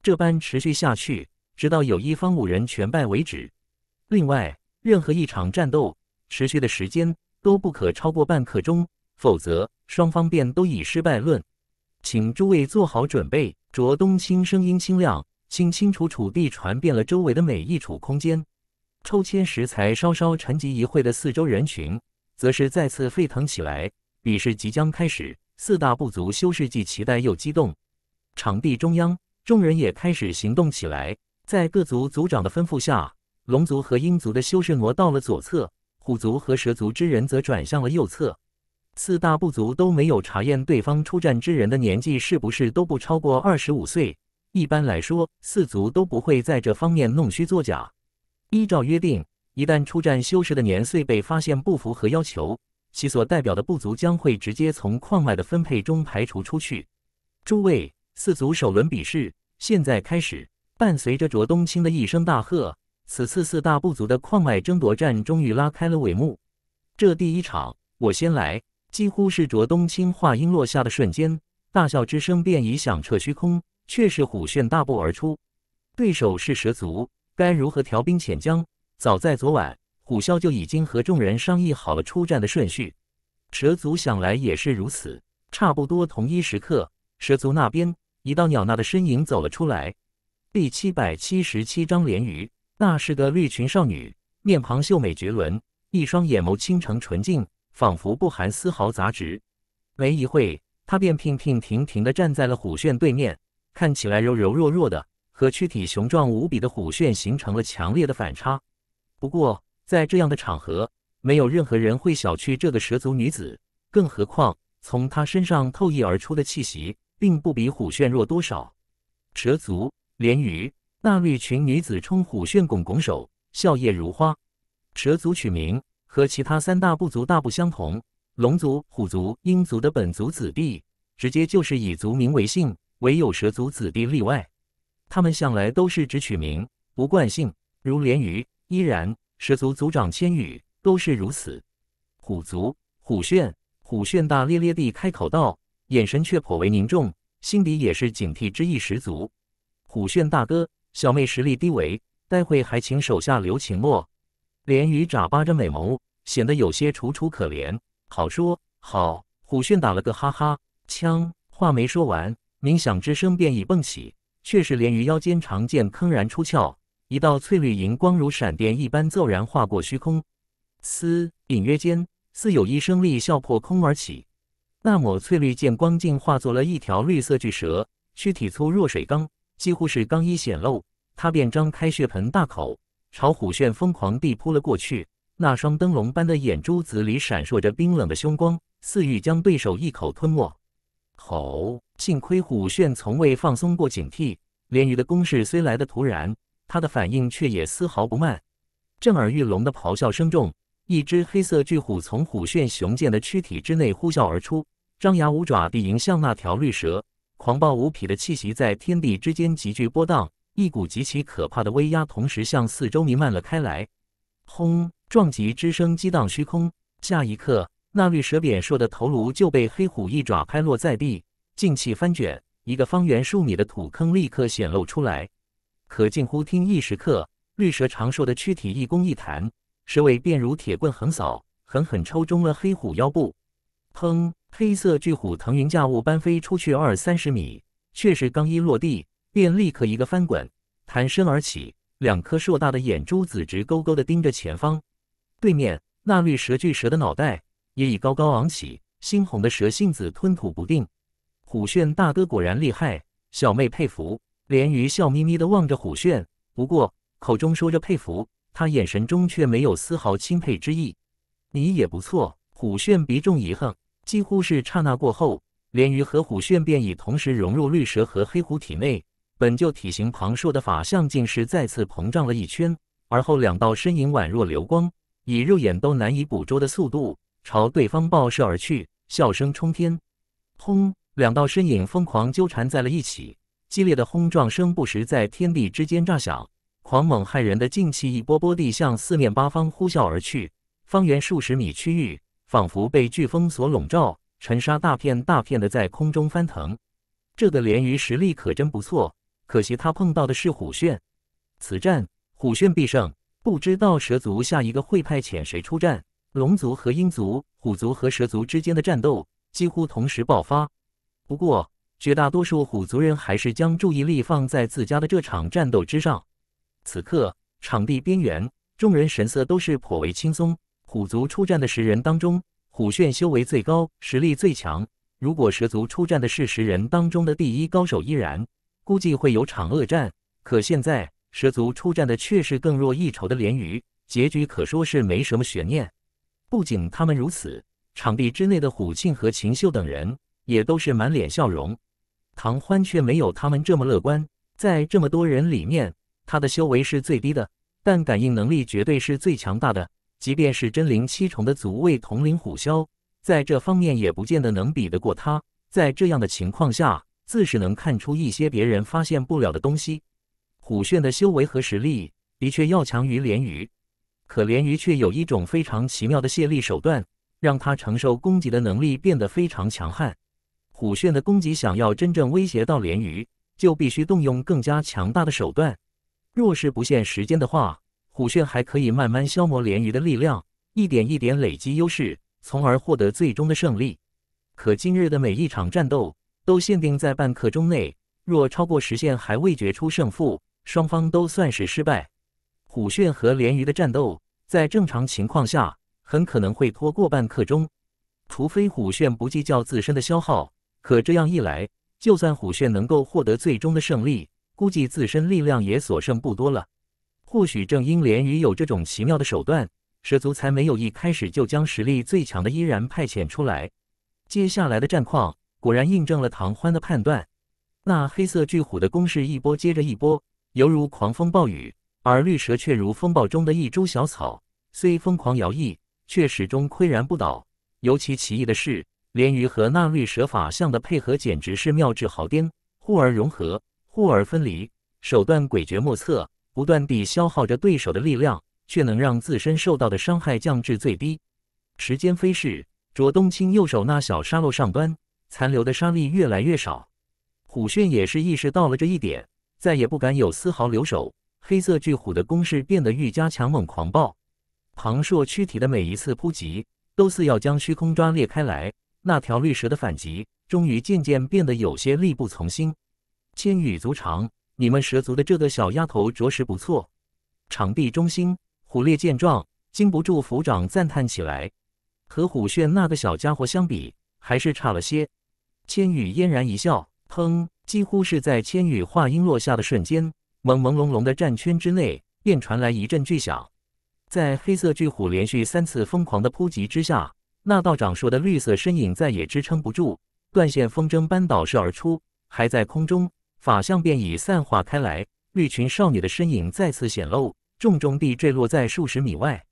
这般持续下去，直到有一方五人全败为止。另外，任何一场战斗持续的时间都不可超过半刻钟，否则双方便都以失败论。请诸位做好准备。卓冬青声音清亮，清清楚楚地传遍了周围的每一处空间。抽签时，才稍稍沉寂一会的四周人群。则是再次沸腾起来，比试即将开始。四大部族修士既期待又激动。场地中央，众人也开始行动起来。在各族族长的吩咐下，龙族和鹰族的修士挪到了左侧，虎族和蛇族之人则转向了右侧。四大部族都没有查验对方出战之人的年纪，是不是都不超过二十五岁？一般来说，四族都不会在这方面弄虚作假。依照约定。一旦出战修士的年岁被发现不符合要求，其所代表的部族将会直接从矿脉的分配中排除出去。诸位，四族首轮比试现在开始！伴随着卓冬青的一声大喝，此次四大部族的矿脉争夺战终于拉开了帷幕。这第一场，我先来。几乎是卓冬青话音落下的瞬间，大笑之声便已响彻虚空，却是虎旋大步而出。对手是蛇族，该如何调兵遣将？早在昨晚，虎啸就已经和众人商议好了出战的顺序。蛇族想来也是如此。差不多同一时刻，蛇族那边一道袅娜的身影走了出来。第七百七十七章鲢鱼，那是个绿裙少女，面庞秀美绝伦，一双眼眸清澄纯净，仿佛不含丝毫杂质。没一会，她便娉娉婷婷的站在了虎炫对面，看起来柔柔弱弱的，和躯体雄壮无比的虎炫形成了强烈的反差。不过，在这样的场合，没有任何人会小觑这个蛇族女子，更何况从她身上透溢而出的气息，并不比虎炫弱多少。蛇族，鲢鱼，那绿裙女子冲虎炫拱拱手，笑靥如花。蛇族取名和其他三大部族大不相同，龙族、虎族、鹰族的本族子弟直接就是以族名为姓，唯有蛇族子弟例外，他们向来都是只取名不冠姓，如鲢鱼。依然蛇族族长千羽都是如此。虎族虎炫，虎炫大咧咧地开口道，眼神却颇为凝重，心底也是警惕之意十足。虎炫大哥，小妹实力低微，待会还请手下留情哦。鲢鱼眨巴着美眸，显得有些楚楚可怜。好说好。虎炫打了个哈哈，枪话没说完，冥想之声便已蹦起，却是鲢鱼腰间长剑铿然出鞘。一道翠绿荧光如闪电一般骤然划过虚空，嘶！隐约间，似有一声厉啸破空而起。那抹翠绿剑光竟化作了一条绿色巨蛇，躯体粗若水缸，几乎是刚一显露，它便张开血盆大口，朝虎炫疯狂地扑了过去。那双灯笼般的眼珠子里闪烁着冰冷的凶光，似欲将对手一口吞没。吼！幸亏虎炫从未放松过警惕，连鱼的攻势虽来得突然。他的反应却也丝毫不慢，震耳欲聋的咆哮声中，一只黑色巨虎从虎穴雄健的躯体之内呼啸而出，张牙舞爪地迎向那条绿蛇。狂暴无匹的气息在天地之间急剧波荡，一股极其可怕的威压同时向四周弥漫了开来。轰！撞击之声激荡虚空，下一刻，那绿蛇扁硕的头颅就被黑虎一爪拍落在地，劲气翻卷，一个方圆数米的土坑立刻显露出来。可近乎听一时刻，绿蛇长寿的躯体一弓一弹，蛇尾便如铁棍横扫，狠狠抽中了黑虎腰部。砰！黑色巨虎腾云驾雾般飞出去二三十米，却是刚一落地，便立刻一个翻滚，弹身而起，两颗硕大的眼珠子直勾勾地盯着前方。对面那绿蛇巨蛇的脑袋也已高高昂起，猩红的蛇信子吞吐不定。虎炫大哥果然厉害，小妹佩服。鲢鱼笑眯眯地望着虎炫，不过口中说着佩服，他眼神中却没有丝毫钦佩之意。你也不错。虎炫鼻中一横，几乎是刹那过后，鲢鱼和虎炫便已同时融入绿蛇和黑虎体内。本就体型庞硕的法相，竟是再次膨胀了一圈。而后两道身影宛若流光，以肉眼都难以捕捉的速度朝对方爆射而去，笑声冲天。轰！两道身影疯狂纠缠在了一起。激烈的轰撞声不时在天地之间炸响，狂猛骇人的劲气一波波地向四面八方呼啸而去，方圆数十米区域仿佛被飓风所笼罩，尘沙大片大片的在空中翻腾。这个鲢鱼实力可真不错，可惜他碰到的是虎炫。此战虎炫必胜。不知道蛇族下一个会派遣谁出战？龙族和鹰族、虎族和蛇族之间的战斗几乎同时爆发。不过。绝大多数虎族人还是将注意力放在自家的这场战斗之上。此刻，场地边缘，众人神色都是颇为轻松。虎族出战的十人当中，虎炫修为最高，实力最强。如果蛇族出战的是十人当中的第一高手依然，估计会有场恶战。可现在，蛇族出战的却是更弱一筹的鲢鱼，结局可说是没什么悬念。不仅他们如此，场地之内的虎庆和秦秀等人也都是满脸笑容。唐欢却没有他们这么乐观，在这么多人里面，他的修为是最低的，但感应能力绝对是最强大的。即便是真灵七重的祖位统领虎啸，在这方面也不见得能比得过他。在这样的情况下，自是能看出一些别人发现不了的东西。虎炫的修为和实力的确要强于鲢鱼，可鲢鱼却有一种非常奇妙的泄力手段，让他承受攻击的能力变得非常强悍。虎炫的攻击想要真正威胁到鲢鱼，就必须动用更加强大的手段。若是不限时间的话，虎炫还可以慢慢消磨鲢鱼的力量，一点一点累积优势，从而获得最终的胜利。可今日的每一场战斗都限定在半刻钟内，若超过时限还未决出胜负，双方都算是失败。虎炫和鲢鱼的战斗在正常情况下很可能会拖过半刻钟，除非虎炫不计较自身的消耗。可这样一来，就算虎穴能够获得最终的胜利，估计自身力量也所剩不多了。或许正因连鱼有这种奇妙的手段，蛇族才没有一开始就将实力最强的依然派遣出来。接下来的战况果然印证了唐欢的判断：那黑色巨虎的攻势一波接着一波，犹如狂风暴雨；而绿蛇却如风暴中的一株小草，虽疯狂摇曳，却始终岿然不倒。尤其奇异的是。鲢鱼和纳绿蛇法相的配合简直是妙至毫巅，互而融合，互而分离，手段诡谲莫测，不断地消耗着对手的力量，却能让自身受到的伤害降至最低。时间飞逝，卓冬青右手那小沙漏上端残留的沙粒越来越少，虎炫也是意识到了这一点，再也不敢有丝毫留手。黑色巨虎的攻势变得愈加强猛狂暴，庞硕躯体的每一次扑击，都似要将虚空抓裂开来。那条绿蛇的反击终于渐渐变得有些力不从心。千羽族长，你们蛇族的这个小丫头着实不错。场地中心虎烈见状，禁不住抚掌赞叹起来。和虎炫那个小家伙相比，还是差了些。千羽嫣然一笑，哼。几乎是在千羽话音落下的瞬间，朦朦胧胧的战圈之内便传来一阵巨响。在黑色巨虎连续三次疯狂的扑击之下。那道长说的绿色身影再也支撑不住，断线风筝般倒射而出，还在空中，法相便已散化开来。绿裙少女的身影再次显露，重重地坠落在数十米外。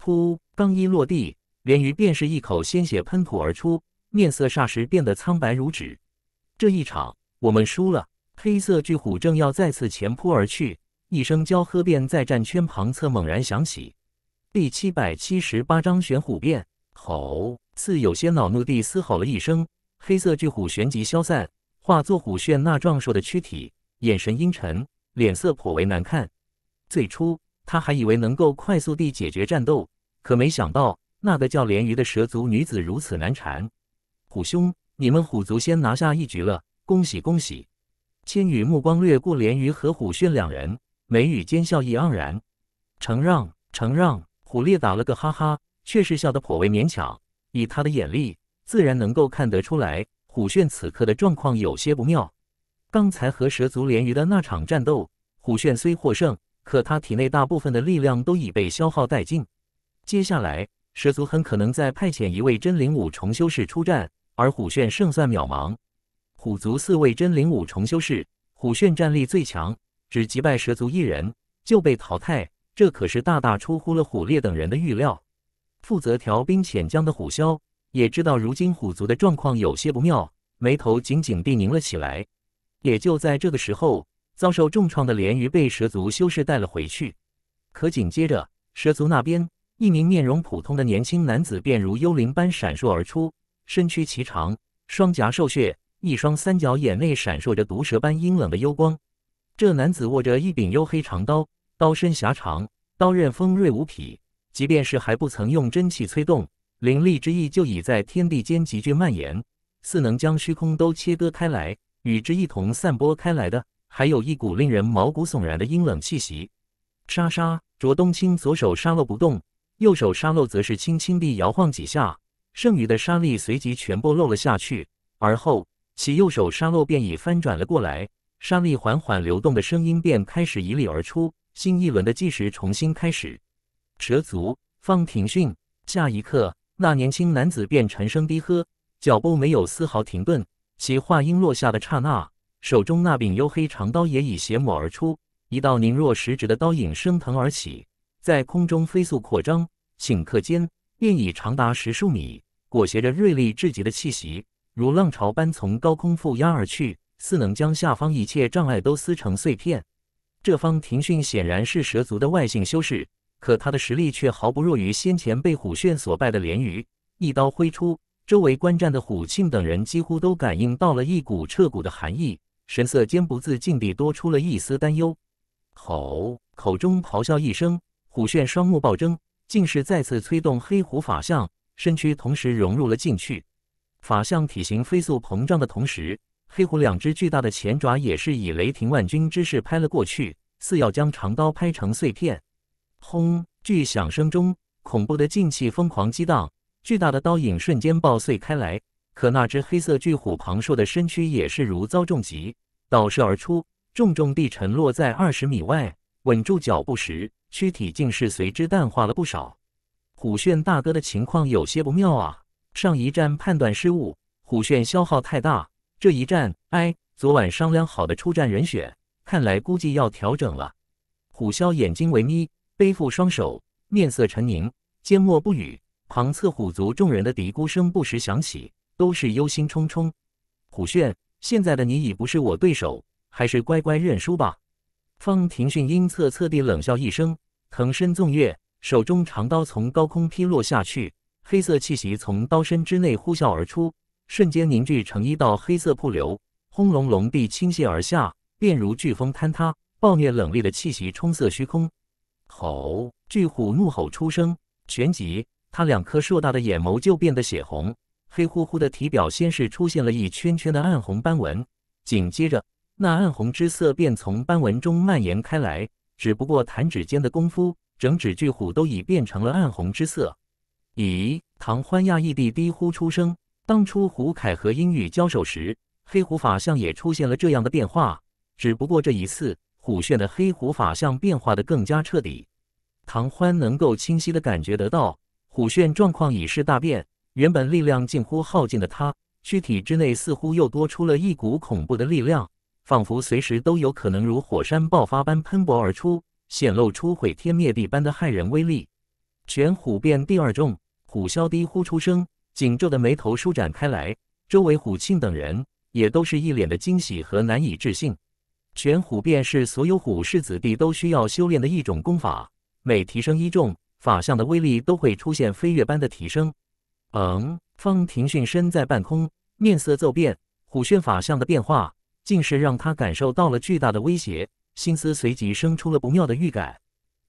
噗！刚一落地，鲢鱼便是一口鲜血喷吐而出，面色霎时变得苍白如纸。这一场我们输了。黑色巨虎正要再次前扑而去，一声娇喝便在战圈旁侧猛然响起。第七百七十八章玄虎变。吼！似有些恼怒地嘶吼了一声，黑色巨虎旋即消散，化作虎炫那壮硕的躯体，眼神阴沉，脸色颇为难看。最初他还以为能够快速地解决战斗，可没想到那个叫鲢鱼的蛇族女子如此难缠。虎兄，你们虎族先拿下一局了，恭喜恭喜！千羽目光掠过鲢鱼和虎炫两人，眉宇间笑意盎然。承让，承让！虎烈打了个哈哈。却是笑得颇为勉强。以他的眼力，自然能够看得出来，虎炫此刻的状况有些不妙。刚才和蛇族鲢鱼的那场战斗，虎炫虽获胜，可他体内大部分的力量都已被消耗殆尽。接下来，蛇族很可能再派遣一位真灵武重修士出战，而虎炫胜算渺茫。虎族四位真灵武重修士，虎炫战力最强，只击败蛇族一人就被淘汰，这可是大大出乎了虎烈等人的预料。负责调兵遣将的虎啸也知道如今虎族的状况有些不妙，眉头紧紧地拧了起来。也就在这个时候，遭受重创的鲢鱼被蛇族修士带了回去。可紧接着，蛇族那边一名面容普通的年轻男子便如幽灵般闪烁而出，身躯颀长，双颊兽血，一双三角眼内闪烁着毒蛇般阴冷的幽光。这男子握着一柄黝黑长刀，刀身狭长，刀刃锋锐无比。即便是还不曾用真气催动，灵力之意就已在天地间急剧蔓延，似能将虚空都切割开来。与之一同散播开来的，还有一股令人毛骨悚然的阴冷气息。沙沙，卓冬青左手沙漏不动，右手沙漏则是轻轻地摇晃几下，剩余的沙粒随即全部漏了下去。而后，其右手沙漏便已翻转了过来，沙粒缓缓流动的声音便开始一粒而出，新一轮的计时重新开始。蛇族方庭训，下一刻，那年轻男子便沉声低喝，脚步没有丝毫停顿。其话音落下的刹那，手中那柄黝黑长刀也已斜抹而出，一道凝若实质的刀影升腾而起，在空中飞速扩张，顷刻间便已长达十数米，裹挟着锐利至极的气息，如浪潮般从高空覆压而去，似能将下方一切障碍都撕成碎片。这方庭训显然是蛇族的外姓修士。可他的实力却毫不弱于先前被虎炫所败的鲢鱼，一刀挥出，周围观战的虎庆等人几乎都感应到了一股彻骨的寒意，神色间不自禁地多出了一丝担忧。吼！口中咆哮一声，虎炫双目暴睁，竟是再次催动黑虎法相，身躯同时融入了进去。法相体型飞速膨胀的同时，黑虎两只巨大的前爪也是以雷霆万钧之势拍了过去，似要将长刀拍成碎片。轰！巨响声中，恐怖的劲气疯狂激荡，巨大的刀影瞬间爆碎开来。可那只黑色巨虎庞硕的身躯也是如遭重击，倒射而出，重重地沉落在二十米外。稳住脚步时，躯体竟是随之淡化了不少。虎炫大哥的情况有些不妙啊！上一战判断失误，虎炫消耗太大，这一战，哎，昨晚商量好的出战人选，看来估计要调整了。虎啸眼睛微眯。背负双手，面色沉凝，缄默不语。旁侧虎族众人的嘀咕声不时响起，都是忧心忡忡。虎炫，现在的你已不是我对手，还是乖乖认输吧。方庭训阴恻恻地冷笑一声，腾身纵跃，手中长刀从高空劈落下去，黑色气息从刀身之内呼啸而出，瞬间凝聚成一道黑色瀑流，轰隆隆地倾泻而下，便如飓风坍塌，暴虐冷冽的气息冲塞虚空。吼！巨虎怒吼出声，旋即，它两颗硕大的眼眸就变得血红，黑乎乎的体表先是出现了一圈圈的暗红斑纹，紧接着，那暗红之色便从斑纹中蔓延开来。只不过弹指间的功夫，整只巨虎都已变成了暗红之色。咦？唐欢讶异地低呼出声。当初胡凯和阴雨交手时，黑虎法相也出现了这样的变化，只不过这一次。虎炫的黑虎法相变化得更加彻底，唐欢能够清晰地感觉得到，虎炫状况已是大变。原本力量近乎耗尽的他，躯体之内似乎又多出了一股恐怖的力量，仿佛随时都有可能如火山爆发般喷薄而出，显露出毁天灭地般的骇人威力。玄虎变第二重，虎啸低呼出声，紧皱的眉头舒展开来。周围虎庆等人也都是一脸的惊喜和难以置信。玄虎变是所有虎氏子弟都需要修炼的一种功法，每提升一重，法相的威力都会出现飞跃般的提升。嗯，方庭训身在半空，面色骤变，虎穴法相的变化竟是让他感受到了巨大的威胁，心思随即生出了不妙的预感。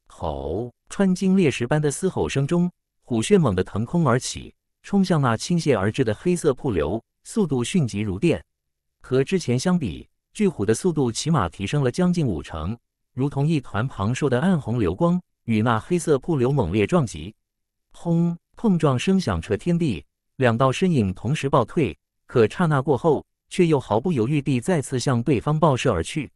吼！穿金裂石般的嘶吼声中，虎穴猛地腾空而起，冲向那倾泻而至的黑色瀑流，速度迅疾如电，和之前相比。巨虎的速度起码提升了将近五成，如同一团庞硕的暗红流光，与那黑色瀑流猛烈撞击，轰！碰撞声响彻天地，两道身影同时暴退。可刹那过后，却又毫不犹豫地再次向对方爆射而去。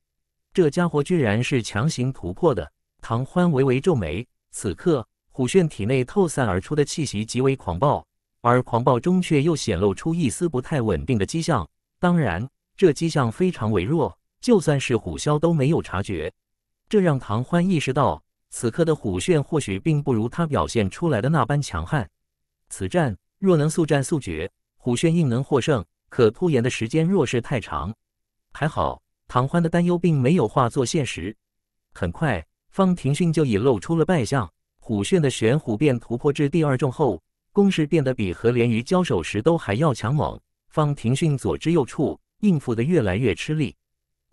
这家伙居然是强行突破的！唐欢微微皱眉，此刻虎炫体内透散而出的气息极为狂暴，而狂暴中却又显露出一丝不太稳定的迹象。当然。这迹象非常微弱，就算是虎啸都没有察觉。这让唐欢意识到，此刻的虎炫或许并不如他表现出来的那般强悍。此战若能速战速决，虎炫应能获胜；可拖延的时间若是太长，还好唐欢的担忧并没有化作现实。很快，方庭训就已露出了败相。虎炫的玄虎变突破至第二重后，攻势变得比和鲢鱼交手时都还要强猛。方庭训左支右绌。应付的越来越吃力，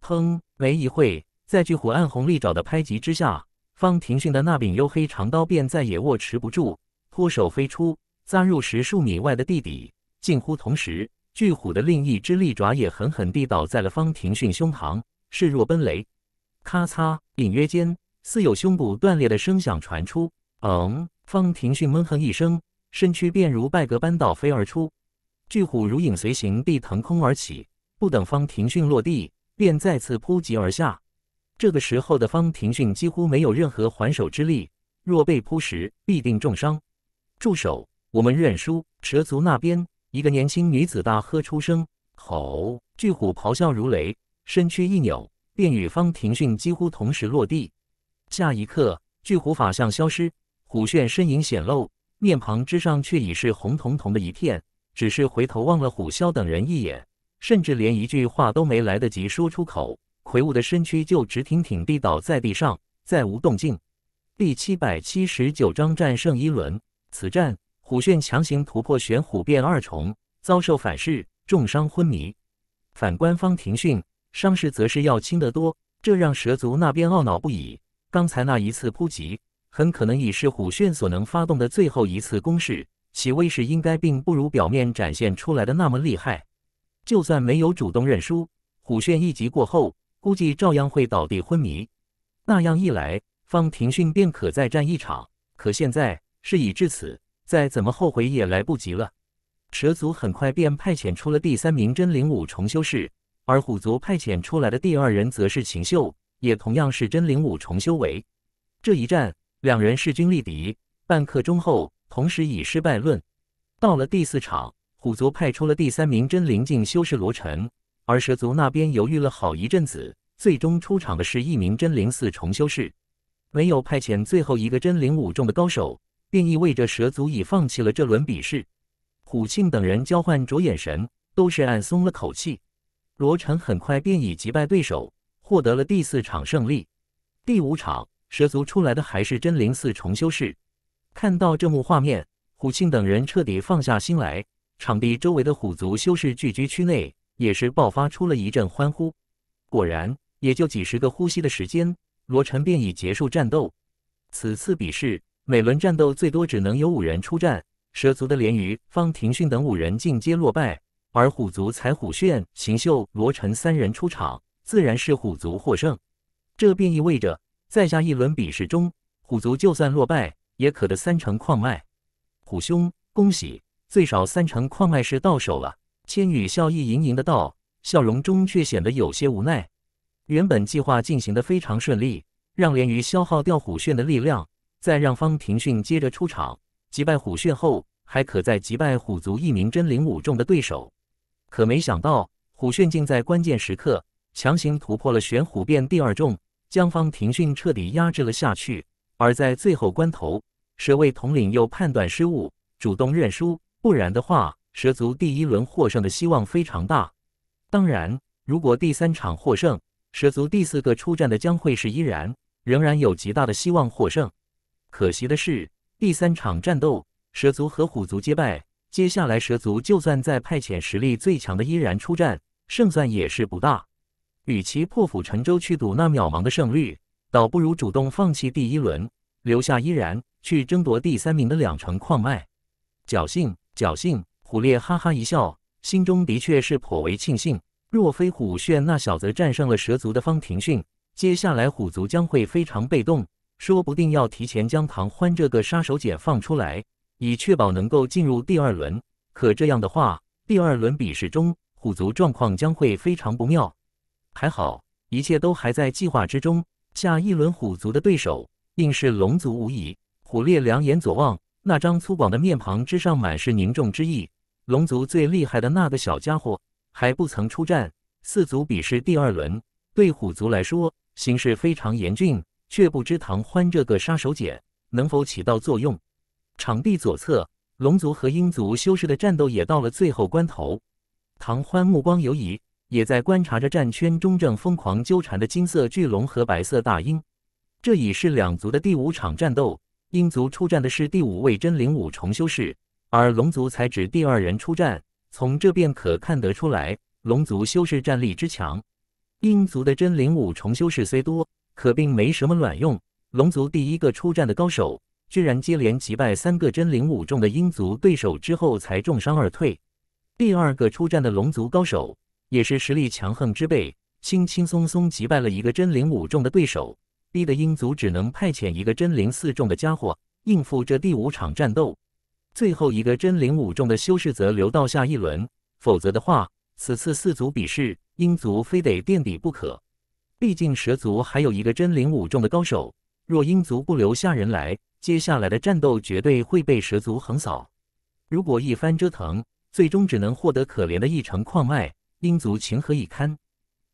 砰！没一会，在巨虎暗红利爪的拍击之下，方庭训的那柄黝黑长刀便再也握持不住，脱手飞出，扎入十数米外的地底。近乎同时，巨虎的另一只利爪也狠狠地倒在了方庭训胸膛，势若奔雷。咔嚓！隐约间似有胸部断裂的声响传出。嗯，方庭训闷哼一声，身躯便如败革般倒飞而出。巨虎如影随形地腾空而起。不等方廷训落地，便再次扑击而下。这个时候的方廷训几乎没有任何还手之力，若被扑时，必定重伤。住手！我们认输。蛇族那边，一个年轻女子大喝出声。吼！巨虎咆哮如雷，身躯一扭，便与方廷训几乎同时落地。下一刻，巨虎法相消失，虎炫身影显露，面庞之上却已是红彤彤的一片。只是回头望了虎啸等人一眼。甚至连一句话都没来得及说出口，魁梧的身躯就直挺挺地倒在地上，再无动静。第七百七十九章战胜一轮。此战，虎炫强行突破玄虎变二重，遭受反噬，重伤昏迷。反官方庭训，伤势则是要轻得多，这让蛇族那边懊恼不已。刚才那一次扑击，很可能已是虎炫所能发动的最后一次攻势，其威势应该并不如表面展现出来的那么厉害。就算没有主动认输，虎炫一击过后，估计照样会倒地昏迷。那样一来，方庭训便可再战一场。可现在事已至此，再怎么后悔也来不及了。蛇族很快便派遣出了第三名真灵武重修士，而虎族派遣出来的第二人则是秦秀，也同样是真灵武重修为。这一战，两人势均力敌，半刻钟后同时以失败论。到了第四场。虎族派出了第三名真灵境修士罗晨，而蛇族那边犹豫了好一阵子，最终出场的是一名真灵四重修士，没有派遣最后一个真灵五重的高手，便意味着蛇族已放弃了这轮比试。虎庆等人交换着眼神，都是暗松了口气。罗晨很快便已击败对手，获得了第四场胜利。第五场，蛇族出来的还是真灵四重修士。看到这幕画面，虎庆等人彻底放下心来。场地周围的虎族修士聚居区内也是爆发出了一阵欢呼。果然，也就几十个呼吸的时间，罗晨便已结束战斗。此次比试，每轮战斗最多只能有五人出战。蛇族的鲢鱼、方廷训等五人尽皆落败，而虎族才虎炫、行秀、罗晨三人出场，自然是虎族获胜。这便意味着，在下一轮比试中，虎族就算落败，也可得三成矿脉。虎兄，恭喜！最少三成矿脉是到手了，千羽笑意盈盈的道，笑容中却显得有些无奈。原本计划进行的非常顺利，让连鱼消耗掉虎穴的力量，再让方廷训接着出场，击败虎穴后，还可在击败虎族一名真灵武重的对手。可没想到，虎穴竟在关键时刻强行突破了玄虎变第二重，将方廷训彻底压制了下去。而在最后关头，蛇卫统领又判断失误，主动认输。不然的话，蛇族第一轮获胜的希望非常大。当然，如果第三场获胜，蛇族第四个出战的将会是依然，仍然有极大的希望获胜。可惜的是，第三场战斗蛇族和虎族皆败，接下来蛇族就算再派遣实力最强的依然出战，胜算也是不大。与其破釜沉舟去赌那渺茫的胜率，倒不如主动放弃第一轮，留下依然去争夺第三名的两成矿脉，侥幸。侥幸，虎烈哈哈一笑，心中的确是颇为庆幸。若非虎炫那小子战胜了蛇族的方庭训，接下来虎族将会非常被动，说不定要提前将唐欢这个杀手锏放出来，以确保能够进入第二轮。可这样的话，第二轮比试中虎族状况将会非常不妙。还好，一切都还在计划之中。下一轮虎族的对手，应是龙族无疑。虎烈两眼左望。那张粗犷的面庞之上满是凝重之意。龙族最厉害的那个小家伙还不曾出战，四族比试第二轮，对虎族来说形势非常严峻。却不知唐欢这个杀手锏能否起到作用。场地左侧，龙族和鹰族修士的战斗也到了最后关头。唐欢目光游移，也在观察着战圈中正疯狂纠缠的金色巨龙和白色大鹰。这已是两族的第五场战斗。鹰族出战的是第五位真灵五重修士，而龙族才只第二人出战。从这便可看得出来，龙族修士战力之强。鹰族的真灵五重修士虽多，可并没什么卵用。龙族第一个出战的高手，居然接连击败三个真灵五重的鹰族对手之后才重伤而退。第二个出战的龙族高手，也是实力强横之辈，轻轻松松击败了一个真灵五重的对手。低的鹰族只能派遣一个真灵四重的家伙应付这第五场战斗，最后一个真灵五重的修士则留到下一轮。否则的话，此次四族比试，鹰族非得垫底不可。毕竟蛇族还有一个真灵五重的高手，若鹰族不留下人来，接下来的战斗绝对会被蛇族横扫。如果一番折腾，最终只能获得可怜的一成矿脉，鹰族情何以堪？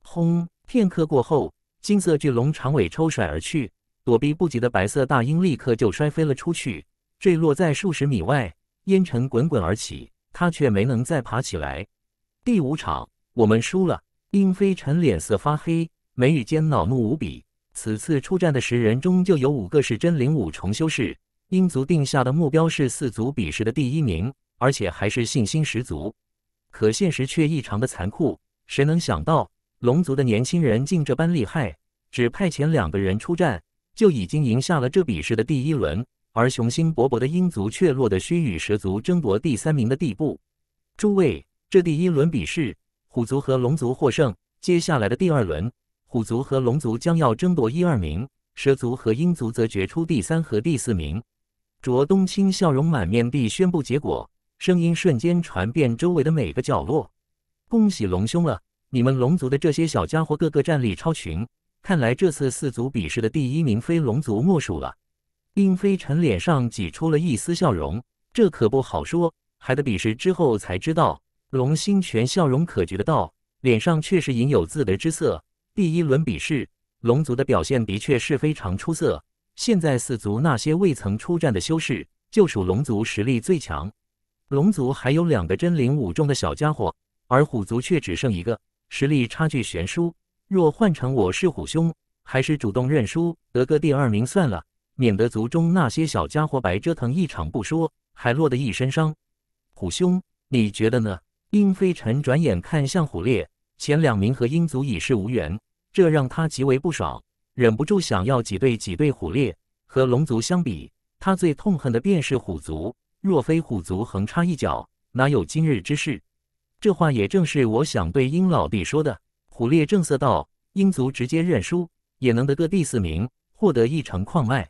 轰！片刻过后。金色巨龙长尾抽甩而去，躲避不及的白色大鹰立刻就摔飞了出去，坠落在数十米外，烟尘滚滚而起，他却没能再爬起来。第五场我们输了，鹰飞尘脸色发黑，眉宇间恼怒无比。此次出战的十人中就有五个是真灵五重修士，鹰族定下的目标是四族比试的第一名，而且还是信心十足。可现实却异常的残酷，谁能想到？龙族的年轻人竟这般厉害，只派遣两个人出战，就已经赢下了这比试的第一轮。而雄心勃勃的鹰族却落得须与蛇族争夺第三名的地步。诸位，这第一轮比试，虎族和龙族获胜。接下来的第二轮，虎族和龙族将要争夺一二名，蛇族和鹰族则决出第三和第四名。卓冬青笑容满面地宣布结果，声音瞬间传遍周围的每个角落。恭喜龙兄了。你们龙族的这些小家伙个个战力超群，看来这次四族比试的第一名非龙族莫属了。殷飞尘脸上挤出了一丝笑容，这可不好说，还得比试之后才知道。龙星泉笑容可掬的道，脸上确实隐有自得之色。第一轮比试，龙族的表现的确是非常出色。现在四族那些未曾出战的修士，就属龙族实力最强。龙族还有两个真灵武重的小家伙，而虎族却只剩一个。实力差距悬殊，若换成我是虎兄，还是主动认输，得个第二名算了，免得族中那些小家伙白折腾一场不说，还落得一身伤。虎兄，你觉得呢？殷飞尘转眼看向虎烈，前两名和殷族已是无缘，这让他极为不爽，忍不住想要挤兑挤兑虎烈。和龙族相比，他最痛恨的便是虎族。若非虎族横插一脚，哪有今日之事？这话也正是我想对鹰老弟说的。虎烈正色道：“鹰族直接认输，也能得个第四名，获得一成矿脉。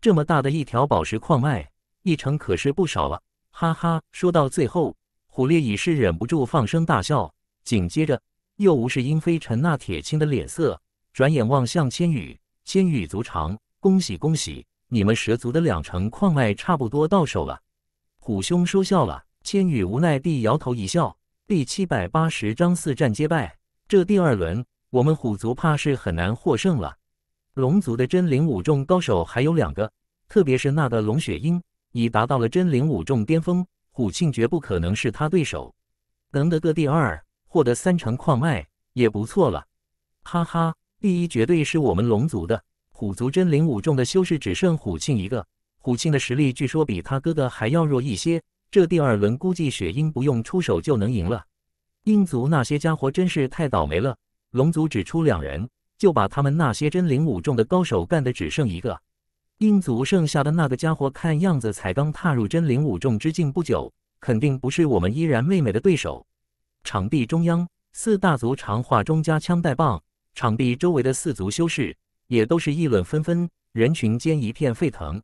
这么大的一条宝石矿脉，一成可是不少了。”哈哈，说到最后，虎烈已是忍不住放声大笑，紧接着又无视鹰飞尘那铁青的脸色，转眼望向千羽。千羽族长，恭喜恭喜，你们蛇族的两成矿脉差不多到手了。虎兄说笑了。千羽无奈地摇头一笑。第七百八十章四战皆败。这第二轮，我们虎族怕是很难获胜了。龙族的真灵五重高手还有两个，特别是那个龙雪鹰，已达到了真灵五重巅峰，虎庆绝不可能是他对手。能得个第二，获得三成矿脉，也不错了。哈哈，第一绝对是我们龙族的。虎族真灵五重的修士只剩虎庆一个，虎庆的实力据说比他哥哥还要弱一些。这第二轮估计雪鹰不用出手就能赢了，鹰族那些家伙真是太倒霉了。龙族只出两人，就把他们那些真灵武重的高手干得只剩一个。鹰族剩下的那个家伙，看样子才刚踏入真灵武重之境不久，肯定不是我们依然妹妹的对手。场地中央，四大族长化中加枪带棒，场地周围的四族修士也都是议论纷纷，人群间一片沸腾。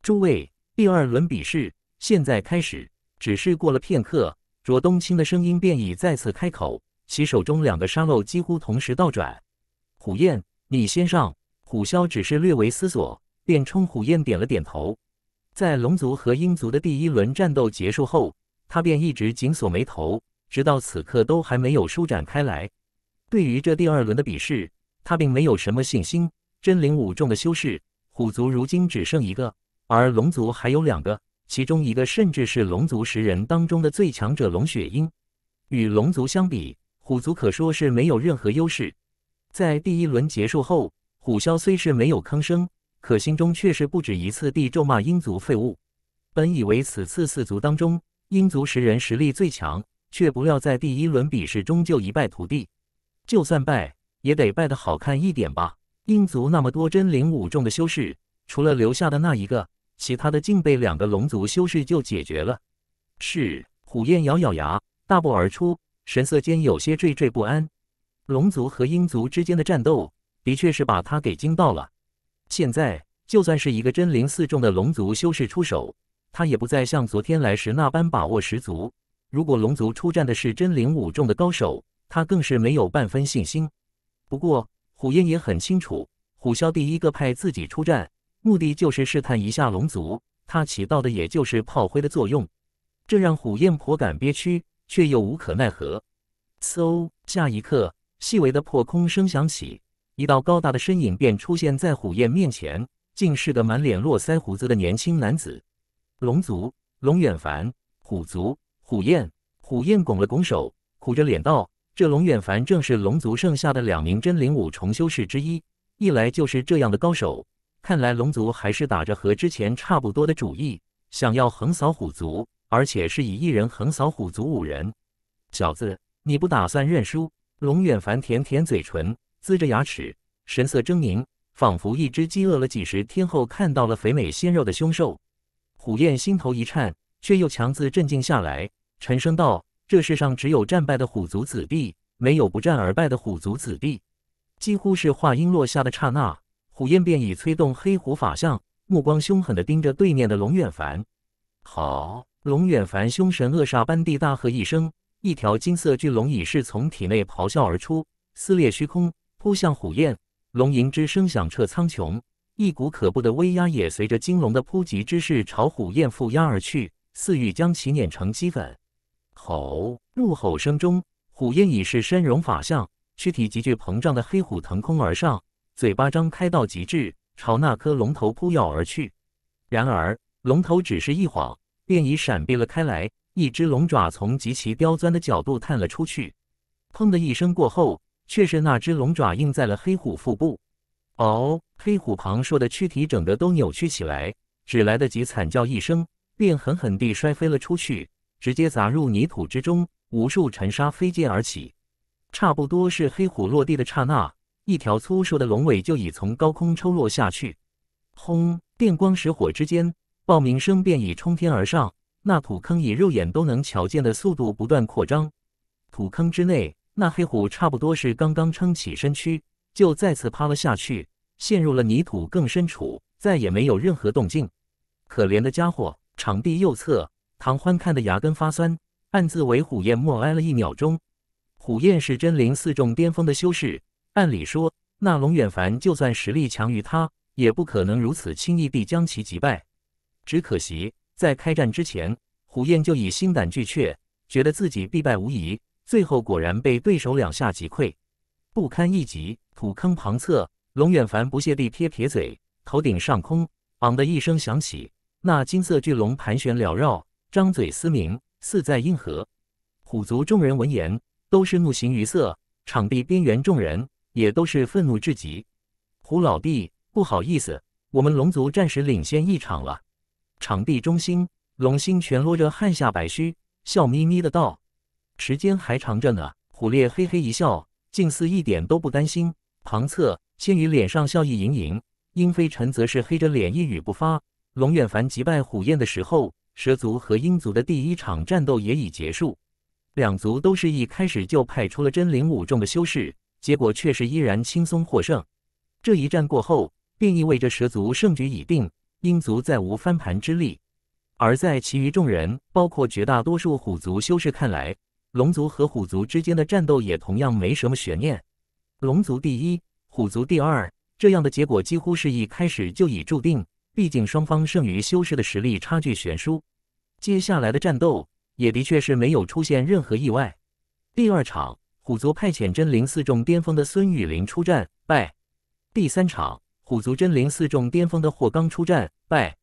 诸位，第二轮比试。现在开始。只是过了片刻，卓冬青的声音便已再次开口，其手中两个沙漏几乎同时倒转。虎焰，你先上。虎啸只是略为思索，便冲虎焰点了点头。在龙族和鹰族的第一轮战斗结束后，他便一直紧锁眉头，直到此刻都还没有舒展开来。对于这第二轮的比试，他并没有什么信心。真灵五重的修士，虎族如今只剩一个，而龙族还有两个。其中一个甚至是龙族十人当中的最强者龙雪鹰，与龙族相比，虎族可说是没有任何优势。在第一轮结束后，虎啸虽是没有吭声，可心中却是不止一次地咒骂鹰族废物。本以为此次四族当中鹰族十人实力最强，却不料在第一轮比试终究一败涂地。就算败，也得败得好看一点吧。鹰族那么多真灵五重的修士，除了留下的那一个。其他的竟被两个龙族修士就解决了。是虎焰咬咬牙，大步而出，神色间有些惴惴不安。龙族和鹰族之间的战斗，的确是把他给惊到了。现在就算是一个真灵四重的龙族修士出手，他也不再像昨天来时那般把握十足。如果龙族出战的是真灵五重的高手，他更是没有半分信心。不过虎焰也很清楚，虎啸第一个派自己出战。目的就是试探一下龙族，它起到的也就是炮灰的作用。这让虎焰颇感憋屈，却又无可奈何。嗖！下一刻，细微的破空声响起，一道高大的身影便出现在虎焰面前，竟是个满脸络腮胡子的年轻男子。龙族龙远凡，虎族虎焰。虎焰拱了拱手，苦着脸道：“这龙远凡正是龙族剩下的两名真灵五重修士之一，一来就是这样的高手。”看来龙族还是打着和之前差不多的主意，想要横扫虎族，而且是以一人横扫虎族五人。小子，你不打算认输？龙远凡舔舔嘴唇，呲着牙齿，神色狰狞，仿佛一只饥饿了几十天后看到了肥美鲜肉的凶兽。虎焰心头一颤，却又强自镇静下来，沉声道：“这世上只有战败的虎族子弟，没有不战而败的虎族子弟。”几乎是话音落下的刹那。虎焰便已催动黑虎法相，目光凶狠地盯着对面的龙远凡。好！龙远凡凶神恶煞般地大喝一声，一条金色巨龙已是从体内咆哮而出，撕裂虚空，扑向虎焰。龙吟之声响彻苍穹，一股可怖的威压也随着金龙的扑击之势朝虎焰覆压而去，似欲将其碾成齑粉。吼！怒吼声中，虎焰已是身融法相，躯体急剧膨胀的黑虎腾空而上。嘴巴张开到极致，朝那颗龙头扑咬而去。然而，龙头只是一晃，便已闪避了开来。一只龙爪从极其刁钻的角度探了出去，“砰”的一声过后，却是那只龙爪印在了黑虎腹部。哦，黑虎庞硕的躯体整得都扭曲起来，只来得及惨叫一声，便狠狠地摔飞了出去，直接砸入泥土之中，无数尘沙飞溅而起。差不多是黑虎落地的刹那。一条粗硕的龙尾就已从高空抽落下去，轰！电光石火之间，爆鸣声便已冲天而上。那土坑以肉眼都能瞧见的速度不断扩张。土坑之内，那黑虎差不多是刚刚撑起身躯，就再次趴了下去，陷入了泥土更深处，再也没有任何动静。可怜的家伙！场地右侧，唐欢看得牙根发酸，暗自为虎焰默哀了一秒钟。虎焰是真灵四重巅峰的修士。按理说，那龙远凡就算实力强于他，也不可能如此轻易地将其击败。只可惜，在开战之前，虎焰就已心胆俱怯，觉得自己必败无疑。最后果然被对手两下击溃，不堪一击。土坑旁侧，龙远凡不屑地撇撇嘴。头顶上空，昂的一声响起，那金色巨龙盘旋缭绕，张嘴嘶鸣，似在应和。虎族众人闻言，都是怒形于色。场地边缘众人。也都是愤怒至极。虎老弟，不好意思，我们龙族暂时领先一场了。场地中心，龙星全落着汗下白须，笑眯眯的道：“时间还长着呢。”虎烈嘿嘿一笑，竟似一点都不担心。旁侧，千羽脸上笑意盈盈，鹰飞尘则是黑着脸一语不发。龙远凡击败虎焰的时候，蛇族和鹰族的第一场战斗也已结束。两族都是一开始就派出了真灵武重的修士。结果却是依然轻松获胜。这一战过后，便意味着蛇族胜局已定，鹰族再无翻盘之力。而在其余众人，包括绝大多数虎族修士看来，龙族和虎族之间的战斗也同样没什么悬念。龙族第一，虎族第二，这样的结果几乎是一开始就已注定。毕竟双方剩余修士的实力差距悬殊，接下来的战斗也的确是没有出现任何意外。第二场。虎族派遣真灵四重巅峰的孙雨林出战，败。第三场，虎族真灵四重巅峰的霍刚出战，败。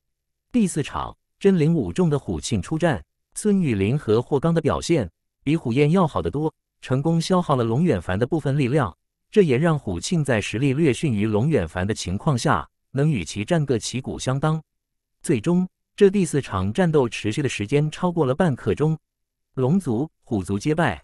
第四场，真灵五重的虎庆出战，孙雨林和霍刚的表现比虎燕要好得多，成功消耗了龙远凡的部分力量，这也让虎庆在实力略逊于龙远凡的情况下，能与其战个旗鼓相当。最终，这第四场战斗持续的时间超过了半刻钟，龙族、虎族皆败。